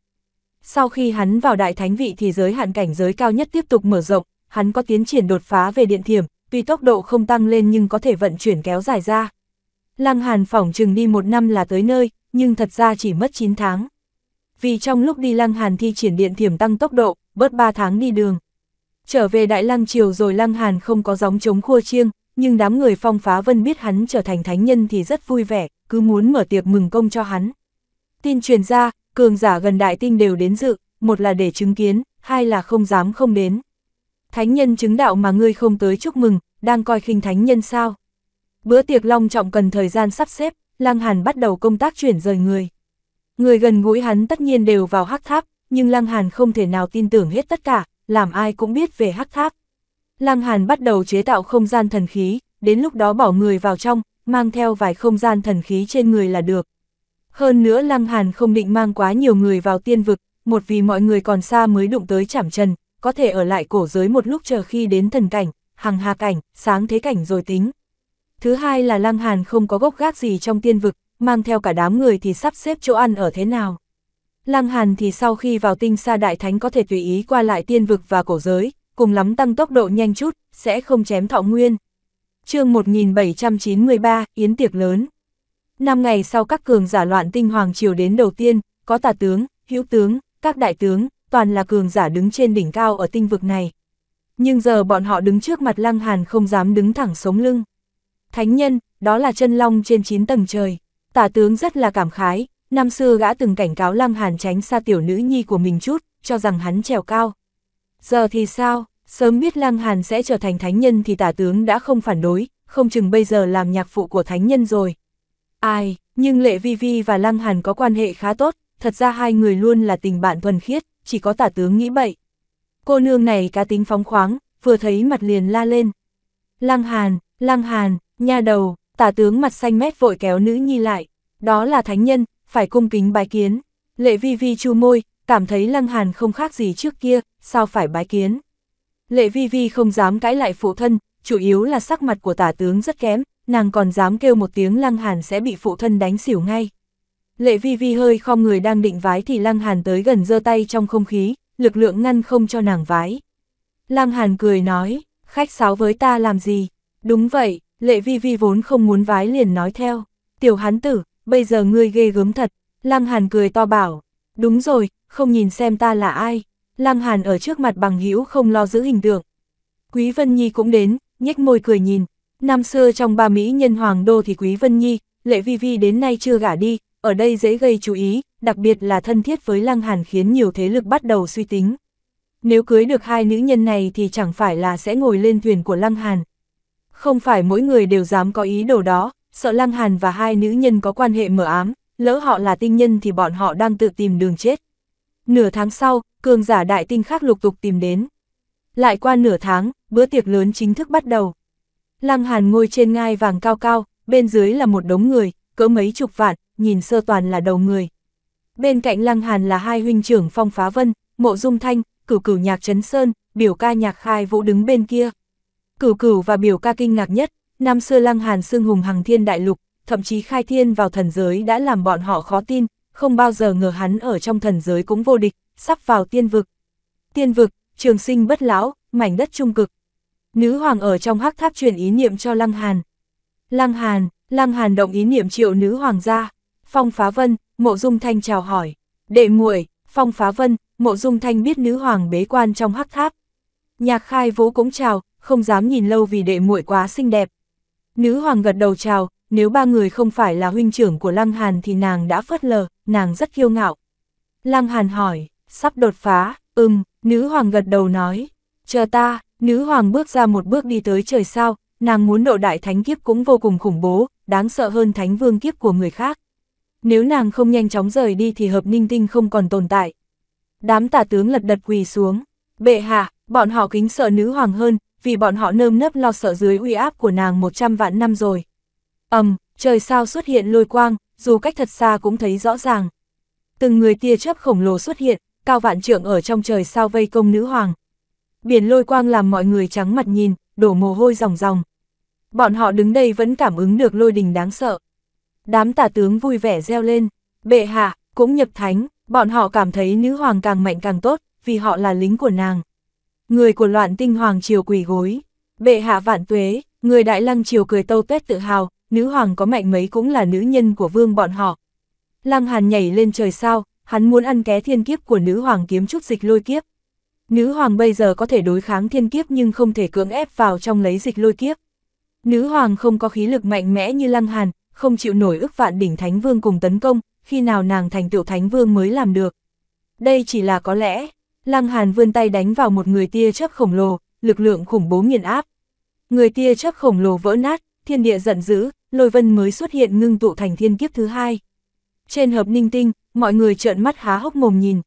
Sau khi hắn vào Đại Thánh Vị thì giới hạn cảnh giới cao nhất tiếp tục mở rộng, hắn có tiến triển đột phá về điện thiểm, tuy tốc độ không tăng lên nhưng có thể vận chuyển kéo dài ra. Lăng Hàn phỏng chừng đi một năm là tới nơi, nhưng thật ra chỉ mất 9 tháng. Vì trong lúc đi Lăng Hàn thi triển điện thiểm tăng tốc độ, bớt 3 tháng đi đường. Trở về Đại Lăng Triều rồi Lăng Hàn không có gióng chống khua chiêng, nhưng đám người phong phá vân biết hắn trở thành thánh nhân thì rất vui vẻ, cứ muốn mở tiệc mừng công cho hắn. Tin truyền ra, cường giả gần đại tinh đều đến dự, một là để chứng kiến, hai là không dám không đến thánh nhân chứng đạo mà ngươi không tới chúc mừng, đang coi khinh thánh nhân sao. Bữa tiệc long trọng cần thời gian sắp xếp, Lăng Hàn bắt đầu công tác chuyển rời người. Người gần gũi hắn tất nhiên đều vào hắc tháp, nhưng Lăng Hàn không thể nào tin tưởng hết tất cả, làm ai cũng biết về hắc tháp. Lăng Hàn bắt đầu chế tạo không gian thần khí, đến lúc đó bỏ người vào trong, mang theo vài không gian thần khí trên người là được. Hơn nữa Lăng Hàn không định mang quá nhiều người vào tiên vực, một vì mọi người còn xa mới đụng tới chảm trần, có thể ở lại cổ giới một lúc chờ khi đến thần cảnh, hằng hà cảnh, sáng thế cảnh rồi tính. Thứ hai là Lăng Hàn không có gốc gác gì trong tiên vực, mang theo cả đám người thì sắp xếp chỗ ăn ở thế nào. Lăng Hàn thì sau khi vào tinh xa đại thánh có thể tùy ý qua lại tiên vực và cổ giới, cùng lắm tăng tốc độ nhanh chút, sẽ không chém thọ nguyên. chương 1793, Yến Tiệc Lớn Năm ngày sau các cường giả loạn tinh hoàng triều đến đầu tiên, có tà tướng, hữu tướng, các đại tướng, toàn là cường giả đứng trên đỉnh cao ở tinh vực này. Nhưng giờ bọn họ đứng trước mặt Lăng Hàn không dám đứng thẳng sống lưng. Thánh nhân, đó là chân long trên 9 tầng trời. Tả tướng rất là cảm khái, năm xưa gã từng cảnh cáo Lăng Hàn tránh xa tiểu nữ nhi của mình chút, cho rằng hắn trèo cao. Giờ thì sao, sớm biết Lăng Hàn sẽ trở thành thánh nhân thì tả tướng đã không phản đối, không chừng bây giờ làm nhạc phụ của thánh nhân rồi. Ai, nhưng Lệ Vi Vi và Lăng Hàn có quan hệ khá tốt, thật ra hai người luôn là tình bạn thuần khiết chỉ có tả tướng nghĩ bậy. Cô nương này cá tính phóng khoáng, vừa thấy mặt liền la lên. Lăng Hàn, Lăng Hàn, nha đầu, tả tướng mặt xanh mét vội kéo nữ nhi lại. Đó là thánh nhân, phải cung kính bái kiến. Lệ vi vi chu môi, cảm thấy Lăng Hàn không khác gì trước kia, sao phải bái kiến. Lệ vi vi không dám cãi lại phụ thân, chủ yếu là sắc mặt của tả tướng rất kém, nàng còn dám kêu một tiếng Lăng Hàn sẽ bị phụ thân đánh xỉu ngay. Lệ vi vi hơi khom người đang định vái thì Lăng Hàn tới gần giơ tay trong không khí, lực lượng ngăn không cho nàng vái. Lăng Hàn cười nói, khách sáo với ta làm gì? Đúng vậy, lệ vi vi vốn không muốn vái liền nói theo. Tiểu hán tử, bây giờ ngươi ghê gớm thật. Lăng Hàn cười to bảo, đúng rồi, không nhìn xem ta là ai. Lăng Hàn ở trước mặt bằng hữu không lo giữ hình tượng. Quý Vân Nhi cũng đến, nhếch môi cười nhìn. Năm xưa trong ba Mỹ nhân hoàng đô thì Quý Vân Nhi, lệ vi vi đến nay chưa gả đi, ở đây dễ gây chú ý, đặc biệt là thân thiết với Lăng Hàn khiến nhiều thế lực bắt đầu suy tính. Nếu cưới được hai nữ nhân này thì chẳng phải là sẽ ngồi lên thuyền của Lăng Hàn. Không phải mỗi người đều dám có ý đồ đó, sợ Lăng Hàn và hai nữ nhân có quan hệ mờ ám, lỡ họ là tinh nhân thì bọn họ đang tự tìm đường chết. Nửa tháng sau, cường giả đại tinh khác lục tục tìm đến. Lại qua nửa tháng, bữa tiệc lớn chính thức bắt đầu. Lăng Hàn ngồi trên ngai vàng cao cao, bên dưới là một đống người, cỡ mấy chục vạn, nhìn sơ toàn là đầu người. Bên cạnh Lăng Hàn là hai huynh trưởng Phong Phá Vân, Mộ Dung Thanh, Cửu Cửu Nhạc Trấn Sơn, biểu ca Nhạc Khai Vũ đứng bên kia. Cửu Cửu và biểu ca kinh ngạc nhất, năm xưa Lăng Hàn xương hùng hằng thiên đại lục, thậm chí khai thiên vào thần giới đã làm bọn họ khó tin, không bao giờ ngờ hắn ở trong thần giới cũng vô địch, sắp vào tiên vực. Tiên vực, trường sinh bất lão, mảnh đất trung cực. Nữ hoàng ở trong hắc tháp truyền ý niệm cho Lăng Hàn. Lăng Hàn, Lăng Hàn động ý niệm triệu nữ hoàng gia. Phong Phá Vân, Mộ Dung Thanh chào hỏi. Đệ muội, Phong Phá Vân, Mộ Dung Thanh biết nữ hoàng bế quan trong hắc tháp. Nhạc Khai Vũ cũng chào, không dám nhìn lâu vì đệ muội quá xinh đẹp. Nữ hoàng gật đầu chào, nếu ba người không phải là huynh trưởng của Lăng Hàn thì nàng đã phớt lờ, nàng rất kiêu ngạo. Lăng Hàn hỏi, sắp đột phá, ừm, nữ hoàng gật đầu nói, chờ ta, nữ hoàng bước ra một bước đi tới trời sao, nàng muốn độ đại thánh kiếp cũng vô cùng khủng bố, đáng sợ hơn thánh vương kiếp của người khác. Nếu nàng không nhanh chóng rời đi thì hợp ninh tinh không còn tồn tại. Đám tả tướng lật đật quỳ xuống. Bệ hạ, bọn họ kính sợ nữ hoàng hơn, vì bọn họ nơm nớp lo sợ dưới uy áp của nàng 100 vạn năm rồi. ầm, um, trời sao xuất hiện lôi quang, dù cách thật xa cũng thấy rõ ràng. Từng người tia chớp khổng lồ xuất hiện, cao vạn trượng ở trong trời sao vây công nữ hoàng. Biển lôi quang làm mọi người trắng mặt nhìn, đổ mồ hôi ròng ròng. Bọn họ đứng đây vẫn cảm ứng được lôi đình đáng sợ. Đám tả tướng vui vẻ reo lên, bệ hạ, cũng nhập thánh, bọn họ cảm thấy nữ hoàng càng mạnh càng tốt, vì họ là lính của nàng. Người của loạn tinh hoàng triều quỳ gối, bệ hạ vạn tuế, người đại lăng triều cười tâu tét tự hào, nữ hoàng có mạnh mấy cũng là nữ nhân của vương bọn họ. Lăng hàn nhảy lên trời sao, hắn muốn ăn ké thiên kiếp của nữ hoàng kiếm chút dịch lôi kiếp. Nữ hoàng bây giờ có thể đối kháng thiên kiếp nhưng không thể cưỡng ép vào trong lấy dịch lôi kiếp. Nữ hoàng không có khí lực mạnh mẽ như lăng hàn, không chịu nổi ức vạn đỉnh Thánh Vương cùng tấn công, khi nào nàng thành tựu Thánh Vương mới làm được. Đây chỉ là có lẽ, Lăng Hàn vươn tay đánh vào một người tia chớp khổng lồ, lực lượng khủng bố nghiền áp. Người tia chớp khổng lồ vỡ nát, thiên địa giận dữ, lôi vân mới xuất hiện ngưng tụ thành thiên kiếp thứ hai. Trên hợp ninh tinh, mọi người trợn mắt há hốc mồm nhìn.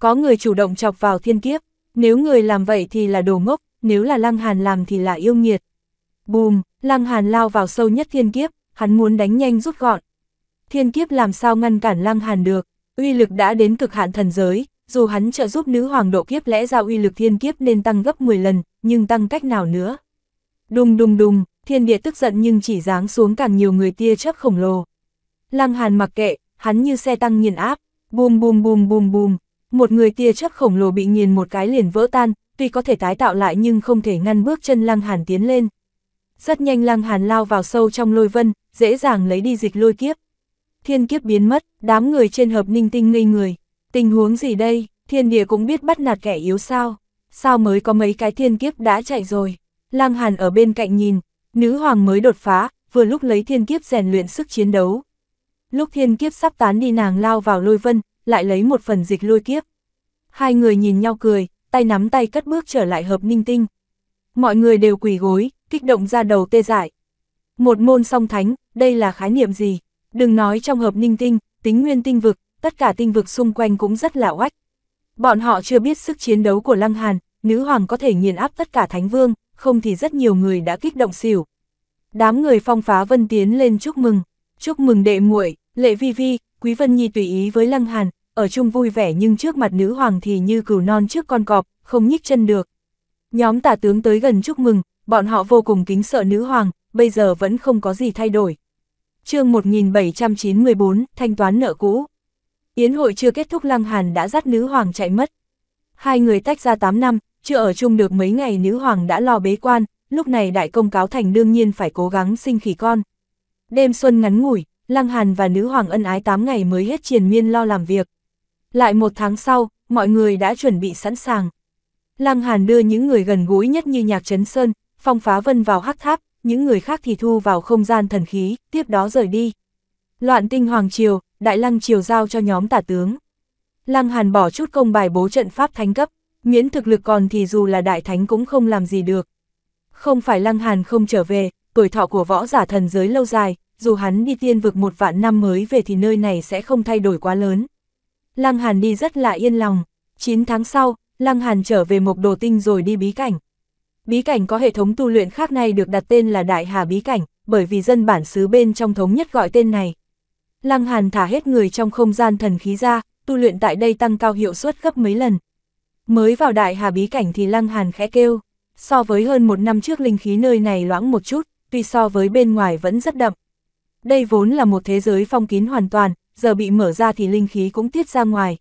Có người chủ động chọc vào thiên kiếp, nếu người làm vậy thì là đồ ngốc, nếu là Lăng Hàn làm thì là yêu nghiệt. Bùm, Lăng Hàn lao vào sâu nhất thiên kiếp, hắn muốn đánh nhanh rút gọn. Thiên kiếp làm sao ngăn cản lăng hàn được, uy lực đã đến cực hạn thần giới, dù hắn trợ giúp nữ hoàng độ kiếp lẽ ra uy lực thiên kiếp nên tăng gấp 10 lần, nhưng tăng cách nào nữa. Đùng đùng đùng, thiên địa tức giận nhưng chỉ giáng xuống càng nhiều người tia chớp khổng lồ. Lăng hàn mặc kệ, hắn như xe tăng nghiền áp, bùm bùm bùm bùm bùm, một người tia chớp khổng lồ bị nghiền một cái liền vỡ tan, tuy có thể tái tạo lại nhưng không thể ngăn bước chân lăng hàn tiến lên. Rất nhanh Lăng Hàn lao vào sâu trong lôi vân, dễ dàng lấy đi dịch lôi kiếp. Thiên kiếp biến mất, đám người trên hợp ninh tinh ngây người. Tình huống gì đây, thiên địa cũng biết bắt nạt kẻ yếu sao. Sao mới có mấy cái thiên kiếp đã chạy rồi. Lăng Hàn ở bên cạnh nhìn, nữ hoàng mới đột phá, vừa lúc lấy thiên kiếp rèn luyện sức chiến đấu. Lúc thiên kiếp sắp tán đi nàng lao vào lôi vân, lại lấy một phần dịch lôi kiếp. Hai người nhìn nhau cười, tay nắm tay cất bước trở lại hợp ninh tinh. Mọi người đều quỳ gối, kích động ra đầu tê dại. Một môn song thánh, đây là khái niệm gì? Đừng nói trong hợp ninh tinh, tính nguyên tinh vực, tất cả tinh vực xung quanh cũng rất là oách. Bọn họ chưa biết sức chiến đấu của Lăng Hàn, nữ hoàng có thể nghiền áp tất cả thánh vương, không thì rất nhiều người đã kích động xỉu. Đám người phong phá vân tiến lên chúc mừng, chúc mừng đệ muội, lệ vi vi, quý vân nhi tùy ý với Lăng Hàn, ở chung vui vẻ nhưng trước mặt nữ hoàng thì như cừu non trước con cọp, không nhích chân được. Nhóm tả tướng tới gần chúc mừng, bọn họ vô cùng kính sợ nữ hoàng, bây giờ vẫn không có gì thay đổi. chương 1794, thanh toán nợ cũ. Yến hội chưa kết thúc Lăng Hàn đã dắt nữ hoàng chạy mất. Hai người tách ra 8 năm, chưa ở chung được mấy ngày nữ hoàng đã lo bế quan, lúc này đại công cáo thành đương nhiên phải cố gắng sinh khỉ con. Đêm xuân ngắn ngủi, Lăng Hàn và nữ hoàng ân ái 8 ngày mới hết triền miên lo làm việc. Lại một tháng sau, mọi người đã chuẩn bị sẵn sàng. Lăng Hàn đưa những người gần gũi nhất như Nhạc Trấn Sơn, Phong Phá Vân vào hắc tháp, những người khác thì thu vào không gian thần khí, tiếp đó rời đi. Loạn tinh Hoàng Triều, Đại Lăng Triều giao cho nhóm tả tướng. Lăng Hàn bỏ chút công bài bố trận pháp thánh cấp, miễn thực lực còn thì dù là đại thánh cũng không làm gì được. Không phải Lăng Hàn không trở về, tuổi thọ của võ giả thần giới lâu dài, dù hắn đi tiên vực một vạn năm mới về thì nơi này sẽ không thay đổi quá lớn. Lăng Hàn đi rất là yên lòng. 9 tháng sau, Lăng Hàn trở về một đồ tinh rồi đi bí cảnh. Bí cảnh có hệ thống tu luyện khác này được đặt tên là Đại Hà Bí Cảnh, bởi vì dân bản xứ bên trong thống nhất gọi tên này. Lăng Hàn thả hết người trong không gian thần khí ra, tu luyện tại đây tăng cao hiệu suất gấp mấy lần. Mới vào Đại Hà Bí Cảnh thì Lăng Hàn khẽ kêu, so với hơn một năm trước linh khí nơi này loãng một chút, tuy so với bên ngoài vẫn rất đậm. Đây vốn là một thế giới phong kín hoàn toàn, giờ bị mở ra thì linh khí cũng tiết ra ngoài,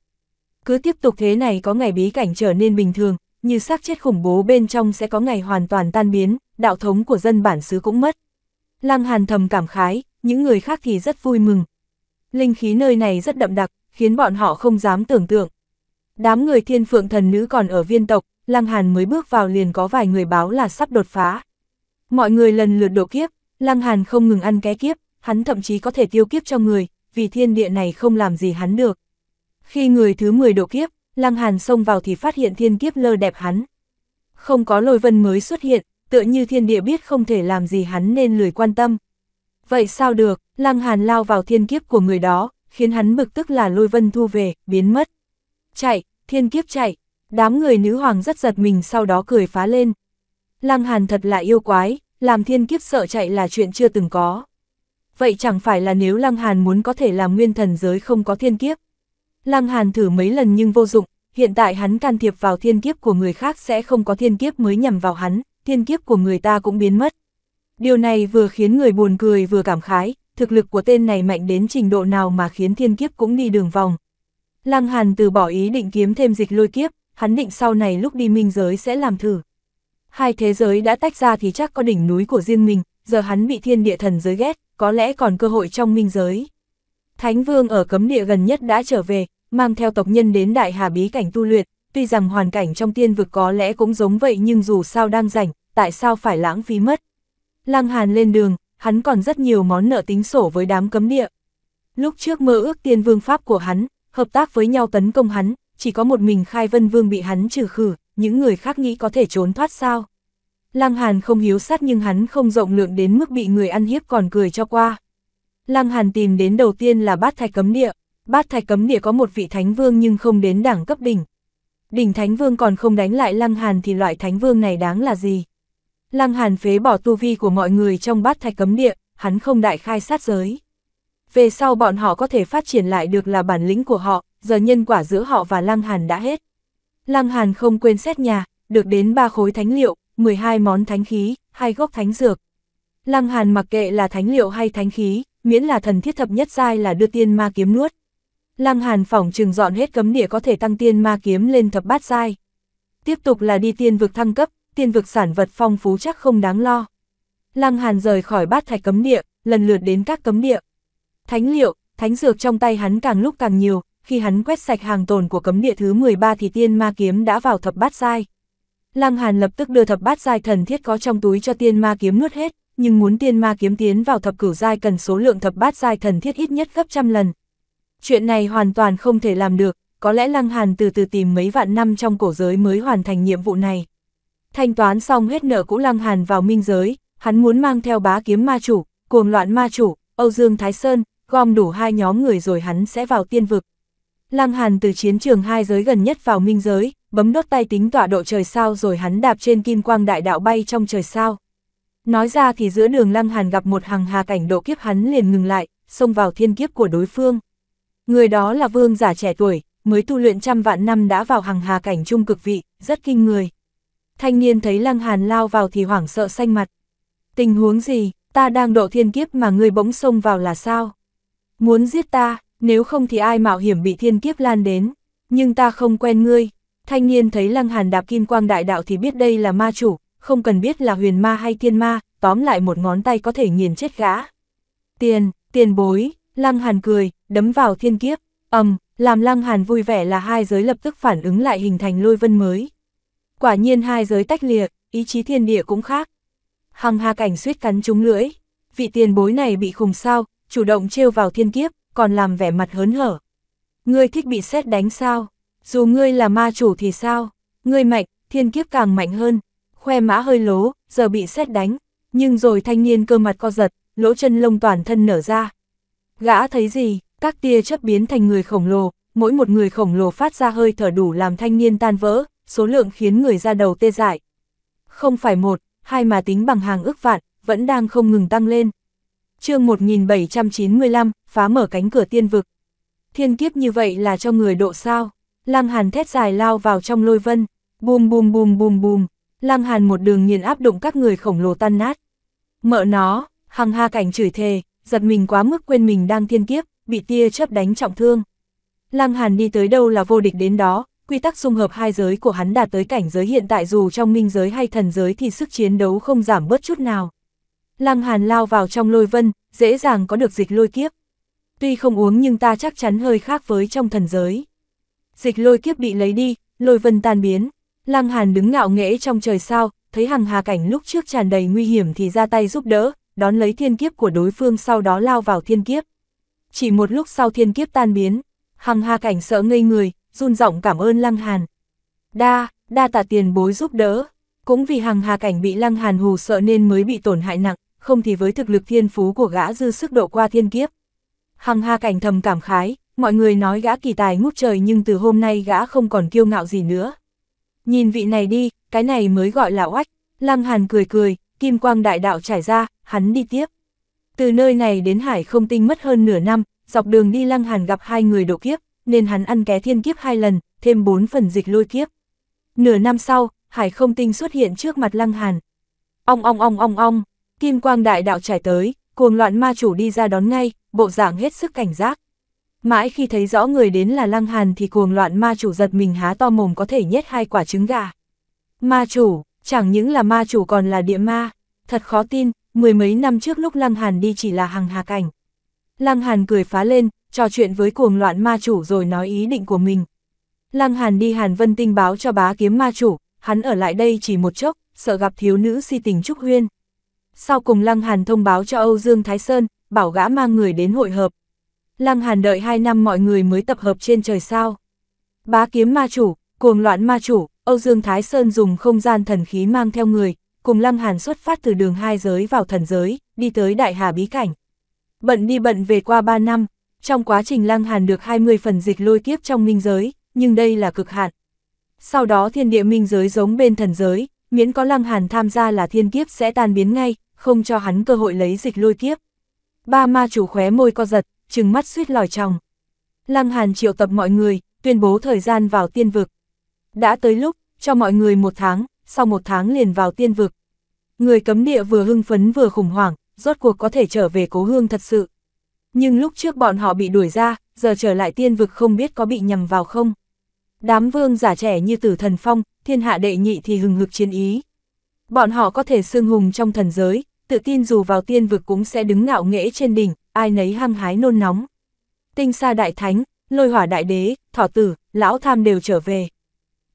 cứ tiếp tục thế này có ngày bí cảnh trở nên bình thường, như xác chết khủng bố bên trong sẽ có ngày hoàn toàn tan biến, đạo thống của dân bản xứ cũng mất. Lăng Hàn thầm cảm khái, những người khác thì rất vui mừng. Linh khí nơi này rất đậm đặc, khiến bọn họ không dám tưởng tượng. Đám người thiên phượng thần nữ còn ở viên tộc, Lăng Hàn mới bước vào liền có vài người báo là sắp đột phá. Mọi người lần lượt độ kiếp, Lăng Hàn không ngừng ăn cái kiếp, hắn thậm chí có thể tiêu kiếp cho người, vì thiên địa này không làm gì hắn được. Khi người thứ 10 độ kiếp, Lăng Hàn xông vào thì phát hiện thiên kiếp lơ đẹp hắn. Không có lôi vân mới xuất hiện, tựa như thiên địa biết không thể làm gì hắn nên lười quan tâm. Vậy sao được, Lăng Hàn lao vào thiên kiếp của người đó, khiến hắn bực tức là lôi vân thu về, biến mất. Chạy, thiên kiếp chạy, đám người nữ hoàng rất giật mình sau đó cười phá lên. Lăng Hàn thật là yêu quái, làm thiên kiếp sợ chạy là chuyện chưa từng có. Vậy chẳng phải là nếu Lăng Hàn muốn có thể làm nguyên thần giới không có thiên kiếp. Lăng Hàn thử mấy lần nhưng vô dụng, hiện tại hắn can thiệp vào thiên kiếp của người khác sẽ không có thiên kiếp mới nhằm vào hắn, thiên kiếp của người ta cũng biến mất. Điều này vừa khiến người buồn cười vừa cảm khái, thực lực của tên này mạnh đến trình độ nào mà khiến thiên kiếp cũng đi đường vòng. Lăng Hàn từ bỏ ý định kiếm thêm dịch lôi kiếp, hắn định sau này lúc đi minh giới sẽ làm thử. Hai thế giới đã tách ra thì chắc có đỉnh núi của riêng mình, giờ hắn bị thiên địa thần giới ghét, có lẽ còn cơ hội trong minh giới. Thánh Vương ở cấm địa gần nhất đã trở về, mang theo tộc nhân đến Đại Hà Bí Cảnh tu luyện, tuy rằng hoàn cảnh trong tiên vực có lẽ cũng giống vậy nhưng dù sao đang rảnh, tại sao phải lãng phí mất. Lăng Hàn lên đường, hắn còn rất nhiều món nợ tính sổ với đám cấm địa. Lúc trước mơ ước tiên vương pháp của hắn, hợp tác với nhau tấn công hắn, chỉ có một mình Khai Vân Vương bị hắn trừ khử, những người khác nghĩ có thể trốn thoát sao. Lăng Hàn không hiếu sát nhưng hắn không rộng lượng đến mức bị người ăn hiếp còn cười cho qua. Lăng Hàn tìm đến đầu tiên là bát thạch cấm địa. Bát thạch cấm địa có một vị thánh vương nhưng không đến đẳng cấp đỉnh. Đỉnh thánh vương còn không đánh lại Lăng Hàn thì loại thánh vương này đáng là gì? Lăng Hàn phế bỏ tu vi của mọi người trong bát thạch cấm địa, hắn không đại khai sát giới. Về sau bọn họ có thể phát triển lại được là bản lĩnh của họ, giờ nhân quả giữa họ và Lăng Hàn đã hết. Lăng Hàn không quên xét nhà, được đến ba khối thánh liệu, 12 món thánh khí, hai gốc thánh dược. Lăng Hàn mặc kệ là thánh liệu hay thánh khí, miễn là thần thiết thập nhất giai là đưa tiên ma kiếm nuốt. Lăng Hàn phỏng trừng dọn hết cấm địa có thể tăng tiên ma kiếm lên thập bát giai. Tiếp tục là đi tiên vực thăng cấp, tiên vực sản vật phong phú chắc không đáng lo. Lăng Hàn rời khỏi bát thạch cấm địa, lần lượt đến các cấm địa. Thánh liệu, thánh dược trong tay hắn càng lúc càng nhiều, khi hắn quét sạch hàng tồn của cấm địa thứ 13 thì tiên ma kiếm đã vào thập bát giai. Lăng Hàn lập tức đưa thập bát giai thần thiết có trong túi cho tiên ma kiếm nuốt hết nhưng muốn tiên ma kiếm tiến vào thập cửu giai cần số lượng thập bát giai thần thiết ít nhất gấp trăm lần. Chuyện này hoàn toàn không thể làm được, có lẽ Lăng Hàn từ từ tìm mấy vạn năm trong cổ giới mới hoàn thành nhiệm vụ này. Thanh toán xong hết nợ cũ Lăng Hàn vào minh giới, hắn muốn mang theo bá kiếm ma chủ, cuồng loạn ma chủ, Âu Dương Thái Sơn, gom đủ hai nhóm người rồi hắn sẽ vào tiên vực. Lăng Hàn từ chiến trường hai giới gần nhất vào minh giới, bấm đốt tay tính tọa độ trời sao rồi hắn đạp trên kim quang đại đạo bay trong trời sao. Nói ra thì giữa đường Lăng Hàn gặp một hàng hà cảnh độ kiếp hắn liền ngừng lại, xông vào thiên kiếp của đối phương. Người đó là vương giả trẻ tuổi, mới tu luyện trăm vạn năm đã vào hàng hà cảnh trung cực vị, rất kinh người. Thanh niên thấy Lăng Hàn lao vào thì hoảng sợ xanh mặt. Tình huống gì, ta đang độ thiên kiếp mà ngươi bỗng xông vào là sao? Muốn giết ta, nếu không thì ai mạo hiểm bị thiên kiếp lan đến, nhưng ta không quen ngươi. Thanh niên thấy Lăng Hàn đạp kim quang đại đạo thì biết đây là ma chủ, không cần biết là huyền ma hay thiên ma, tóm lại một ngón tay có thể nghiền chết gã. Tiền, tiền bối, Lăng Hàn cười, đấm vào thiên kiếp, ầm, làm Lăng Hàn vui vẻ là hai giới lập tức phản ứng lại hình thành lôi vân mới. Quả nhiên hai giới tách liệt ý chí thiên địa cũng khác. Hằng hà cảnh suýt cắn trúng lưỡi, vị tiền bối này bị khùng sao, chủ động trêu vào thiên kiếp, còn làm vẻ mặt hớn hở. Ngươi thích bị xét đánh sao? Dù ngươi là ma chủ thì sao? Ngươi mạnh, thiên kiếp càng mạnh hơn, khoe mã hơi lố, giờ bị xét đánh, nhưng rồi thanh niên cơ mặt co giật, lỗ chân lông toàn thân nở ra. Gã thấy gì, các tia chấp biến thành người khổng lồ, mỗi một người khổng lồ phát ra hơi thở đủ làm thanh niên tan vỡ, số lượng khiến người ra đầu tê dại. Không phải một, hai mà tính bằng hàng ước vạn, vẫn đang không ngừng tăng lên. chương 1795, phá mở cánh cửa tiên vực. Thiên kiếp như vậy là cho người độ sao. Lăng hàn thét dài lao vào trong lôi vân. Bùm bùm bùm bùm bùm, Lăng Hàn một đường nghiền áp động các người khổng lồ tan nát. Mợ nó, hằng ha cảnh chửi thề, giật mình quá mức quên mình đang thiên kiếp, bị tia chớp đánh trọng thương. Lăng Hàn đi tới đâu là vô địch đến đó, quy tắc dung hợp hai giới của hắn đạt tới cảnh giới hiện tại dù trong minh giới hay thần giới thì sức chiến đấu không giảm bớt chút nào. Lăng Hàn lao vào trong lôi vân, dễ dàng có được dịch lôi kiếp. Tuy không uống nhưng ta chắc chắn hơi khác với trong thần giới. Dịch lôi kiếp bị lấy đi, lôi vân tan biến. Lăng Hàn đứng ngạo nghễ trong trời sao, thấy hằng hà cảnh lúc trước tràn đầy nguy hiểm thì ra tay giúp đỡ, đón lấy thiên kiếp của đối phương sau đó lao vào thiên kiếp. Chỉ một lúc sau thiên kiếp tan biến, hằng hà cảnh sợ ngây người, run giọng cảm ơn Lăng Hàn. Đa, đa tạ tiền bối giúp đỡ, cũng vì hằng hà cảnh bị Lăng Hàn hù sợ nên mới bị tổn hại nặng, không thì với thực lực thiên phú của gã dư sức độ qua thiên kiếp. Hằng hà cảnh thầm cảm khái, mọi người nói gã kỳ tài ngút trời nhưng từ hôm nay gã không còn kiêu ngạo gì nữa. Nhìn vị này đi, cái này mới gọi là oách. Lăng Hàn cười cười, kim quang đại đạo trải ra, hắn đi tiếp. Từ nơi này đến hải không tinh mất hơn nửa năm, dọc đường đi Lăng Hàn gặp hai người độ kiếp, nên hắn ăn ké thiên kiếp hai lần, thêm bốn phần dịch lôi kiếp. Nửa năm sau, hải không tinh xuất hiện trước mặt Lăng Hàn. Ong ong ong ong ong, kim quang đại đạo trải tới, cuồng loạn ma chủ đi ra đón ngay, bộ dạng hết sức cảnh giác. Mãi khi thấy rõ người đến là Lăng Hàn thì cuồng loạn ma chủ giật mình há to mồm có thể nhét hai quả trứng gà. Ma chủ, chẳng những là ma chủ còn là địa ma, thật khó tin, mười mấy năm trước lúc Lăng Hàn đi chỉ là hằng hà cảnh. Lăng Hàn cười phá lên, trò chuyện với cuồng loạn ma chủ rồi nói ý định của mình. Lăng Hàn đi Hàn Vân Tinh báo cho bá kiếm ma chủ, hắn ở lại đây chỉ một chốc, sợ gặp thiếu nữ si tình Trúc Huyên. Sau cùng Lăng Hàn thông báo cho Âu Dương Thái Sơn, bảo gã mang người đến hội hợp, Lăng Hàn đợi hai năm mọi người mới tập hợp trên trời sao. Bá kiếm ma chủ, cuồng loạn ma chủ, Âu Dương Thái Sơn dùng không gian thần khí mang theo người, cùng Lăng Hàn xuất phát từ đường hai giới vào thần giới, đi tới Đại Hà Bí Cảnh. Bận đi bận về qua ba năm, trong quá trình Lăng Hàn được 20 phần dịch lôi kiếp trong minh giới, nhưng đây là cực hạn. Sau đó thiên địa minh giới giống bên thần giới, miễn có Lăng Hàn tham gia là thiên kiếp sẽ tan biến ngay, không cho hắn cơ hội lấy dịch lôi kiếp. Ba ma chủ khóe môi co giật, trừng mắt suýt lòi tròng. Lăng Hàn triệu tập mọi người, tuyên bố thời gian vào tiên vực. Đã tới lúc, cho mọi người một tháng, sau một tháng liền vào tiên vực. Người cấm địa vừa hưng phấn vừa khủng hoảng, rốt cuộc có thể trở về cố hương thật sự. Nhưng lúc trước bọn họ bị đuổi ra, giờ trở lại tiên vực không biết có bị nhầm vào không. Đám vương giả trẻ như tử thần phong, thiên hạ đệ nhị thì hừng hực chiến ý. Bọn họ có thể xương hùng trong thần giới, tự tin dù vào tiên vực cũng sẽ đứng ngạo nghễ trên đỉnh, ai nấy hăng hái nôn nóng. Tinh xa đại thánh, lôi hỏa đại đế, thỏ tử, lão tham đều trở về.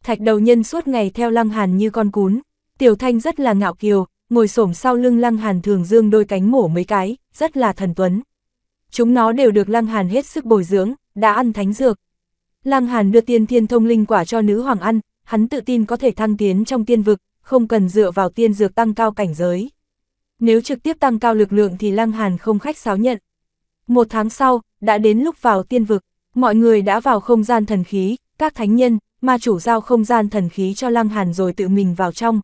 Thạch đầu nhân suốt ngày theo lăng hàn như con cún. Tiểu thanh rất là ngạo kiều, ngồi xổm sau lưng lăng hàn thường dương đôi cánh mổ mấy cái, rất là thần tuấn. Chúng nó đều được lăng hàn hết sức bồi dưỡng, đã ăn thánh dược. Lăng hàn đưa tiên thiên thông linh quả cho nữ hoàng ăn, hắn tự tin có thể thăng tiến trong tiên vực, không cần dựa vào tiên dược tăng cao cảnh giới nếu trực tiếp tăng cao lực lượng thì Lăng Hàn không khách sáo nhận. Một tháng sau, đã đến lúc vào tiên vực, mọi người đã vào không gian thần khí, các thánh nhân, ma chủ giao không gian thần khí cho Lăng Hàn rồi tự mình vào trong.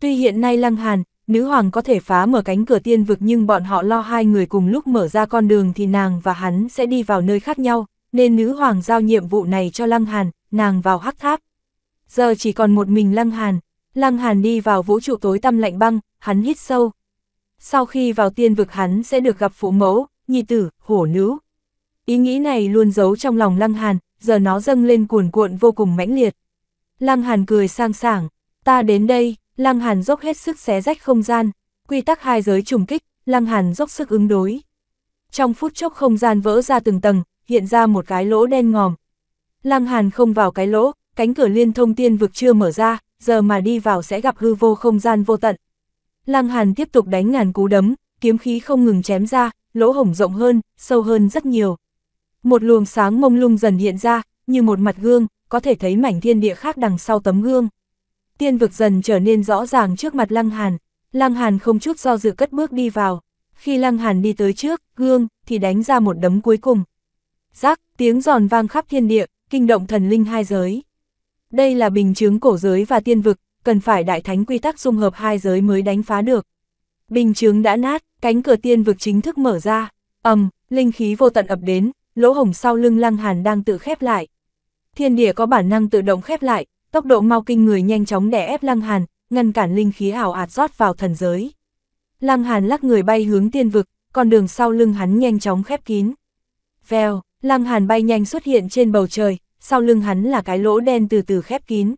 Tuy hiện nay Lăng Hàn, nữ hoàng có thể phá mở cánh cửa tiên vực nhưng bọn họ lo hai người cùng lúc mở ra con đường thì nàng và hắn sẽ đi vào nơi khác nhau, nên nữ hoàng giao nhiệm vụ này cho Lăng Hàn, nàng vào hắc tháp. Giờ chỉ còn một mình Lăng Hàn, Lăng Hàn đi vào vũ trụ tối tăm lạnh băng, hắn hít sâu, sau khi vào tiên vực hắn sẽ được gặp phụ mẫu, nhi tử, hổ nữ. Ý nghĩ này luôn giấu trong lòng Lăng Hàn, giờ nó dâng lên cuồn cuộn vô cùng mãnh liệt. Lăng Hàn cười sang sảng, ta đến đây, Lăng Hàn dốc hết sức xé rách không gian, quy tắc hai giới trùng kích, Lăng Hàn dốc sức ứng đối. Trong phút chốc không gian vỡ ra từng tầng, hiện ra một cái lỗ đen ngòm. Lăng Hàn không vào cái lỗ, cánh cửa liên thông tiên vực chưa mở ra, giờ mà đi vào sẽ gặp hư vô không gian vô tận. Lăng Hàn tiếp tục đánh ngàn cú đấm, kiếm khí không ngừng chém ra, lỗ hổng rộng hơn, sâu hơn rất nhiều. Một luồng sáng mông lung dần hiện ra, như một mặt gương, có thể thấy mảnh thiên địa khác đằng sau tấm gương. Tiên vực dần trở nên rõ ràng trước mặt Lăng Hàn, Lăng Hàn không chút do dự cất bước đi vào. Khi Lăng Hàn đi tới trước, gương, thì đánh ra một đấm cuối cùng. Rác, tiếng giòn vang khắp thiên địa, kinh động thần linh hai giới. Đây là bình chứng cổ giới và tiên vực, cần phải đại thánh quy tắc dung hợp hai giới mới đánh phá được. Bình chướng đã nát, cánh cửa tiên vực chính thức mở ra, ầm, linh khí vô tận ập đến, lỗ hổng sau lưng Lăng Hàn đang tự khép lại. Thiên địa có bản năng tự động khép lại, tốc độ mau kinh người nhanh chóng đè ép Lăng Hàn, ngăn cản linh khí ảo ạt rót vào thần giới. Lăng Hàn lắc người bay hướng tiên vực, con đường sau lưng hắn nhanh chóng khép kín. Vèo, Lăng Hàn bay nhanh xuất hiện trên bầu trời, sau lưng hắn là cái lỗ đen từ từ khép kín.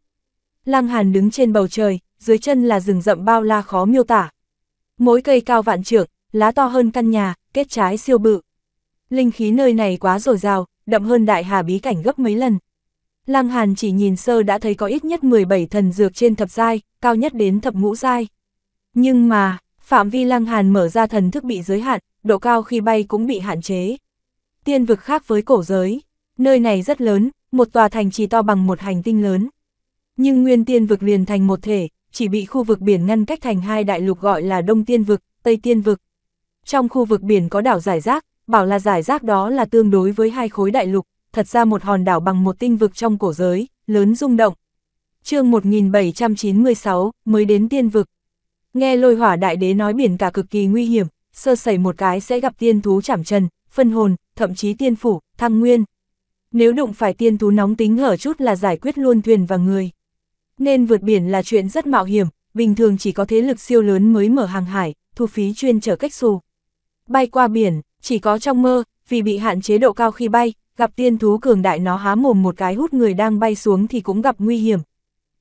Lăng Hàn đứng trên bầu trời, dưới chân là rừng rậm bao la khó miêu tả. Mỗi cây cao vạn trượng, lá to hơn căn nhà, kết trái siêu bự. Linh khí nơi này quá dồi rào, đậm hơn đại hà bí cảnh gấp mấy lần. Lăng Hàn chỉ nhìn sơ đã thấy có ít nhất 17 thần dược trên thập giai, cao nhất đến thập ngũ giai. Nhưng mà, phạm vi Lăng Hàn mở ra thần thức bị giới hạn, độ cao khi bay cũng bị hạn chế. Tiên vực khác với cổ giới, nơi này rất lớn, một tòa thành chỉ to bằng một hành tinh lớn nhưng nguyên tiên vực liền thành một thể, chỉ bị khu vực biển ngăn cách thành hai đại lục gọi là Đông Tiên vực, Tây Tiên vực. Trong khu vực biển có đảo giải rác, bảo là giải rác đó là tương đối với hai khối đại lục, thật ra một hòn đảo bằng một tinh vực trong cổ giới, lớn rung động. chương 1796, mới đến tiên vực. Nghe lôi hỏa đại đế nói biển cả cực kỳ nguy hiểm, sơ sẩy một cái sẽ gặp tiên thú chảm trần, phân hồn, thậm chí tiên phủ, thăng nguyên. Nếu đụng phải tiên thú nóng tính hở chút là giải quyết luôn thuyền và người. Nên vượt biển là chuyện rất mạo hiểm, bình thường chỉ có thế lực siêu lớn mới mở hàng hải, thu phí chuyên chở cách xù. Bay qua biển, chỉ có trong mơ, vì bị hạn chế độ cao khi bay, gặp tiên thú cường đại nó há mồm một cái hút người đang bay xuống thì cũng gặp nguy hiểm.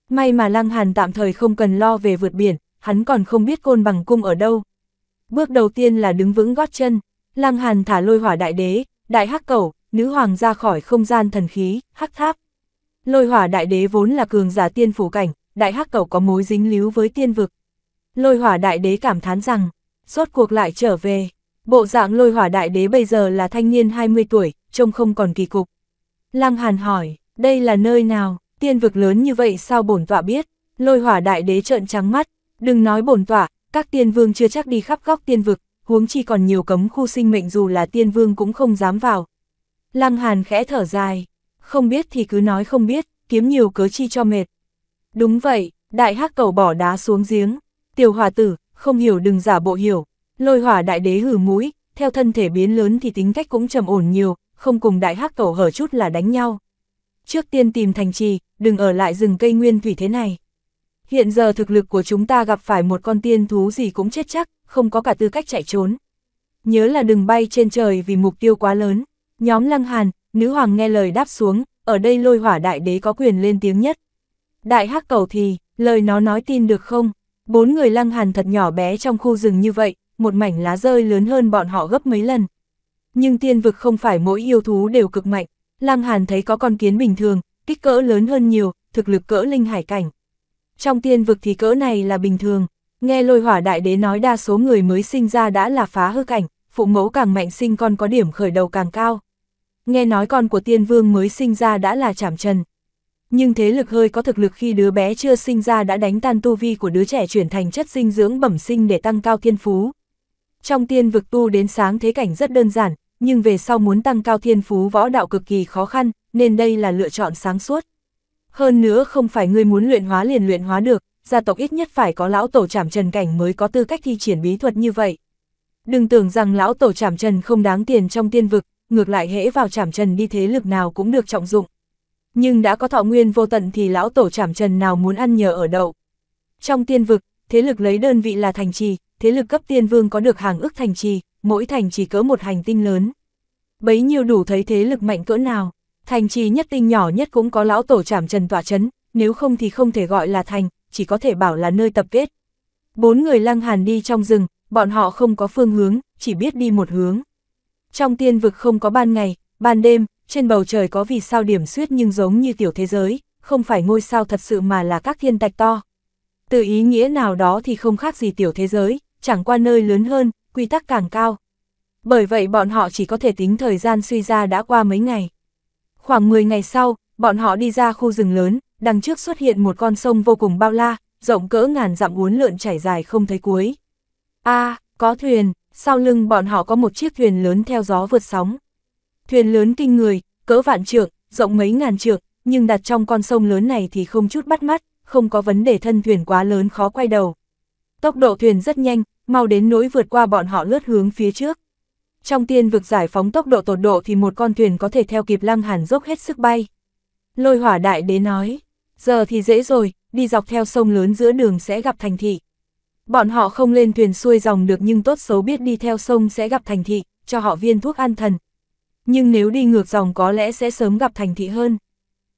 May mà Lăng Hàn tạm thời không cần lo về vượt biển, hắn còn không biết côn bằng cung ở đâu. Bước đầu tiên là đứng vững gót chân, Lăng Hàn thả lôi hỏa đại đế, đại hắc cẩu, nữ hoàng ra khỏi không gian thần khí, hắc tháp. Lôi hỏa đại đế vốn là cường giả tiên phủ cảnh, đại hắc cầu có mối dính líu với tiên vực. Lôi hỏa đại đế cảm thán rằng, rốt cuộc lại trở về. Bộ dạng lôi hỏa đại đế bây giờ là thanh niên 20 tuổi, trông không còn kỳ cục. Lăng Hàn hỏi, đây là nơi nào, tiên vực lớn như vậy sao bổn tọa biết? Lôi hỏa đại đế trợn trắng mắt, đừng nói bổn tọa, các tiên vương chưa chắc đi khắp góc tiên vực, huống chi còn nhiều cấm khu sinh mệnh dù là tiên vương cũng không dám vào. Lăng Hàn khẽ thở dài, không biết thì cứ nói không biết, kiếm nhiều cớ chi cho mệt. Đúng vậy, đại hắc cầu bỏ đá xuống giếng, tiểu hòa tử, không hiểu đừng giả bộ hiểu, lôi hỏa đại đế hử mũi, theo thân thể biến lớn thì tính cách cũng trầm ổn nhiều, không cùng đại hắc cầu hở chút là đánh nhau. Trước tiên tìm thành trì, đừng ở lại rừng cây nguyên thủy thế này. Hiện giờ thực lực của chúng ta gặp phải một con tiên thú gì cũng chết chắc, không có cả tư cách chạy trốn. Nhớ là đừng bay trên trời vì mục tiêu quá lớn. Nhóm Lăng Hàn, nữ hoàng nghe lời đáp xuống, ở đây lôi hỏa đại đế có quyền lên tiếng nhất. Đại hắc cầu thì, lời nó nói tin được không? Bốn người lăng hàn thật nhỏ bé trong khu rừng như vậy, một mảnh lá rơi lớn hơn bọn họ gấp mấy lần. Nhưng tiên vực không phải mỗi yêu thú đều cực mạnh, lăng hàn thấy có con kiến bình thường, kích cỡ lớn hơn nhiều, thực lực cỡ linh hải cảnh. Trong tiên vực thì cỡ này là bình thường, nghe lôi hỏa đại đế nói đa số người mới sinh ra đã là phá hư cảnh, phụ mẫu càng mạnh sinh con có điểm khởi đầu càng cao. Nghe nói con của tiên vương mới sinh ra đã là chảm trần. Nhưng thế lực hơi có thực lực khi đứa bé chưa sinh ra đã đánh tan tu vi của đứa trẻ chuyển thành chất dinh dưỡng bẩm sinh để tăng cao thiên phú. Trong tiên vực tu đến sáng thế cảnh rất đơn giản, nhưng về sau muốn tăng cao thiên phú võ đạo cực kỳ khó khăn, nên đây là lựa chọn sáng suốt. Hơn nữa không phải người muốn luyện hóa liền luyện hóa được, gia tộc ít nhất phải có lão tổ trảm trần cảnh mới có tư cách thi triển bí thuật như vậy. Đừng tưởng rằng lão tổ trảm trần không đáng tiền trong tiên vực, ngược lại hễ vào chảm trần đi thế lực nào cũng được trọng dụng. Nhưng đã có thọ nguyên vô tận thì lão tổ chảm trần nào muốn ăn nhờ ở đậu. Trong tiên vực, thế lực lấy đơn vị là thành trì, thế lực cấp tiên vương có được hàng ức thành trì, mỗi thành trì cỡ một hành tinh lớn. Bấy nhiêu đủ thấy thế lực mạnh cỡ nào, thành trì nhất tinh nhỏ nhất cũng có lão tổ chảm trần tỏa chấn, nếu không thì không thể gọi là thành, chỉ có thể bảo là nơi tập kết. Bốn người lăng hàn đi trong rừng, bọn họ không có phương hướng, chỉ biết đi một hướng. Trong tiên vực không có ban ngày, ban đêm, trên bầu trời có vì sao điểm xuyết nhưng giống như tiểu thế giới, không phải ngôi sao thật sự mà là các thiên tạch to. Từ ý nghĩa nào đó thì không khác gì tiểu thế giới, chẳng qua nơi lớn hơn, quy tắc càng cao. Bởi vậy bọn họ chỉ có thể tính thời gian suy ra đã qua mấy ngày. Khoảng 10 ngày sau, bọn họ đi ra khu rừng lớn, đằng trước xuất hiện một con sông vô cùng bao la, rộng cỡ ngàn dặm uốn lượn chảy dài không thấy cuối. a có thuyền, sau lưng bọn họ có một chiếc thuyền lớn theo gió vượt sóng. Thuyền lớn kinh người, cỡ vạn trượng, rộng mấy ngàn trượng, nhưng đặt trong con sông lớn này thì không chút bắt mắt, không có vấn đề thân thuyền quá lớn khó quay đầu. Tốc độ thuyền rất nhanh, mau đến nỗi vượt qua bọn họ lướt hướng phía trước. Trong tiên vực giải phóng tốc độ tột độ thì một con thuyền có thể theo kịp lăng hàn dốc hết sức bay. Lôi hỏa đại đế nói, giờ thì dễ rồi, đi dọc theo sông lớn giữa đường sẽ gặp thành thị. Bọn họ không lên thuyền xuôi dòng được nhưng tốt xấu biết đi theo sông sẽ gặp thành thị, cho họ viên thuốc an thần. Nhưng nếu đi ngược dòng có lẽ sẽ sớm gặp thành thị hơn.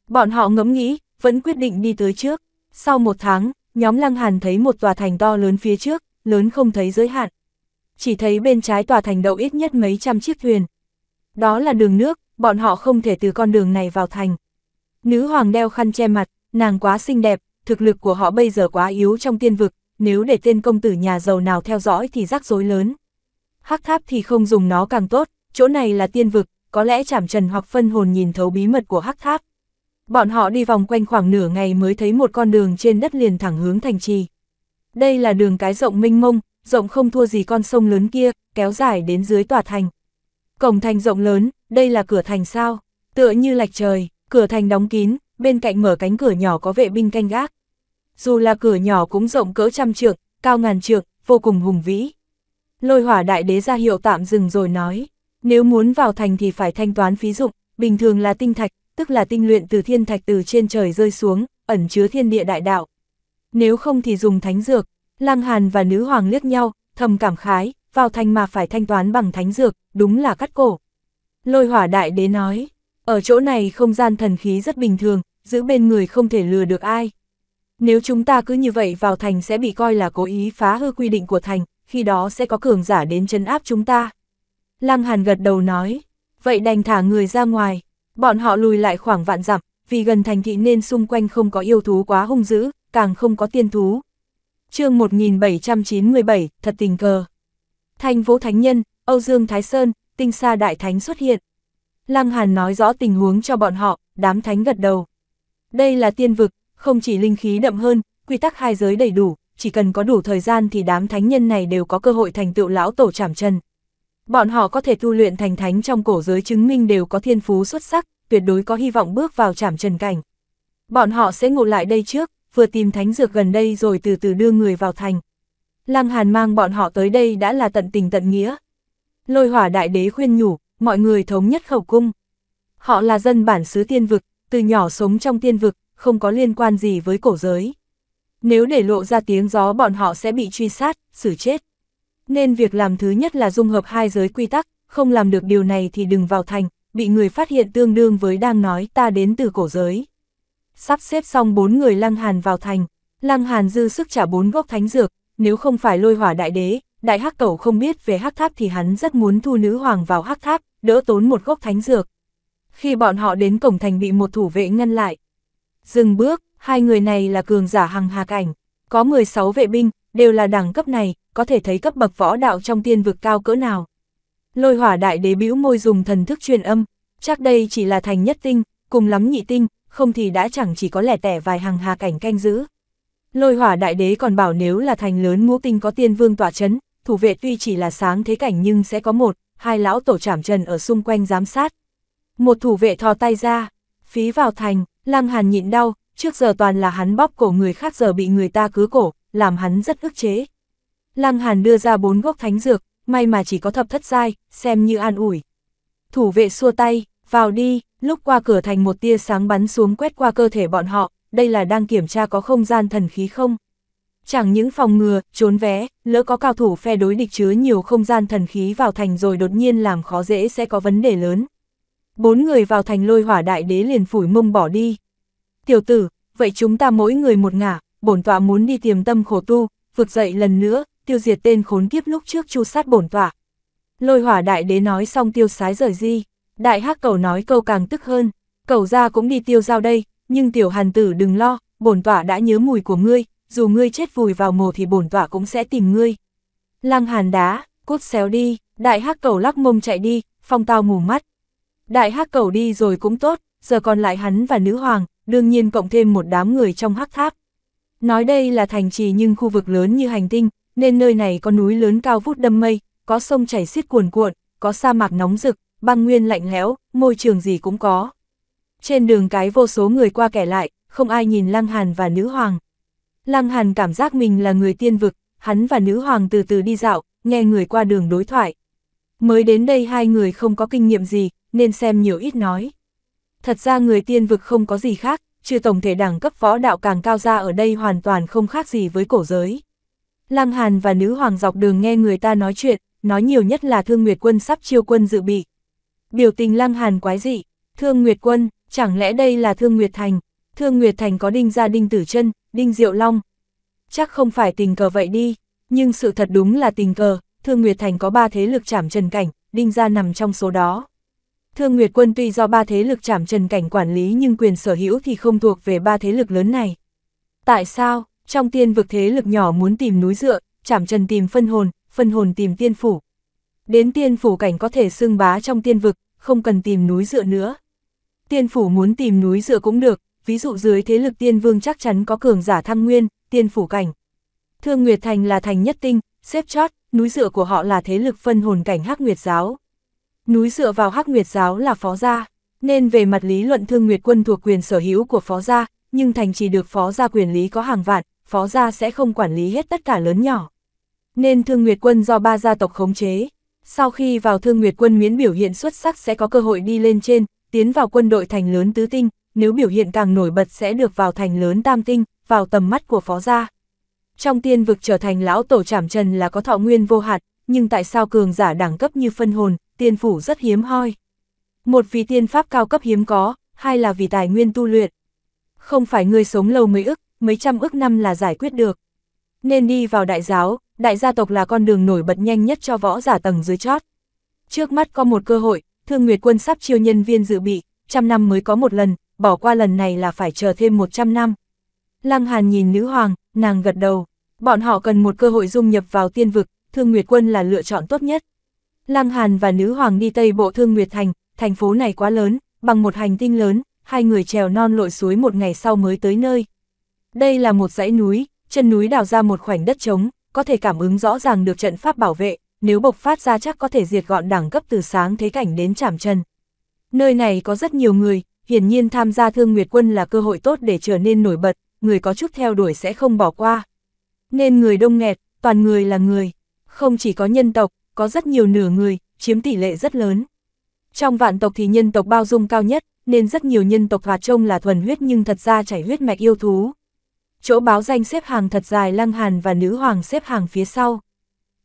Bọn họ ngẫm nghĩ, vẫn quyết định đi tới trước. Sau một tháng, nhóm Lăng Hàn thấy một tòa thành to lớn phía trước, lớn không thấy giới hạn. Chỉ thấy bên trái tòa thành đậu ít nhất mấy trăm chiếc thuyền. Đó là đường nước, bọn họ không thể từ con đường này vào thành. Nữ hoàng đeo khăn che mặt, nàng quá xinh đẹp, thực lực của họ bây giờ quá yếu trong tiên vực, nếu để tên công tử nhà giàu nào theo dõi thì rắc rối lớn. Hắc tháp thì không dùng nó càng tốt, chỗ này là tiên vực, có lẽ chảm trần hoặc phân hồn nhìn thấu bí mật của hắc tháp. Bọn họ đi vòng quanh khoảng nửa ngày mới thấy một con đường trên đất liền thẳng hướng thành trì. Đây là đường cái rộng minh mông, rộng không thua gì con sông lớn kia, kéo dài đến dưới tòa thành. Cổng thành rộng lớn, đây là cửa thành sao, tựa như lạch trời, cửa thành đóng kín, bên cạnh mở cánh cửa nhỏ có vệ binh canh gác dù là cửa nhỏ cũng rộng cỡ trăm trượng, cao ngàn trượng, vô cùng hùng vĩ. Lôi hỏa đại đế ra hiệu tạm dừng rồi nói, nếu muốn vào thành thì phải thanh toán phí dụng, bình thường là tinh thạch, tức là tinh luyện từ thiên thạch từ trên trời rơi xuống, ẩn chứa thiên địa đại đạo. Nếu không thì dùng thánh dược, lang Hàn và nữ hoàng liếc nhau, thầm cảm khái, vào thành mà phải thanh toán bằng thánh dược, đúng là cắt cổ. Lôi hỏa đại đế nói, ở chỗ này không gian thần khí rất bình thường, giữ bên người không thể lừa được ai. Nếu chúng ta cứ như vậy vào thành sẽ bị coi là cố ý phá hư quy định của thành, khi đó sẽ có cường giả đến chấn áp chúng ta. Lăng Hàn gật đầu nói, vậy đành thả người ra ngoài, bọn họ lùi lại khoảng vạn dặm, vì gần thành thị nên xung quanh không có yêu thú quá hung dữ, càng không có tiên thú. chương 1797, thật tình cờ. thành Vũ Thánh Nhân, Âu Dương Thái Sơn, Tinh Sa Đại Thánh xuất hiện. Lăng Hàn nói rõ tình huống cho bọn họ, đám thánh gật đầu. Đây là tiên vực, không chỉ linh khí đậm hơn, quy tắc hai giới đầy đủ, chỉ cần có đủ thời gian thì đám thánh nhân này đều có cơ hội thành tựu lão tổ chảm chân. Bọn họ có thể tu luyện thành thánh trong cổ giới chứng minh đều có thiên phú xuất sắc, tuyệt đối có hy vọng bước vào chảm trần cảnh. Bọn họ sẽ ngủ lại đây trước, vừa tìm thánh dược gần đây rồi từ từ đưa người vào thành. Lăng Hàn mang bọn họ tới đây đã là tận tình tận nghĩa. Lôi hỏa đại đế khuyên nhủ, mọi người thống nhất khẩu cung. Họ là dân bản xứ tiên vực, từ nhỏ sống trong tiên vực, không có liên quan gì với cổ giới. Nếu để lộ ra tiếng gió bọn họ sẽ bị truy sát, xử chết. Nên việc làm thứ nhất là dung hợp hai giới quy tắc, không làm được điều này thì đừng vào thành, bị người phát hiện tương đương với đang nói ta đến từ cổ giới. Sắp xếp xong bốn người Lăng Hàn vào thành, Lăng Hàn dư sức trả bốn gốc thánh dược, nếu không phải lôi hỏa đại đế, đại hắc cẩu không biết về hắc tháp thì hắn rất muốn thu nữ hoàng vào hắc tháp, đỡ tốn một gốc thánh dược. Khi bọn họ đến cổng thành bị một thủ vệ ngăn lại, Dừng bước, hai người này là cường giả hằng hà cảnh có 16 vệ binh, đều là đẳng cấp này, có thể thấy cấp bậc võ đạo trong tiên vực cao cỡ nào. Lôi hỏa đại đế bĩu môi dùng thần thức truyền âm, chắc đây chỉ là thành nhất tinh, cùng lắm nhị tinh, không thì đã chẳng chỉ có lẻ tẻ vài hàng hà cảnh canh giữ. Lôi hỏa đại đế còn bảo nếu là thành lớn ngũ tinh có tiên vương tỏa chấn, thủ vệ tuy chỉ là sáng thế cảnh nhưng sẽ có một, hai lão tổ trảm trần ở xung quanh giám sát. Một thủ vệ thò tay ra, phí vào thành, Lăng Hàn nhịn đau, trước giờ toàn là hắn bóp cổ người khác giờ bị người ta cứ cổ, làm hắn rất ức chế. Lăng Hàn đưa ra bốn gốc thánh dược, may mà chỉ có thập thất giai, xem như an ủi. Thủ vệ xua tay, vào đi, lúc qua cửa thành một tia sáng bắn xuống quét qua cơ thể bọn họ, đây là đang kiểm tra có không gian thần khí không. Chẳng những phòng ngừa, trốn vé, lỡ có cao thủ phe đối địch chứa nhiều không gian thần khí vào thành rồi đột nhiên làm khó dễ sẽ có vấn đề lớn bốn người vào thành lôi hỏa đại đế liền phủi mông bỏ đi. Tiểu tử, vậy chúng ta mỗi người một ngả, bổn tọa muốn đi tiềm tâm khổ tu, vượt dậy lần nữa, tiêu diệt tên khốn kiếp lúc trước chu sát bổn tọa. Lôi hỏa đại đế nói xong tiêu sái rời di, đại hắc cầu nói câu càng tức hơn, cầu ra cũng đi tiêu giao đây, nhưng tiểu hàn tử đừng lo, bổn tọa đã nhớ mùi của ngươi, dù ngươi chết vùi vào mồ thì bổn tọa cũng sẽ tìm ngươi. Lăng hàn đá, cút xéo đi, đại hắc cầu lắc mông chạy đi, phong tao ngủ mắt, Đại hắc cầu đi rồi cũng tốt, giờ còn lại hắn và nữ hoàng, đương nhiên cộng thêm một đám người trong hắc tháp. Nói đây là thành trì nhưng khu vực lớn như hành tinh, nên nơi này có núi lớn cao vút đâm mây, có sông chảy xiết cuồn cuộn, có sa mạc nóng rực, băng nguyên lạnh lẽo, môi trường gì cũng có. Trên đường cái vô số người qua kẻ lại, không ai nhìn Lăng Hàn và nữ hoàng. Lăng Hàn cảm giác mình là người tiên vực, hắn và nữ hoàng từ từ đi dạo, nghe người qua đường đối thoại. Mới đến đây hai người không có kinh nghiệm gì, nên xem nhiều ít nói. Thật ra người tiên vực không có gì khác, trừ tổng thể đẳng cấp võ đạo càng cao ra ở đây hoàn toàn không khác gì với cổ giới. Lăng Hàn và nữ hoàng dọc đường nghe người ta nói chuyện, nói nhiều nhất là Thương Nguyệt Quân sắp chiêu quân dự bị. Biểu tình Lăng Hàn quái dị, Thương Nguyệt Quân, chẳng lẽ đây là Thương Nguyệt Thành? Thương Nguyệt Thành có đinh gia đinh tử chân, đinh diệu long. Chắc không phải tình cờ vậy đi, nhưng sự thật đúng là tình cờ, Thương Nguyệt Thành có ba thế lực chảm trần cảnh, đinh gia nằm trong số đó. Thương Nguyệt Quân tuy do ba thế lực chảm trần cảnh quản lý nhưng quyền sở hữu thì không thuộc về ba thế lực lớn này. Tại sao, trong tiên vực thế lực nhỏ muốn tìm núi dựa, chảm trần tìm phân hồn, phân hồn tìm tiên phủ. Đến tiên phủ cảnh có thể xưng bá trong tiên vực, không cần tìm núi dựa nữa. Tiên phủ muốn tìm núi dựa cũng được, ví dụ dưới thế lực tiên vương chắc chắn có cường giả thăng nguyên, tiên phủ cảnh. Thương Nguyệt Thành là thành nhất tinh, xếp chót, núi dựa của họ là thế lực phân hồn cảnh hắc nguyệt giáo. Núi dựa vào Hắc Nguyệt giáo là phó gia, nên về mặt lý luận Thương Nguyệt quân thuộc quyền sở hữu của phó gia, nhưng thành chỉ được phó gia quyền lý có hàng vạn, phó gia sẽ không quản lý hết tất cả lớn nhỏ. Nên Thương Nguyệt quân do ba gia tộc khống chế. Sau khi vào Thương Nguyệt quân miễn biểu hiện xuất sắc sẽ có cơ hội đi lên trên, tiến vào quân đội thành lớn tứ tinh, nếu biểu hiện càng nổi bật sẽ được vào thành lớn tam tinh, vào tầm mắt của phó gia. Trong tiên vực trở thành lão tổ trảm trần là có thọ nguyên vô hạn, nhưng tại sao cường giả đẳng cấp như phân hồn, tiên phủ rất hiếm hoi. Một vì tiên pháp cao cấp hiếm có, hai là vì tài nguyên tu luyện. Không phải người sống lâu mấy ức, mấy trăm ức năm là giải quyết được. Nên đi vào đại giáo, đại gia tộc là con đường nổi bật nhanh nhất cho võ giả tầng dưới chót. Trước mắt có một cơ hội, Thương Nguyệt Quân sắp chiêu nhân viên dự bị, trăm năm mới có một lần, bỏ qua lần này là phải chờ thêm 100 năm. Lăng Hàn nhìn nữ hoàng, nàng gật đầu. Bọn họ cần một cơ hội dung nhập vào tiên vực, Thương Nguyệt Quân là lựa chọn tốt nhất. Lăng Hàn và nữ hoàng đi Tây Bộ Thương Nguyệt Thành, thành phố này quá lớn, bằng một hành tinh lớn, hai người trèo non lội suối một ngày sau mới tới nơi. Đây là một dãy núi, chân núi đào ra một khoảnh đất trống, có thể cảm ứng rõ ràng được trận pháp bảo vệ, nếu bộc phát ra chắc có thể diệt gọn đẳng cấp từ sáng thế cảnh đến chạm chân. Nơi này có rất nhiều người, hiển nhiên tham gia Thương Nguyệt Quân là cơ hội tốt để trở nên nổi bật, người có chút theo đuổi sẽ không bỏ qua. Nên người đông nghẹt, toàn người là người, không chỉ có nhân tộc, có rất nhiều nửa người, chiếm tỷ lệ rất lớn. Trong vạn tộc thì nhân tộc bao dung cao nhất, nên rất nhiều nhân tộc và trông là thuần huyết nhưng thật ra chảy huyết mạch yêu thú. Chỗ báo danh xếp hàng thật dài lăng hàn và nữ hoàng xếp hàng phía sau.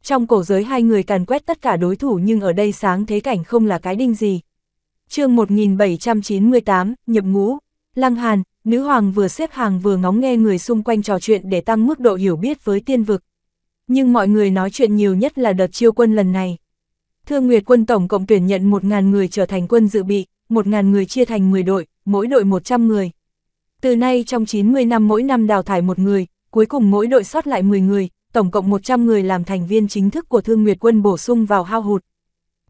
Trong cổ giới hai người càn quét tất cả đối thủ nhưng ở đây sáng thế cảnh không là cái đinh gì. chương 1798, nhập ngũ, lăng hàn, nữ hoàng vừa xếp hàng vừa ngóng nghe người xung quanh trò chuyện để tăng mức độ hiểu biết với tiên vực nhưng mọi người nói chuyện nhiều nhất là đợt chiêu quân lần này. Thương Nguyệt quân tổng cộng tuyển nhận 1.000 người trở thành quân dự bị, 1.000 người chia thành 10 đội, mỗi đội 100 người. Từ nay trong 90 năm mỗi năm đào thải một người, cuối cùng mỗi đội sót lại 10 người, tổng cộng 100 người làm thành viên chính thức của Thương Nguyệt quân bổ sung vào hao hụt.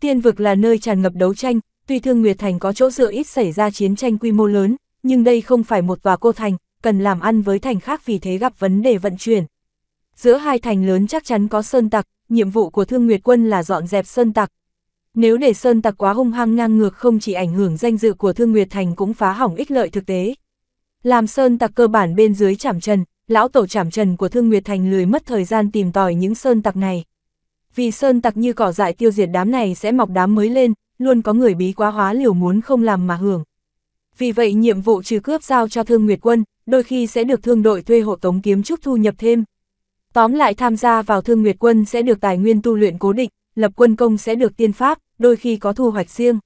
Tiên vực là nơi tràn ngập đấu tranh, tuy Thương Nguyệt Thành có chỗ dựa ít xảy ra chiến tranh quy mô lớn, nhưng đây không phải một tòa cô thành, cần làm ăn với thành khác vì thế gặp vấn đề vận chuyển, Giữa hai thành lớn chắc chắn có sơn tặc, nhiệm vụ của Thương Nguyệt Quân là dọn dẹp sơn tặc. Nếu để sơn tặc quá hung hăng ngang ngược không chỉ ảnh hưởng danh dự của Thương Nguyệt Thành cũng phá hỏng ích lợi thực tế. Làm sơn tặc cơ bản bên dưới chảm trần, lão tổ chảm trần của Thương Nguyệt Thành lười mất thời gian tìm tòi những sơn tặc này. Vì sơn tặc như cỏ dại tiêu diệt đám này sẽ mọc đám mới lên, luôn có người bí quá hóa liều muốn không làm mà hưởng. Vì vậy nhiệm vụ trừ cướp giao cho Thương Nguyệt Quân, đôi khi sẽ được thương đội thuê hộ tống kiếm trúc thu nhập thêm. Tóm lại tham gia vào thương nguyệt quân sẽ được tài nguyên tu luyện cố định, lập quân công sẽ được tiên pháp, đôi khi có thu hoạch riêng.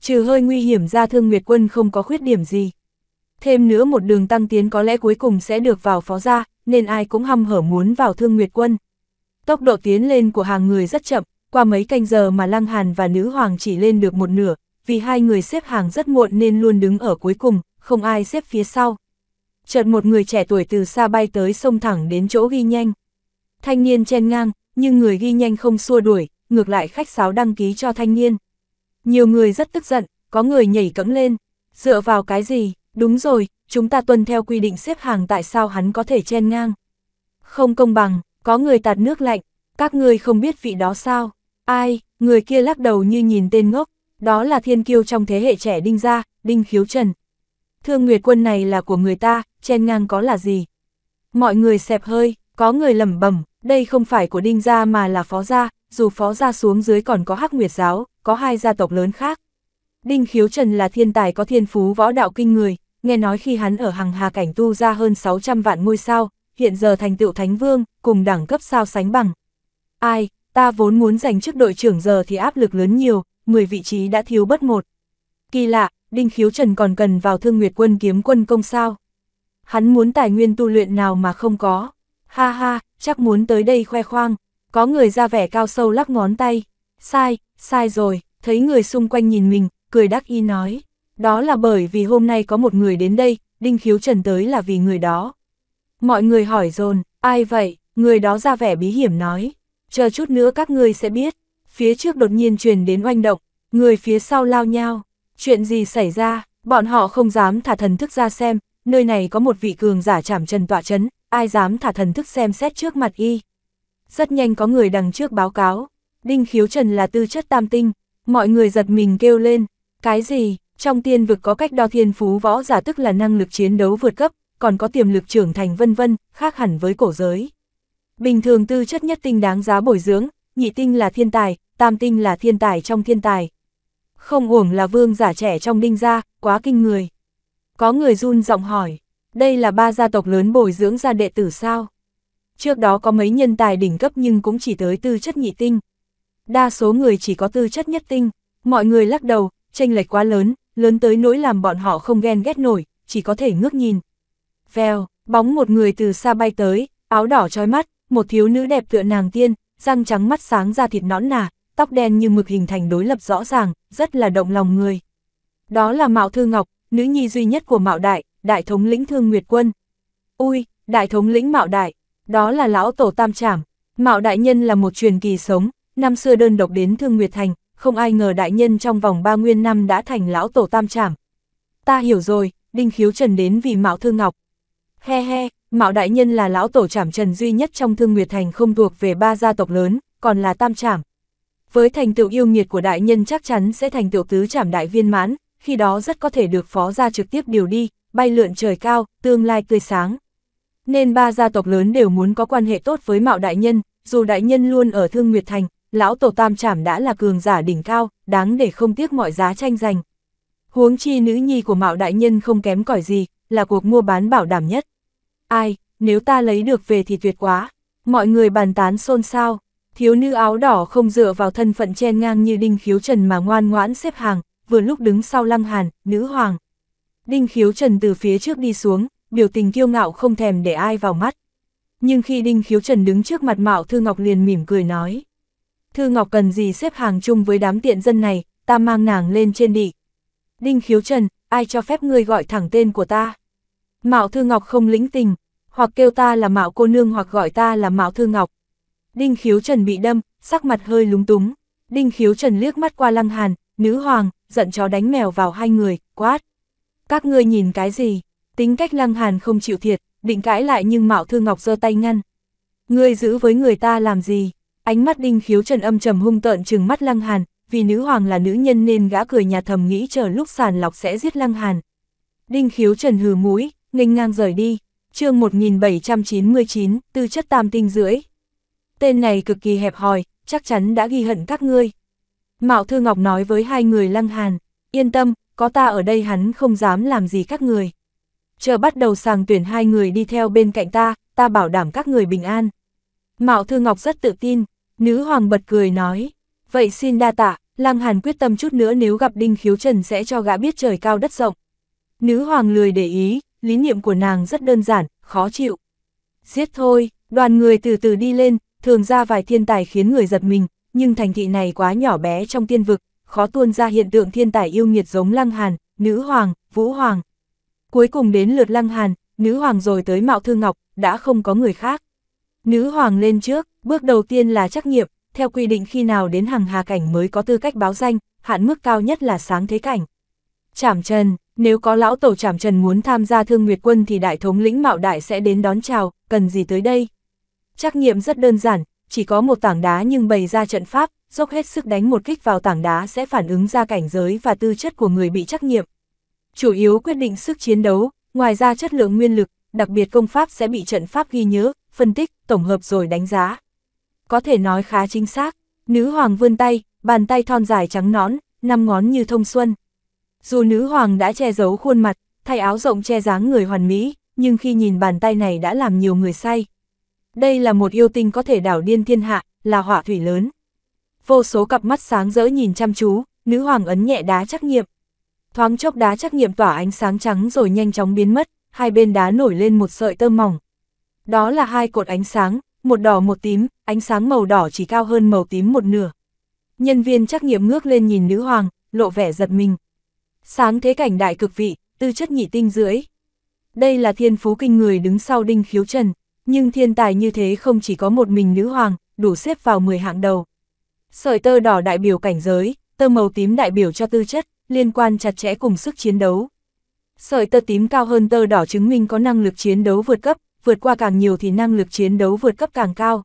Trừ hơi nguy hiểm ra thương nguyệt quân không có khuyết điểm gì. Thêm nữa một đường tăng tiến có lẽ cuối cùng sẽ được vào phó gia, nên ai cũng hăm hở muốn vào thương nguyệt quân. Tốc độ tiến lên của hàng người rất chậm, qua mấy canh giờ mà Lăng Hàn và Nữ Hoàng chỉ lên được một nửa, vì hai người xếp hàng rất muộn nên luôn đứng ở cuối cùng, không ai xếp phía sau chợt một người trẻ tuổi từ xa bay tới sông thẳng đến chỗ ghi nhanh. Thanh niên chen ngang, nhưng người ghi nhanh không xua đuổi, ngược lại khách sáo đăng ký cho thanh niên. Nhiều người rất tức giận, có người nhảy cẫng lên, dựa vào cái gì, đúng rồi, chúng ta tuân theo quy định xếp hàng tại sao hắn có thể chen ngang. Không công bằng, có người tạt nước lạnh, các ngươi không biết vị đó sao, ai, người kia lắc đầu như nhìn tên ngốc, đó là thiên kiêu trong thế hệ trẻ đinh gia, đinh khiếu trần. Thương Nguyệt quân này là của người ta, chen ngang có là gì. Mọi người xẹp hơi, có người lẩm bẩm, đây không phải của Đinh gia mà là Phó gia, dù Phó gia xuống dưới còn có Hắc Nguyệt giáo, có hai gia tộc lớn khác. Đinh Khiếu Trần là thiên tài có thiên phú võ đạo kinh người, nghe nói khi hắn ở hàng hà cảnh tu ra hơn 600 vạn ngôi sao, hiện giờ thành tựu thánh vương, cùng đẳng cấp sao sánh bằng. Ai, ta vốn muốn giành chức đội trưởng giờ thì áp lực lớn nhiều, 10 vị trí đã thiếu bất một. Kỳ lạ, Đinh Khiếu Trần còn cần vào thương nguyệt quân kiếm quân công sao hắn muốn tài nguyên tu luyện nào mà không có. Ha ha, chắc muốn tới đây khoe khoang, có người ra vẻ cao sâu lắc ngón tay. Sai, sai rồi, thấy người xung quanh nhìn mình, cười đắc y nói. Đó là bởi vì hôm nay có một người đến đây, Đinh Khiếu Trần tới là vì người đó. Mọi người hỏi dồn ai vậy, người đó ra vẻ bí hiểm nói. Chờ chút nữa các ngươi sẽ biết, phía trước đột nhiên truyền đến oanh động, người phía sau lao nhau. Chuyện gì xảy ra, bọn họ không dám thả thần thức ra xem, nơi này có một vị cường giả chảm trần tọa chấn, ai dám thả thần thức xem xét trước mặt y. Rất nhanh có người đằng trước báo cáo, Đinh Khiếu Trần là tư chất tam tinh, mọi người giật mình kêu lên, cái gì, trong tiên vực có cách đo thiên phú võ giả tức là năng lực chiến đấu vượt cấp, còn có tiềm lực trưởng thành vân vân, khác hẳn với cổ giới. Bình thường tư chất nhất tinh đáng giá bồi dưỡng, nhị tinh là thiên tài, tam tinh là thiên tài trong thiên tài. Không uổng là vương giả trẻ trong đinh gia, quá kinh người. Có người run giọng hỏi, đây là ba gia tộc lớn bồi dưỡng ra đệ tử sao? Trước đó có mấy nhân tài đỉnh cấp nhưng cũng chỉ tới tư chất nhị tinh. Đa số người chỉ có tư chất nhất tinh, mọi người lắc đầu, tranh lệch quá lớn, lớn tới nỗi làm bọn họ không ghen ghét nổi, chỉ có thể ngước nhìn. Vèo, bóng một người từ xa bay tới, áo đỏ trói mắt, một thiếu nữ đẹp tựa nàng tiên, răng trắng mắt sáng ra thịt nõn nà, tóc đen như mực hình thành đối lập rõ ràng, rất là động lòng người. Đó là Mạo Thư Ngọc, nữ nhi duy nhất của Mạo Đại, Đại thống lĩnh Thương Nguyệt Quân. Ui, Đại thống lĩnh Mạo Đại, đó là lão tổ Tam Trảm. Mạo Đại Nhân là một truyền kỳ sống, năm xưa đơn độc đến Thương Nguyệt Thành, không ai ngờ Đại Nhân trong vòng ba nguyên năm đã thành lão tổ Tam Trảm. Ta hiểu rồi, Đinh Khiếu Trần đến vì Mạo Thương Ngọc. He he, Mạo Đại Nhân là lão tổ Trảm Trần duy nhất trong Thương Nguyệt Thành không thuộc về ba gia tộc lớn, còn là Tam Trảm. Với thành tựu yêu nghiệt của đại nhân chắc chắn sẽ thành tựu tứ trảm đại viên mãn, khi đó rất có thể được phó ra trực tiếp điều đi, bay lượn trời cao, tương lai tươi sáng. Nên ba gia tộc lớn đều muốn có quan hệ tốt với Mạo Đại Nhân, dù Đại Nhân luôn ở Thương Nguyệt Thành, lão tổ tam trảm đã là cường giả đỉnh cao, đáng để không tiếc mọi giá tranh giành. Huống chi nữ nhi của Mạo Đại Nhân không kém cỏi gì, là cuộc mua bán bảo đảm nhất. Ai, nếu ta lấy được về thì tuyệt quá. Mọi người bàn tán xôn xao, thiếu nữ áo đỏ không dựa vào thân phận chen ngang như đinh khiếu trần mà ngoan ngoãn xếp hàng, vừa lúc đứng sau Lăng Hàn, nữ hoàng. Đinh khiếu trần từ phía trước đi xuống, biểu tình kiêu ngạo không thèm để ai vào mắt. Nhưng khi Đinh khiếu trần đứng trước mặt Mạo Thư Ngọc liền mỉm cười nói. Thư Ngọc cần gì xếp hàng chung với đám tiện dân này, ta mang nàng lên trên đỉ Đinh khiếu trần, ai cho phép ngươi gọi thẳng tên của ta? Mạo Thư Ngọc không lĩnh tình, hoặc kêu ta là Mạo Cô Nương hoặc gọi ta là Mạo Thư Ngọc. Đinh khiếu trần bị đâm, sắc mặt hơi lúng túng. Đinh khiếu trần liếc mắt qua lăng hàn, nữ hoàng, giận chó đánh mèo vào hai người, quát. Các ngươi nhìn cái gì? Tính cách lăng hàn không chịu thiệt, định cãi lại nhưng Mạo Thư Ngọc giơ tay ngăn. Ngươi giữ với người ta làm gì? Ánh mắt đinh khiếu trần âm trầm hung tợn trừng mắt lăng hàn, vì nữ hoàng là nữ nhân nên gã cười nhà thầm nghĩ chờ lúc sàn lọc sẽ giết lăng hàn. Đinh khiếu trần hừ mũi, nghênh ngang rời đi, chương 1799, tư chất tam tinh rưỡi. Tên này cực kỳ hẹp hòi, chắc chắn đã ghi hận các ngươi, Mạo Thư Ngọc nói với hai người Lăng Hàn, yên tâm, có ta ở đây hắn không dám làm gì các người. Chờ bắt đầu sàng tuyển hai người đi theo bên cạnh ta, ta bảo đảm các người bình an. Mạo Thư Ngọc rất tự tin, nữ hoàng bật cười nói, vậy xin đa tạ, Lăng Hàn quyết tâm chút nữa nếu gặp Đinh Khiếu Trần sẽ cho gã biết trời cao đất rộng. Nữ hoàng lười để ý, lý niệm của nàng rất đơn giản, khó chịu. Giết thôi, đoàn người từ từ đi lên, thường ra vài thiên tài khiến người giật mình, nhưng thành thị này quá nhỏ bé trong tiên vực, khó tuôn ra hiện tượng thiên tài yêu nghiệt giống Lăng Hàn, Nữ Hoàng, Vũ Hoàng. Cuối cùng đến lượt Lăng Hàn, Nữ Hoàng rồi tới Mạo Thư Ngọc, đã không có người khác. Nữ Hoàng lên trước, bước đầu tiên là trắc nghiệm, theo quy định khi nào đến hàng hà cảnh mới có tư cách báo danh, hạn mức cao nhất là sáng thế cảnh. Trảm Trần, nếu có lão tổ Trảm Trần muốn tham gia thương nguyệt quân thì đại thống lĩnh Mạo Đại sẽ đến đón chào, cần gì tới đây? Trắc nghiệm rất đơn giản, chỉ có một tảng đá nhưng bày ra trận pháp, dốc hết sức đánh một kích vào tảng đá sẽ phản ứng ra cảnh giới và tư chất của người bị trắc nghiệm. Chủ yếu quyết định sức chiến đấu, ngoài ra chất lượng nguyên lực, đặc biệt công pháp sẽ bị trận pháp ghi nhớ, phân tích, tổng hợp rồi đánh giá. Có thể nói khá chính xác, nữ hoàng vươn tay, bàn tay thon dài trắng nõn, năm ngón như thông xuân. Dù nữ hoàng đã che giấu khuôn mặt, thay áo rộng che dáng người hoàn mỹ, nhưng khi nhìn bàn tay này đã làm nhiều người say đây là một yêu tinh có thể đảo điên thiên hạ, là hỏa thủy lớn. Vô số cặp mắt sáng rỡ nhìn chăm chú, nữ hoàng ấn nhẹ đá trắc nghiệm. Thoáng chốc đá trắc nghiệm tỏa ánh sáng trắng rồi nhanh chóng biến mất, hai bên đá nổi lên một sợi tơ mỏng. Đó là hai cột ánh sáng, một đỏ một tím, ánh sáng màu đỏ chỉ cao hơn màu tím một nửa. Nhân viên trắc nghiệm ngước lên nhìn nữ hoàng, lộ vẻ giật mình. Sáng thế cảnh đại cực vị, tư chất nhị tinh rưỡi. Đây là thiên phú kinh người đứng sau đinh khiếu trần. Nhưng thiên tài như thế không chỉ có một mình nữ hoàng, đủ xếp vào 10 hạng đầu. Sợi tơ đỏ đại biểu cảnh giới, tơ màu tím đại biểu cho tư chất, liên quan chặt chẽ cùng sức chiến đấu. Sợi tơ tím cao hơn tơ đỏ chứng minh có năng lực chiến đấu vượt cấp, vượt qua càng nhiều thì năng lực chiến đấu vượt cấp càng cao.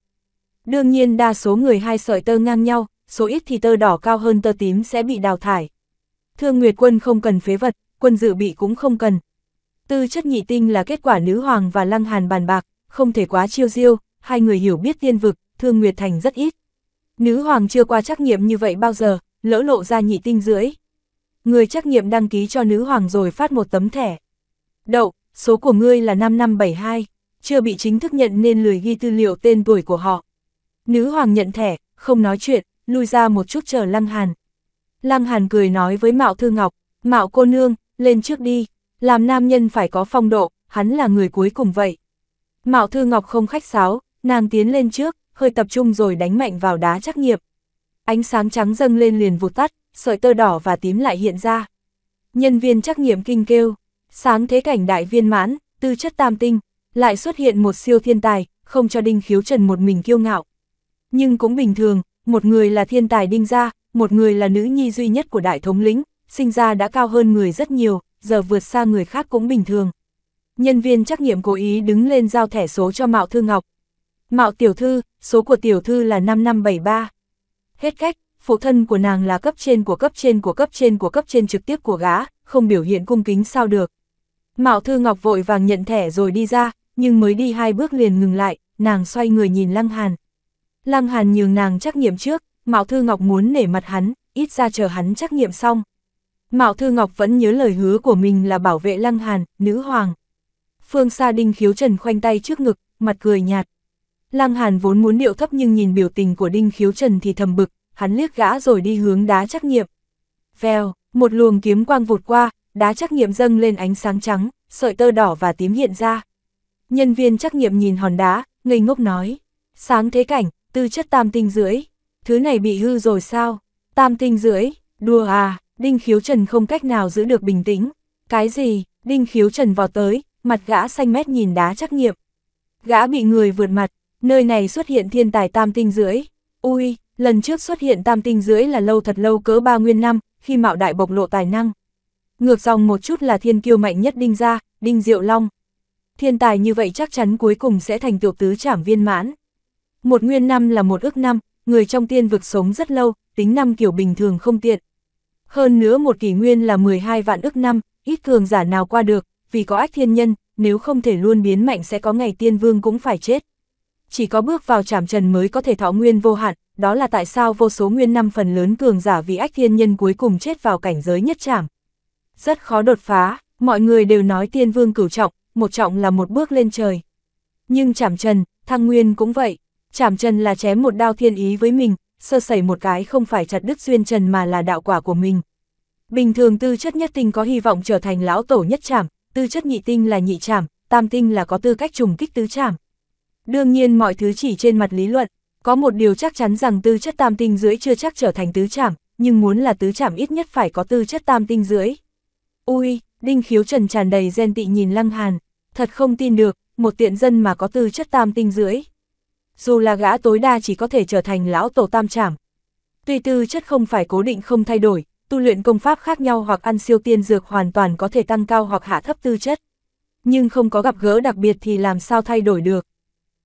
Đương nhiên đa số người hai sợi tơ ngang nhau, số ít thì tơ đỏ cao hơn tơ tím sẽ bị đào thải. Thương Nguyệt quân không cần phế vật, quân dự bị cũng không cần. Tư chất nhị tinh là kết quả nữ hoàng và lăng hàn bàn bạc, không thể quá chiêu diêu, hai người hiểu biết tiên vực, thương Nguyệt Thành rất ít. Nữ hoàng chưa qua trắc nghiệm như vậy bao giờ, lỡ lộ ra nhị tinh rưỡi. Người trắc nghiệm đăng ký cho nữ hoàng rồi phát một tấm thẻ. Đậu, số của ngươi là 5572, chưa bị chính thức nhận nên lười ghi tư liệu tên tuổi của họ. Nữ hoàng nhận thẻ, không nói chuyện, lui ra một chút chờ Lăng Hàn. Lăng Hàn cười nói với Mạo Thư Ngọc, Mạo cô nương, lên trước đi, làm nam nhân phải có phong độ, hắn là người cuối cùng vậy. Mạo Thư Ngọc không khách sáo, nàng tiến lên trước, hơi tập trung rồi đánh mạnh vào đá trắc nghiệp. Ánh sáng trắng dâng lên liền vụt tắt, sợi tơ đỏ và tím lại hiện ra. Nhân viên trắc nghiệm kinh kêu, sáng thế cảnh đại viên mãn, tư chất tam tinh, lại xuất hiện một siêu thiên tài, không cho Đinh Khiếu Trần một mình kiêu ngạo. Nhưng cũng bình thường, một người là thiên tài Đinh Gia, một người là nữ nhi duy nhất của đại thống lĩnh, sinh ra đã cao hơn người rất nhiều, giờ vượt xa người khác cũng bình thường. Nhân viên trắc nghiệm cố ý đứng lên giao thẻ số cho Mạo Thư Ngọc. Mạo tiểu thư, số của tiểu thư là 5573. Hết cách, phụ thân của nàng là cấp trên của cấp trên của cấp trên của cấp trên trực tiếp của gã, không biểu hiện cung kính sao được. Mạo Thư Ngọc vội vàng nhận thẻ rồi đi ra, nhưng mới đi hai bước liền ngừng lại, nàng xoay người nhìn Lăng Hàn. Lăng Hàn nhường nàng trắc nghiệm trước, Mạo Thư Ngọc muốn nể mặt hắn, ít ra chờ hắn trắc nghiệm xong. Mạo Thư Ngọc vẫn nhớ lời hứa của mình là bảo vệ Lăng Hàn, nữ hoàng. Phương Sa đinh khiếu trần khoanh tay trước ngực, mặt cười nhạt. Lăng Hàn vốn muốn điệu thấp nhưng nhìn biểu tình của đinh khiếu trần thì thầm bực, hắn liếc gã rồi đi hướng đá trắc nghiệm. Vèo, một luồng kiếm quang vụt qua, đá trắc nghiệm dâng lên ánh sáng trắng, sợi tơ đỏ và tím hiện ra. Nhân viên trắc nghiệm nhìn hòn đá, ngây ngốc nói. Sáng thế cảnh, tư chất tam tinh rưỡi. Thứ này bị hư rồi sao? Tam tinh rưỡi, đùa à, Đinh Khiếu Trần không cách nào giữ được bình tĩnh. Cái gì? Đinh Khiếu Trần vào tới, mặt gã xanh mét nhìn đá trắc nghiệm. Gã bị người vượt mặt, nơi này xuất hiện thiên tài tam tinh rưỡi. Ui, lần trước xuất hiện tam tinh rưỡi là lâu thật lâu cỡ ba nguyên năm, khi mạo đại bộc lộ tài năng. Ngược dòng một chút là thiên kiêu mạnh nhất đinh gia, đinh diệu long. Thiên tài như vậy chắc chắn cuối cùng sẽ thành tiểu tứ trảm viên mãn. Một nguyên năm là một ước năm, người trong tiên vực sống rất lâu, tính năm kiểu bình thường không tiện. Hơn nữa một kỷ nguyên là 12 vạn ước năm, ít cường giả nào qua được, vì có ách thiên nhân, nếu không thể luôn biến mạnh sẽ có ngày tiên vương cũng phải chết. Chỉ có bước vào trảm trần mới có thể thọ nguyên vô hạn, đó là tại sao vô số nguyên năm phần lớn cường giả vì ách thiên nhân cuối cùng chết vào cảnh giới nhất trảm. Rất khó đột phá, mọi người đều nói tiên vương cửu trọng, một trọng là một bước lên trời. Nhưng chảm trần, thăng nguyên cũng vậy, chảm trần là chém một đao thiên ý với mình, sơ sẩy một cái không phải chặt đứt duyên trần mà là đạo quả của mình. Bình thường tư chất nhất tinh có hy vọng trở thành lão tổ nhất chảm, tư chất nhị tinh là nhị trảm, tam tinh là có tư cách trùng kích tứ trảm. Đương nhiên mọi thứ chỉ trên mặt lý luận, có một điều chắc chắn rằng tư chất tam tinh dưới chưa chắc trở thành tứ trảm, nhưng muốn là tứ trảm ít nhất phải có tư chất tam tinh dưới. Ui, Đinh Khiếu Trần tràn đầy gen tị nhìn Lăng Hàn, thật không tin được, một tiện dân mà có tư chất tam tinh dưới. Dù là gã tối đa chỉ có thể trở thành lão tổ tam trảm. Tuy tư chất không phải cố định không thay đổi, tu luyện công pháp khác nhau hoặc ăn siêu tiên dược hoàn toàn có thể tăng cao hoặc hạ thấp tư chất. Nhưng không có gặp gỡ đặc biệt thì làm sao thay đổi được.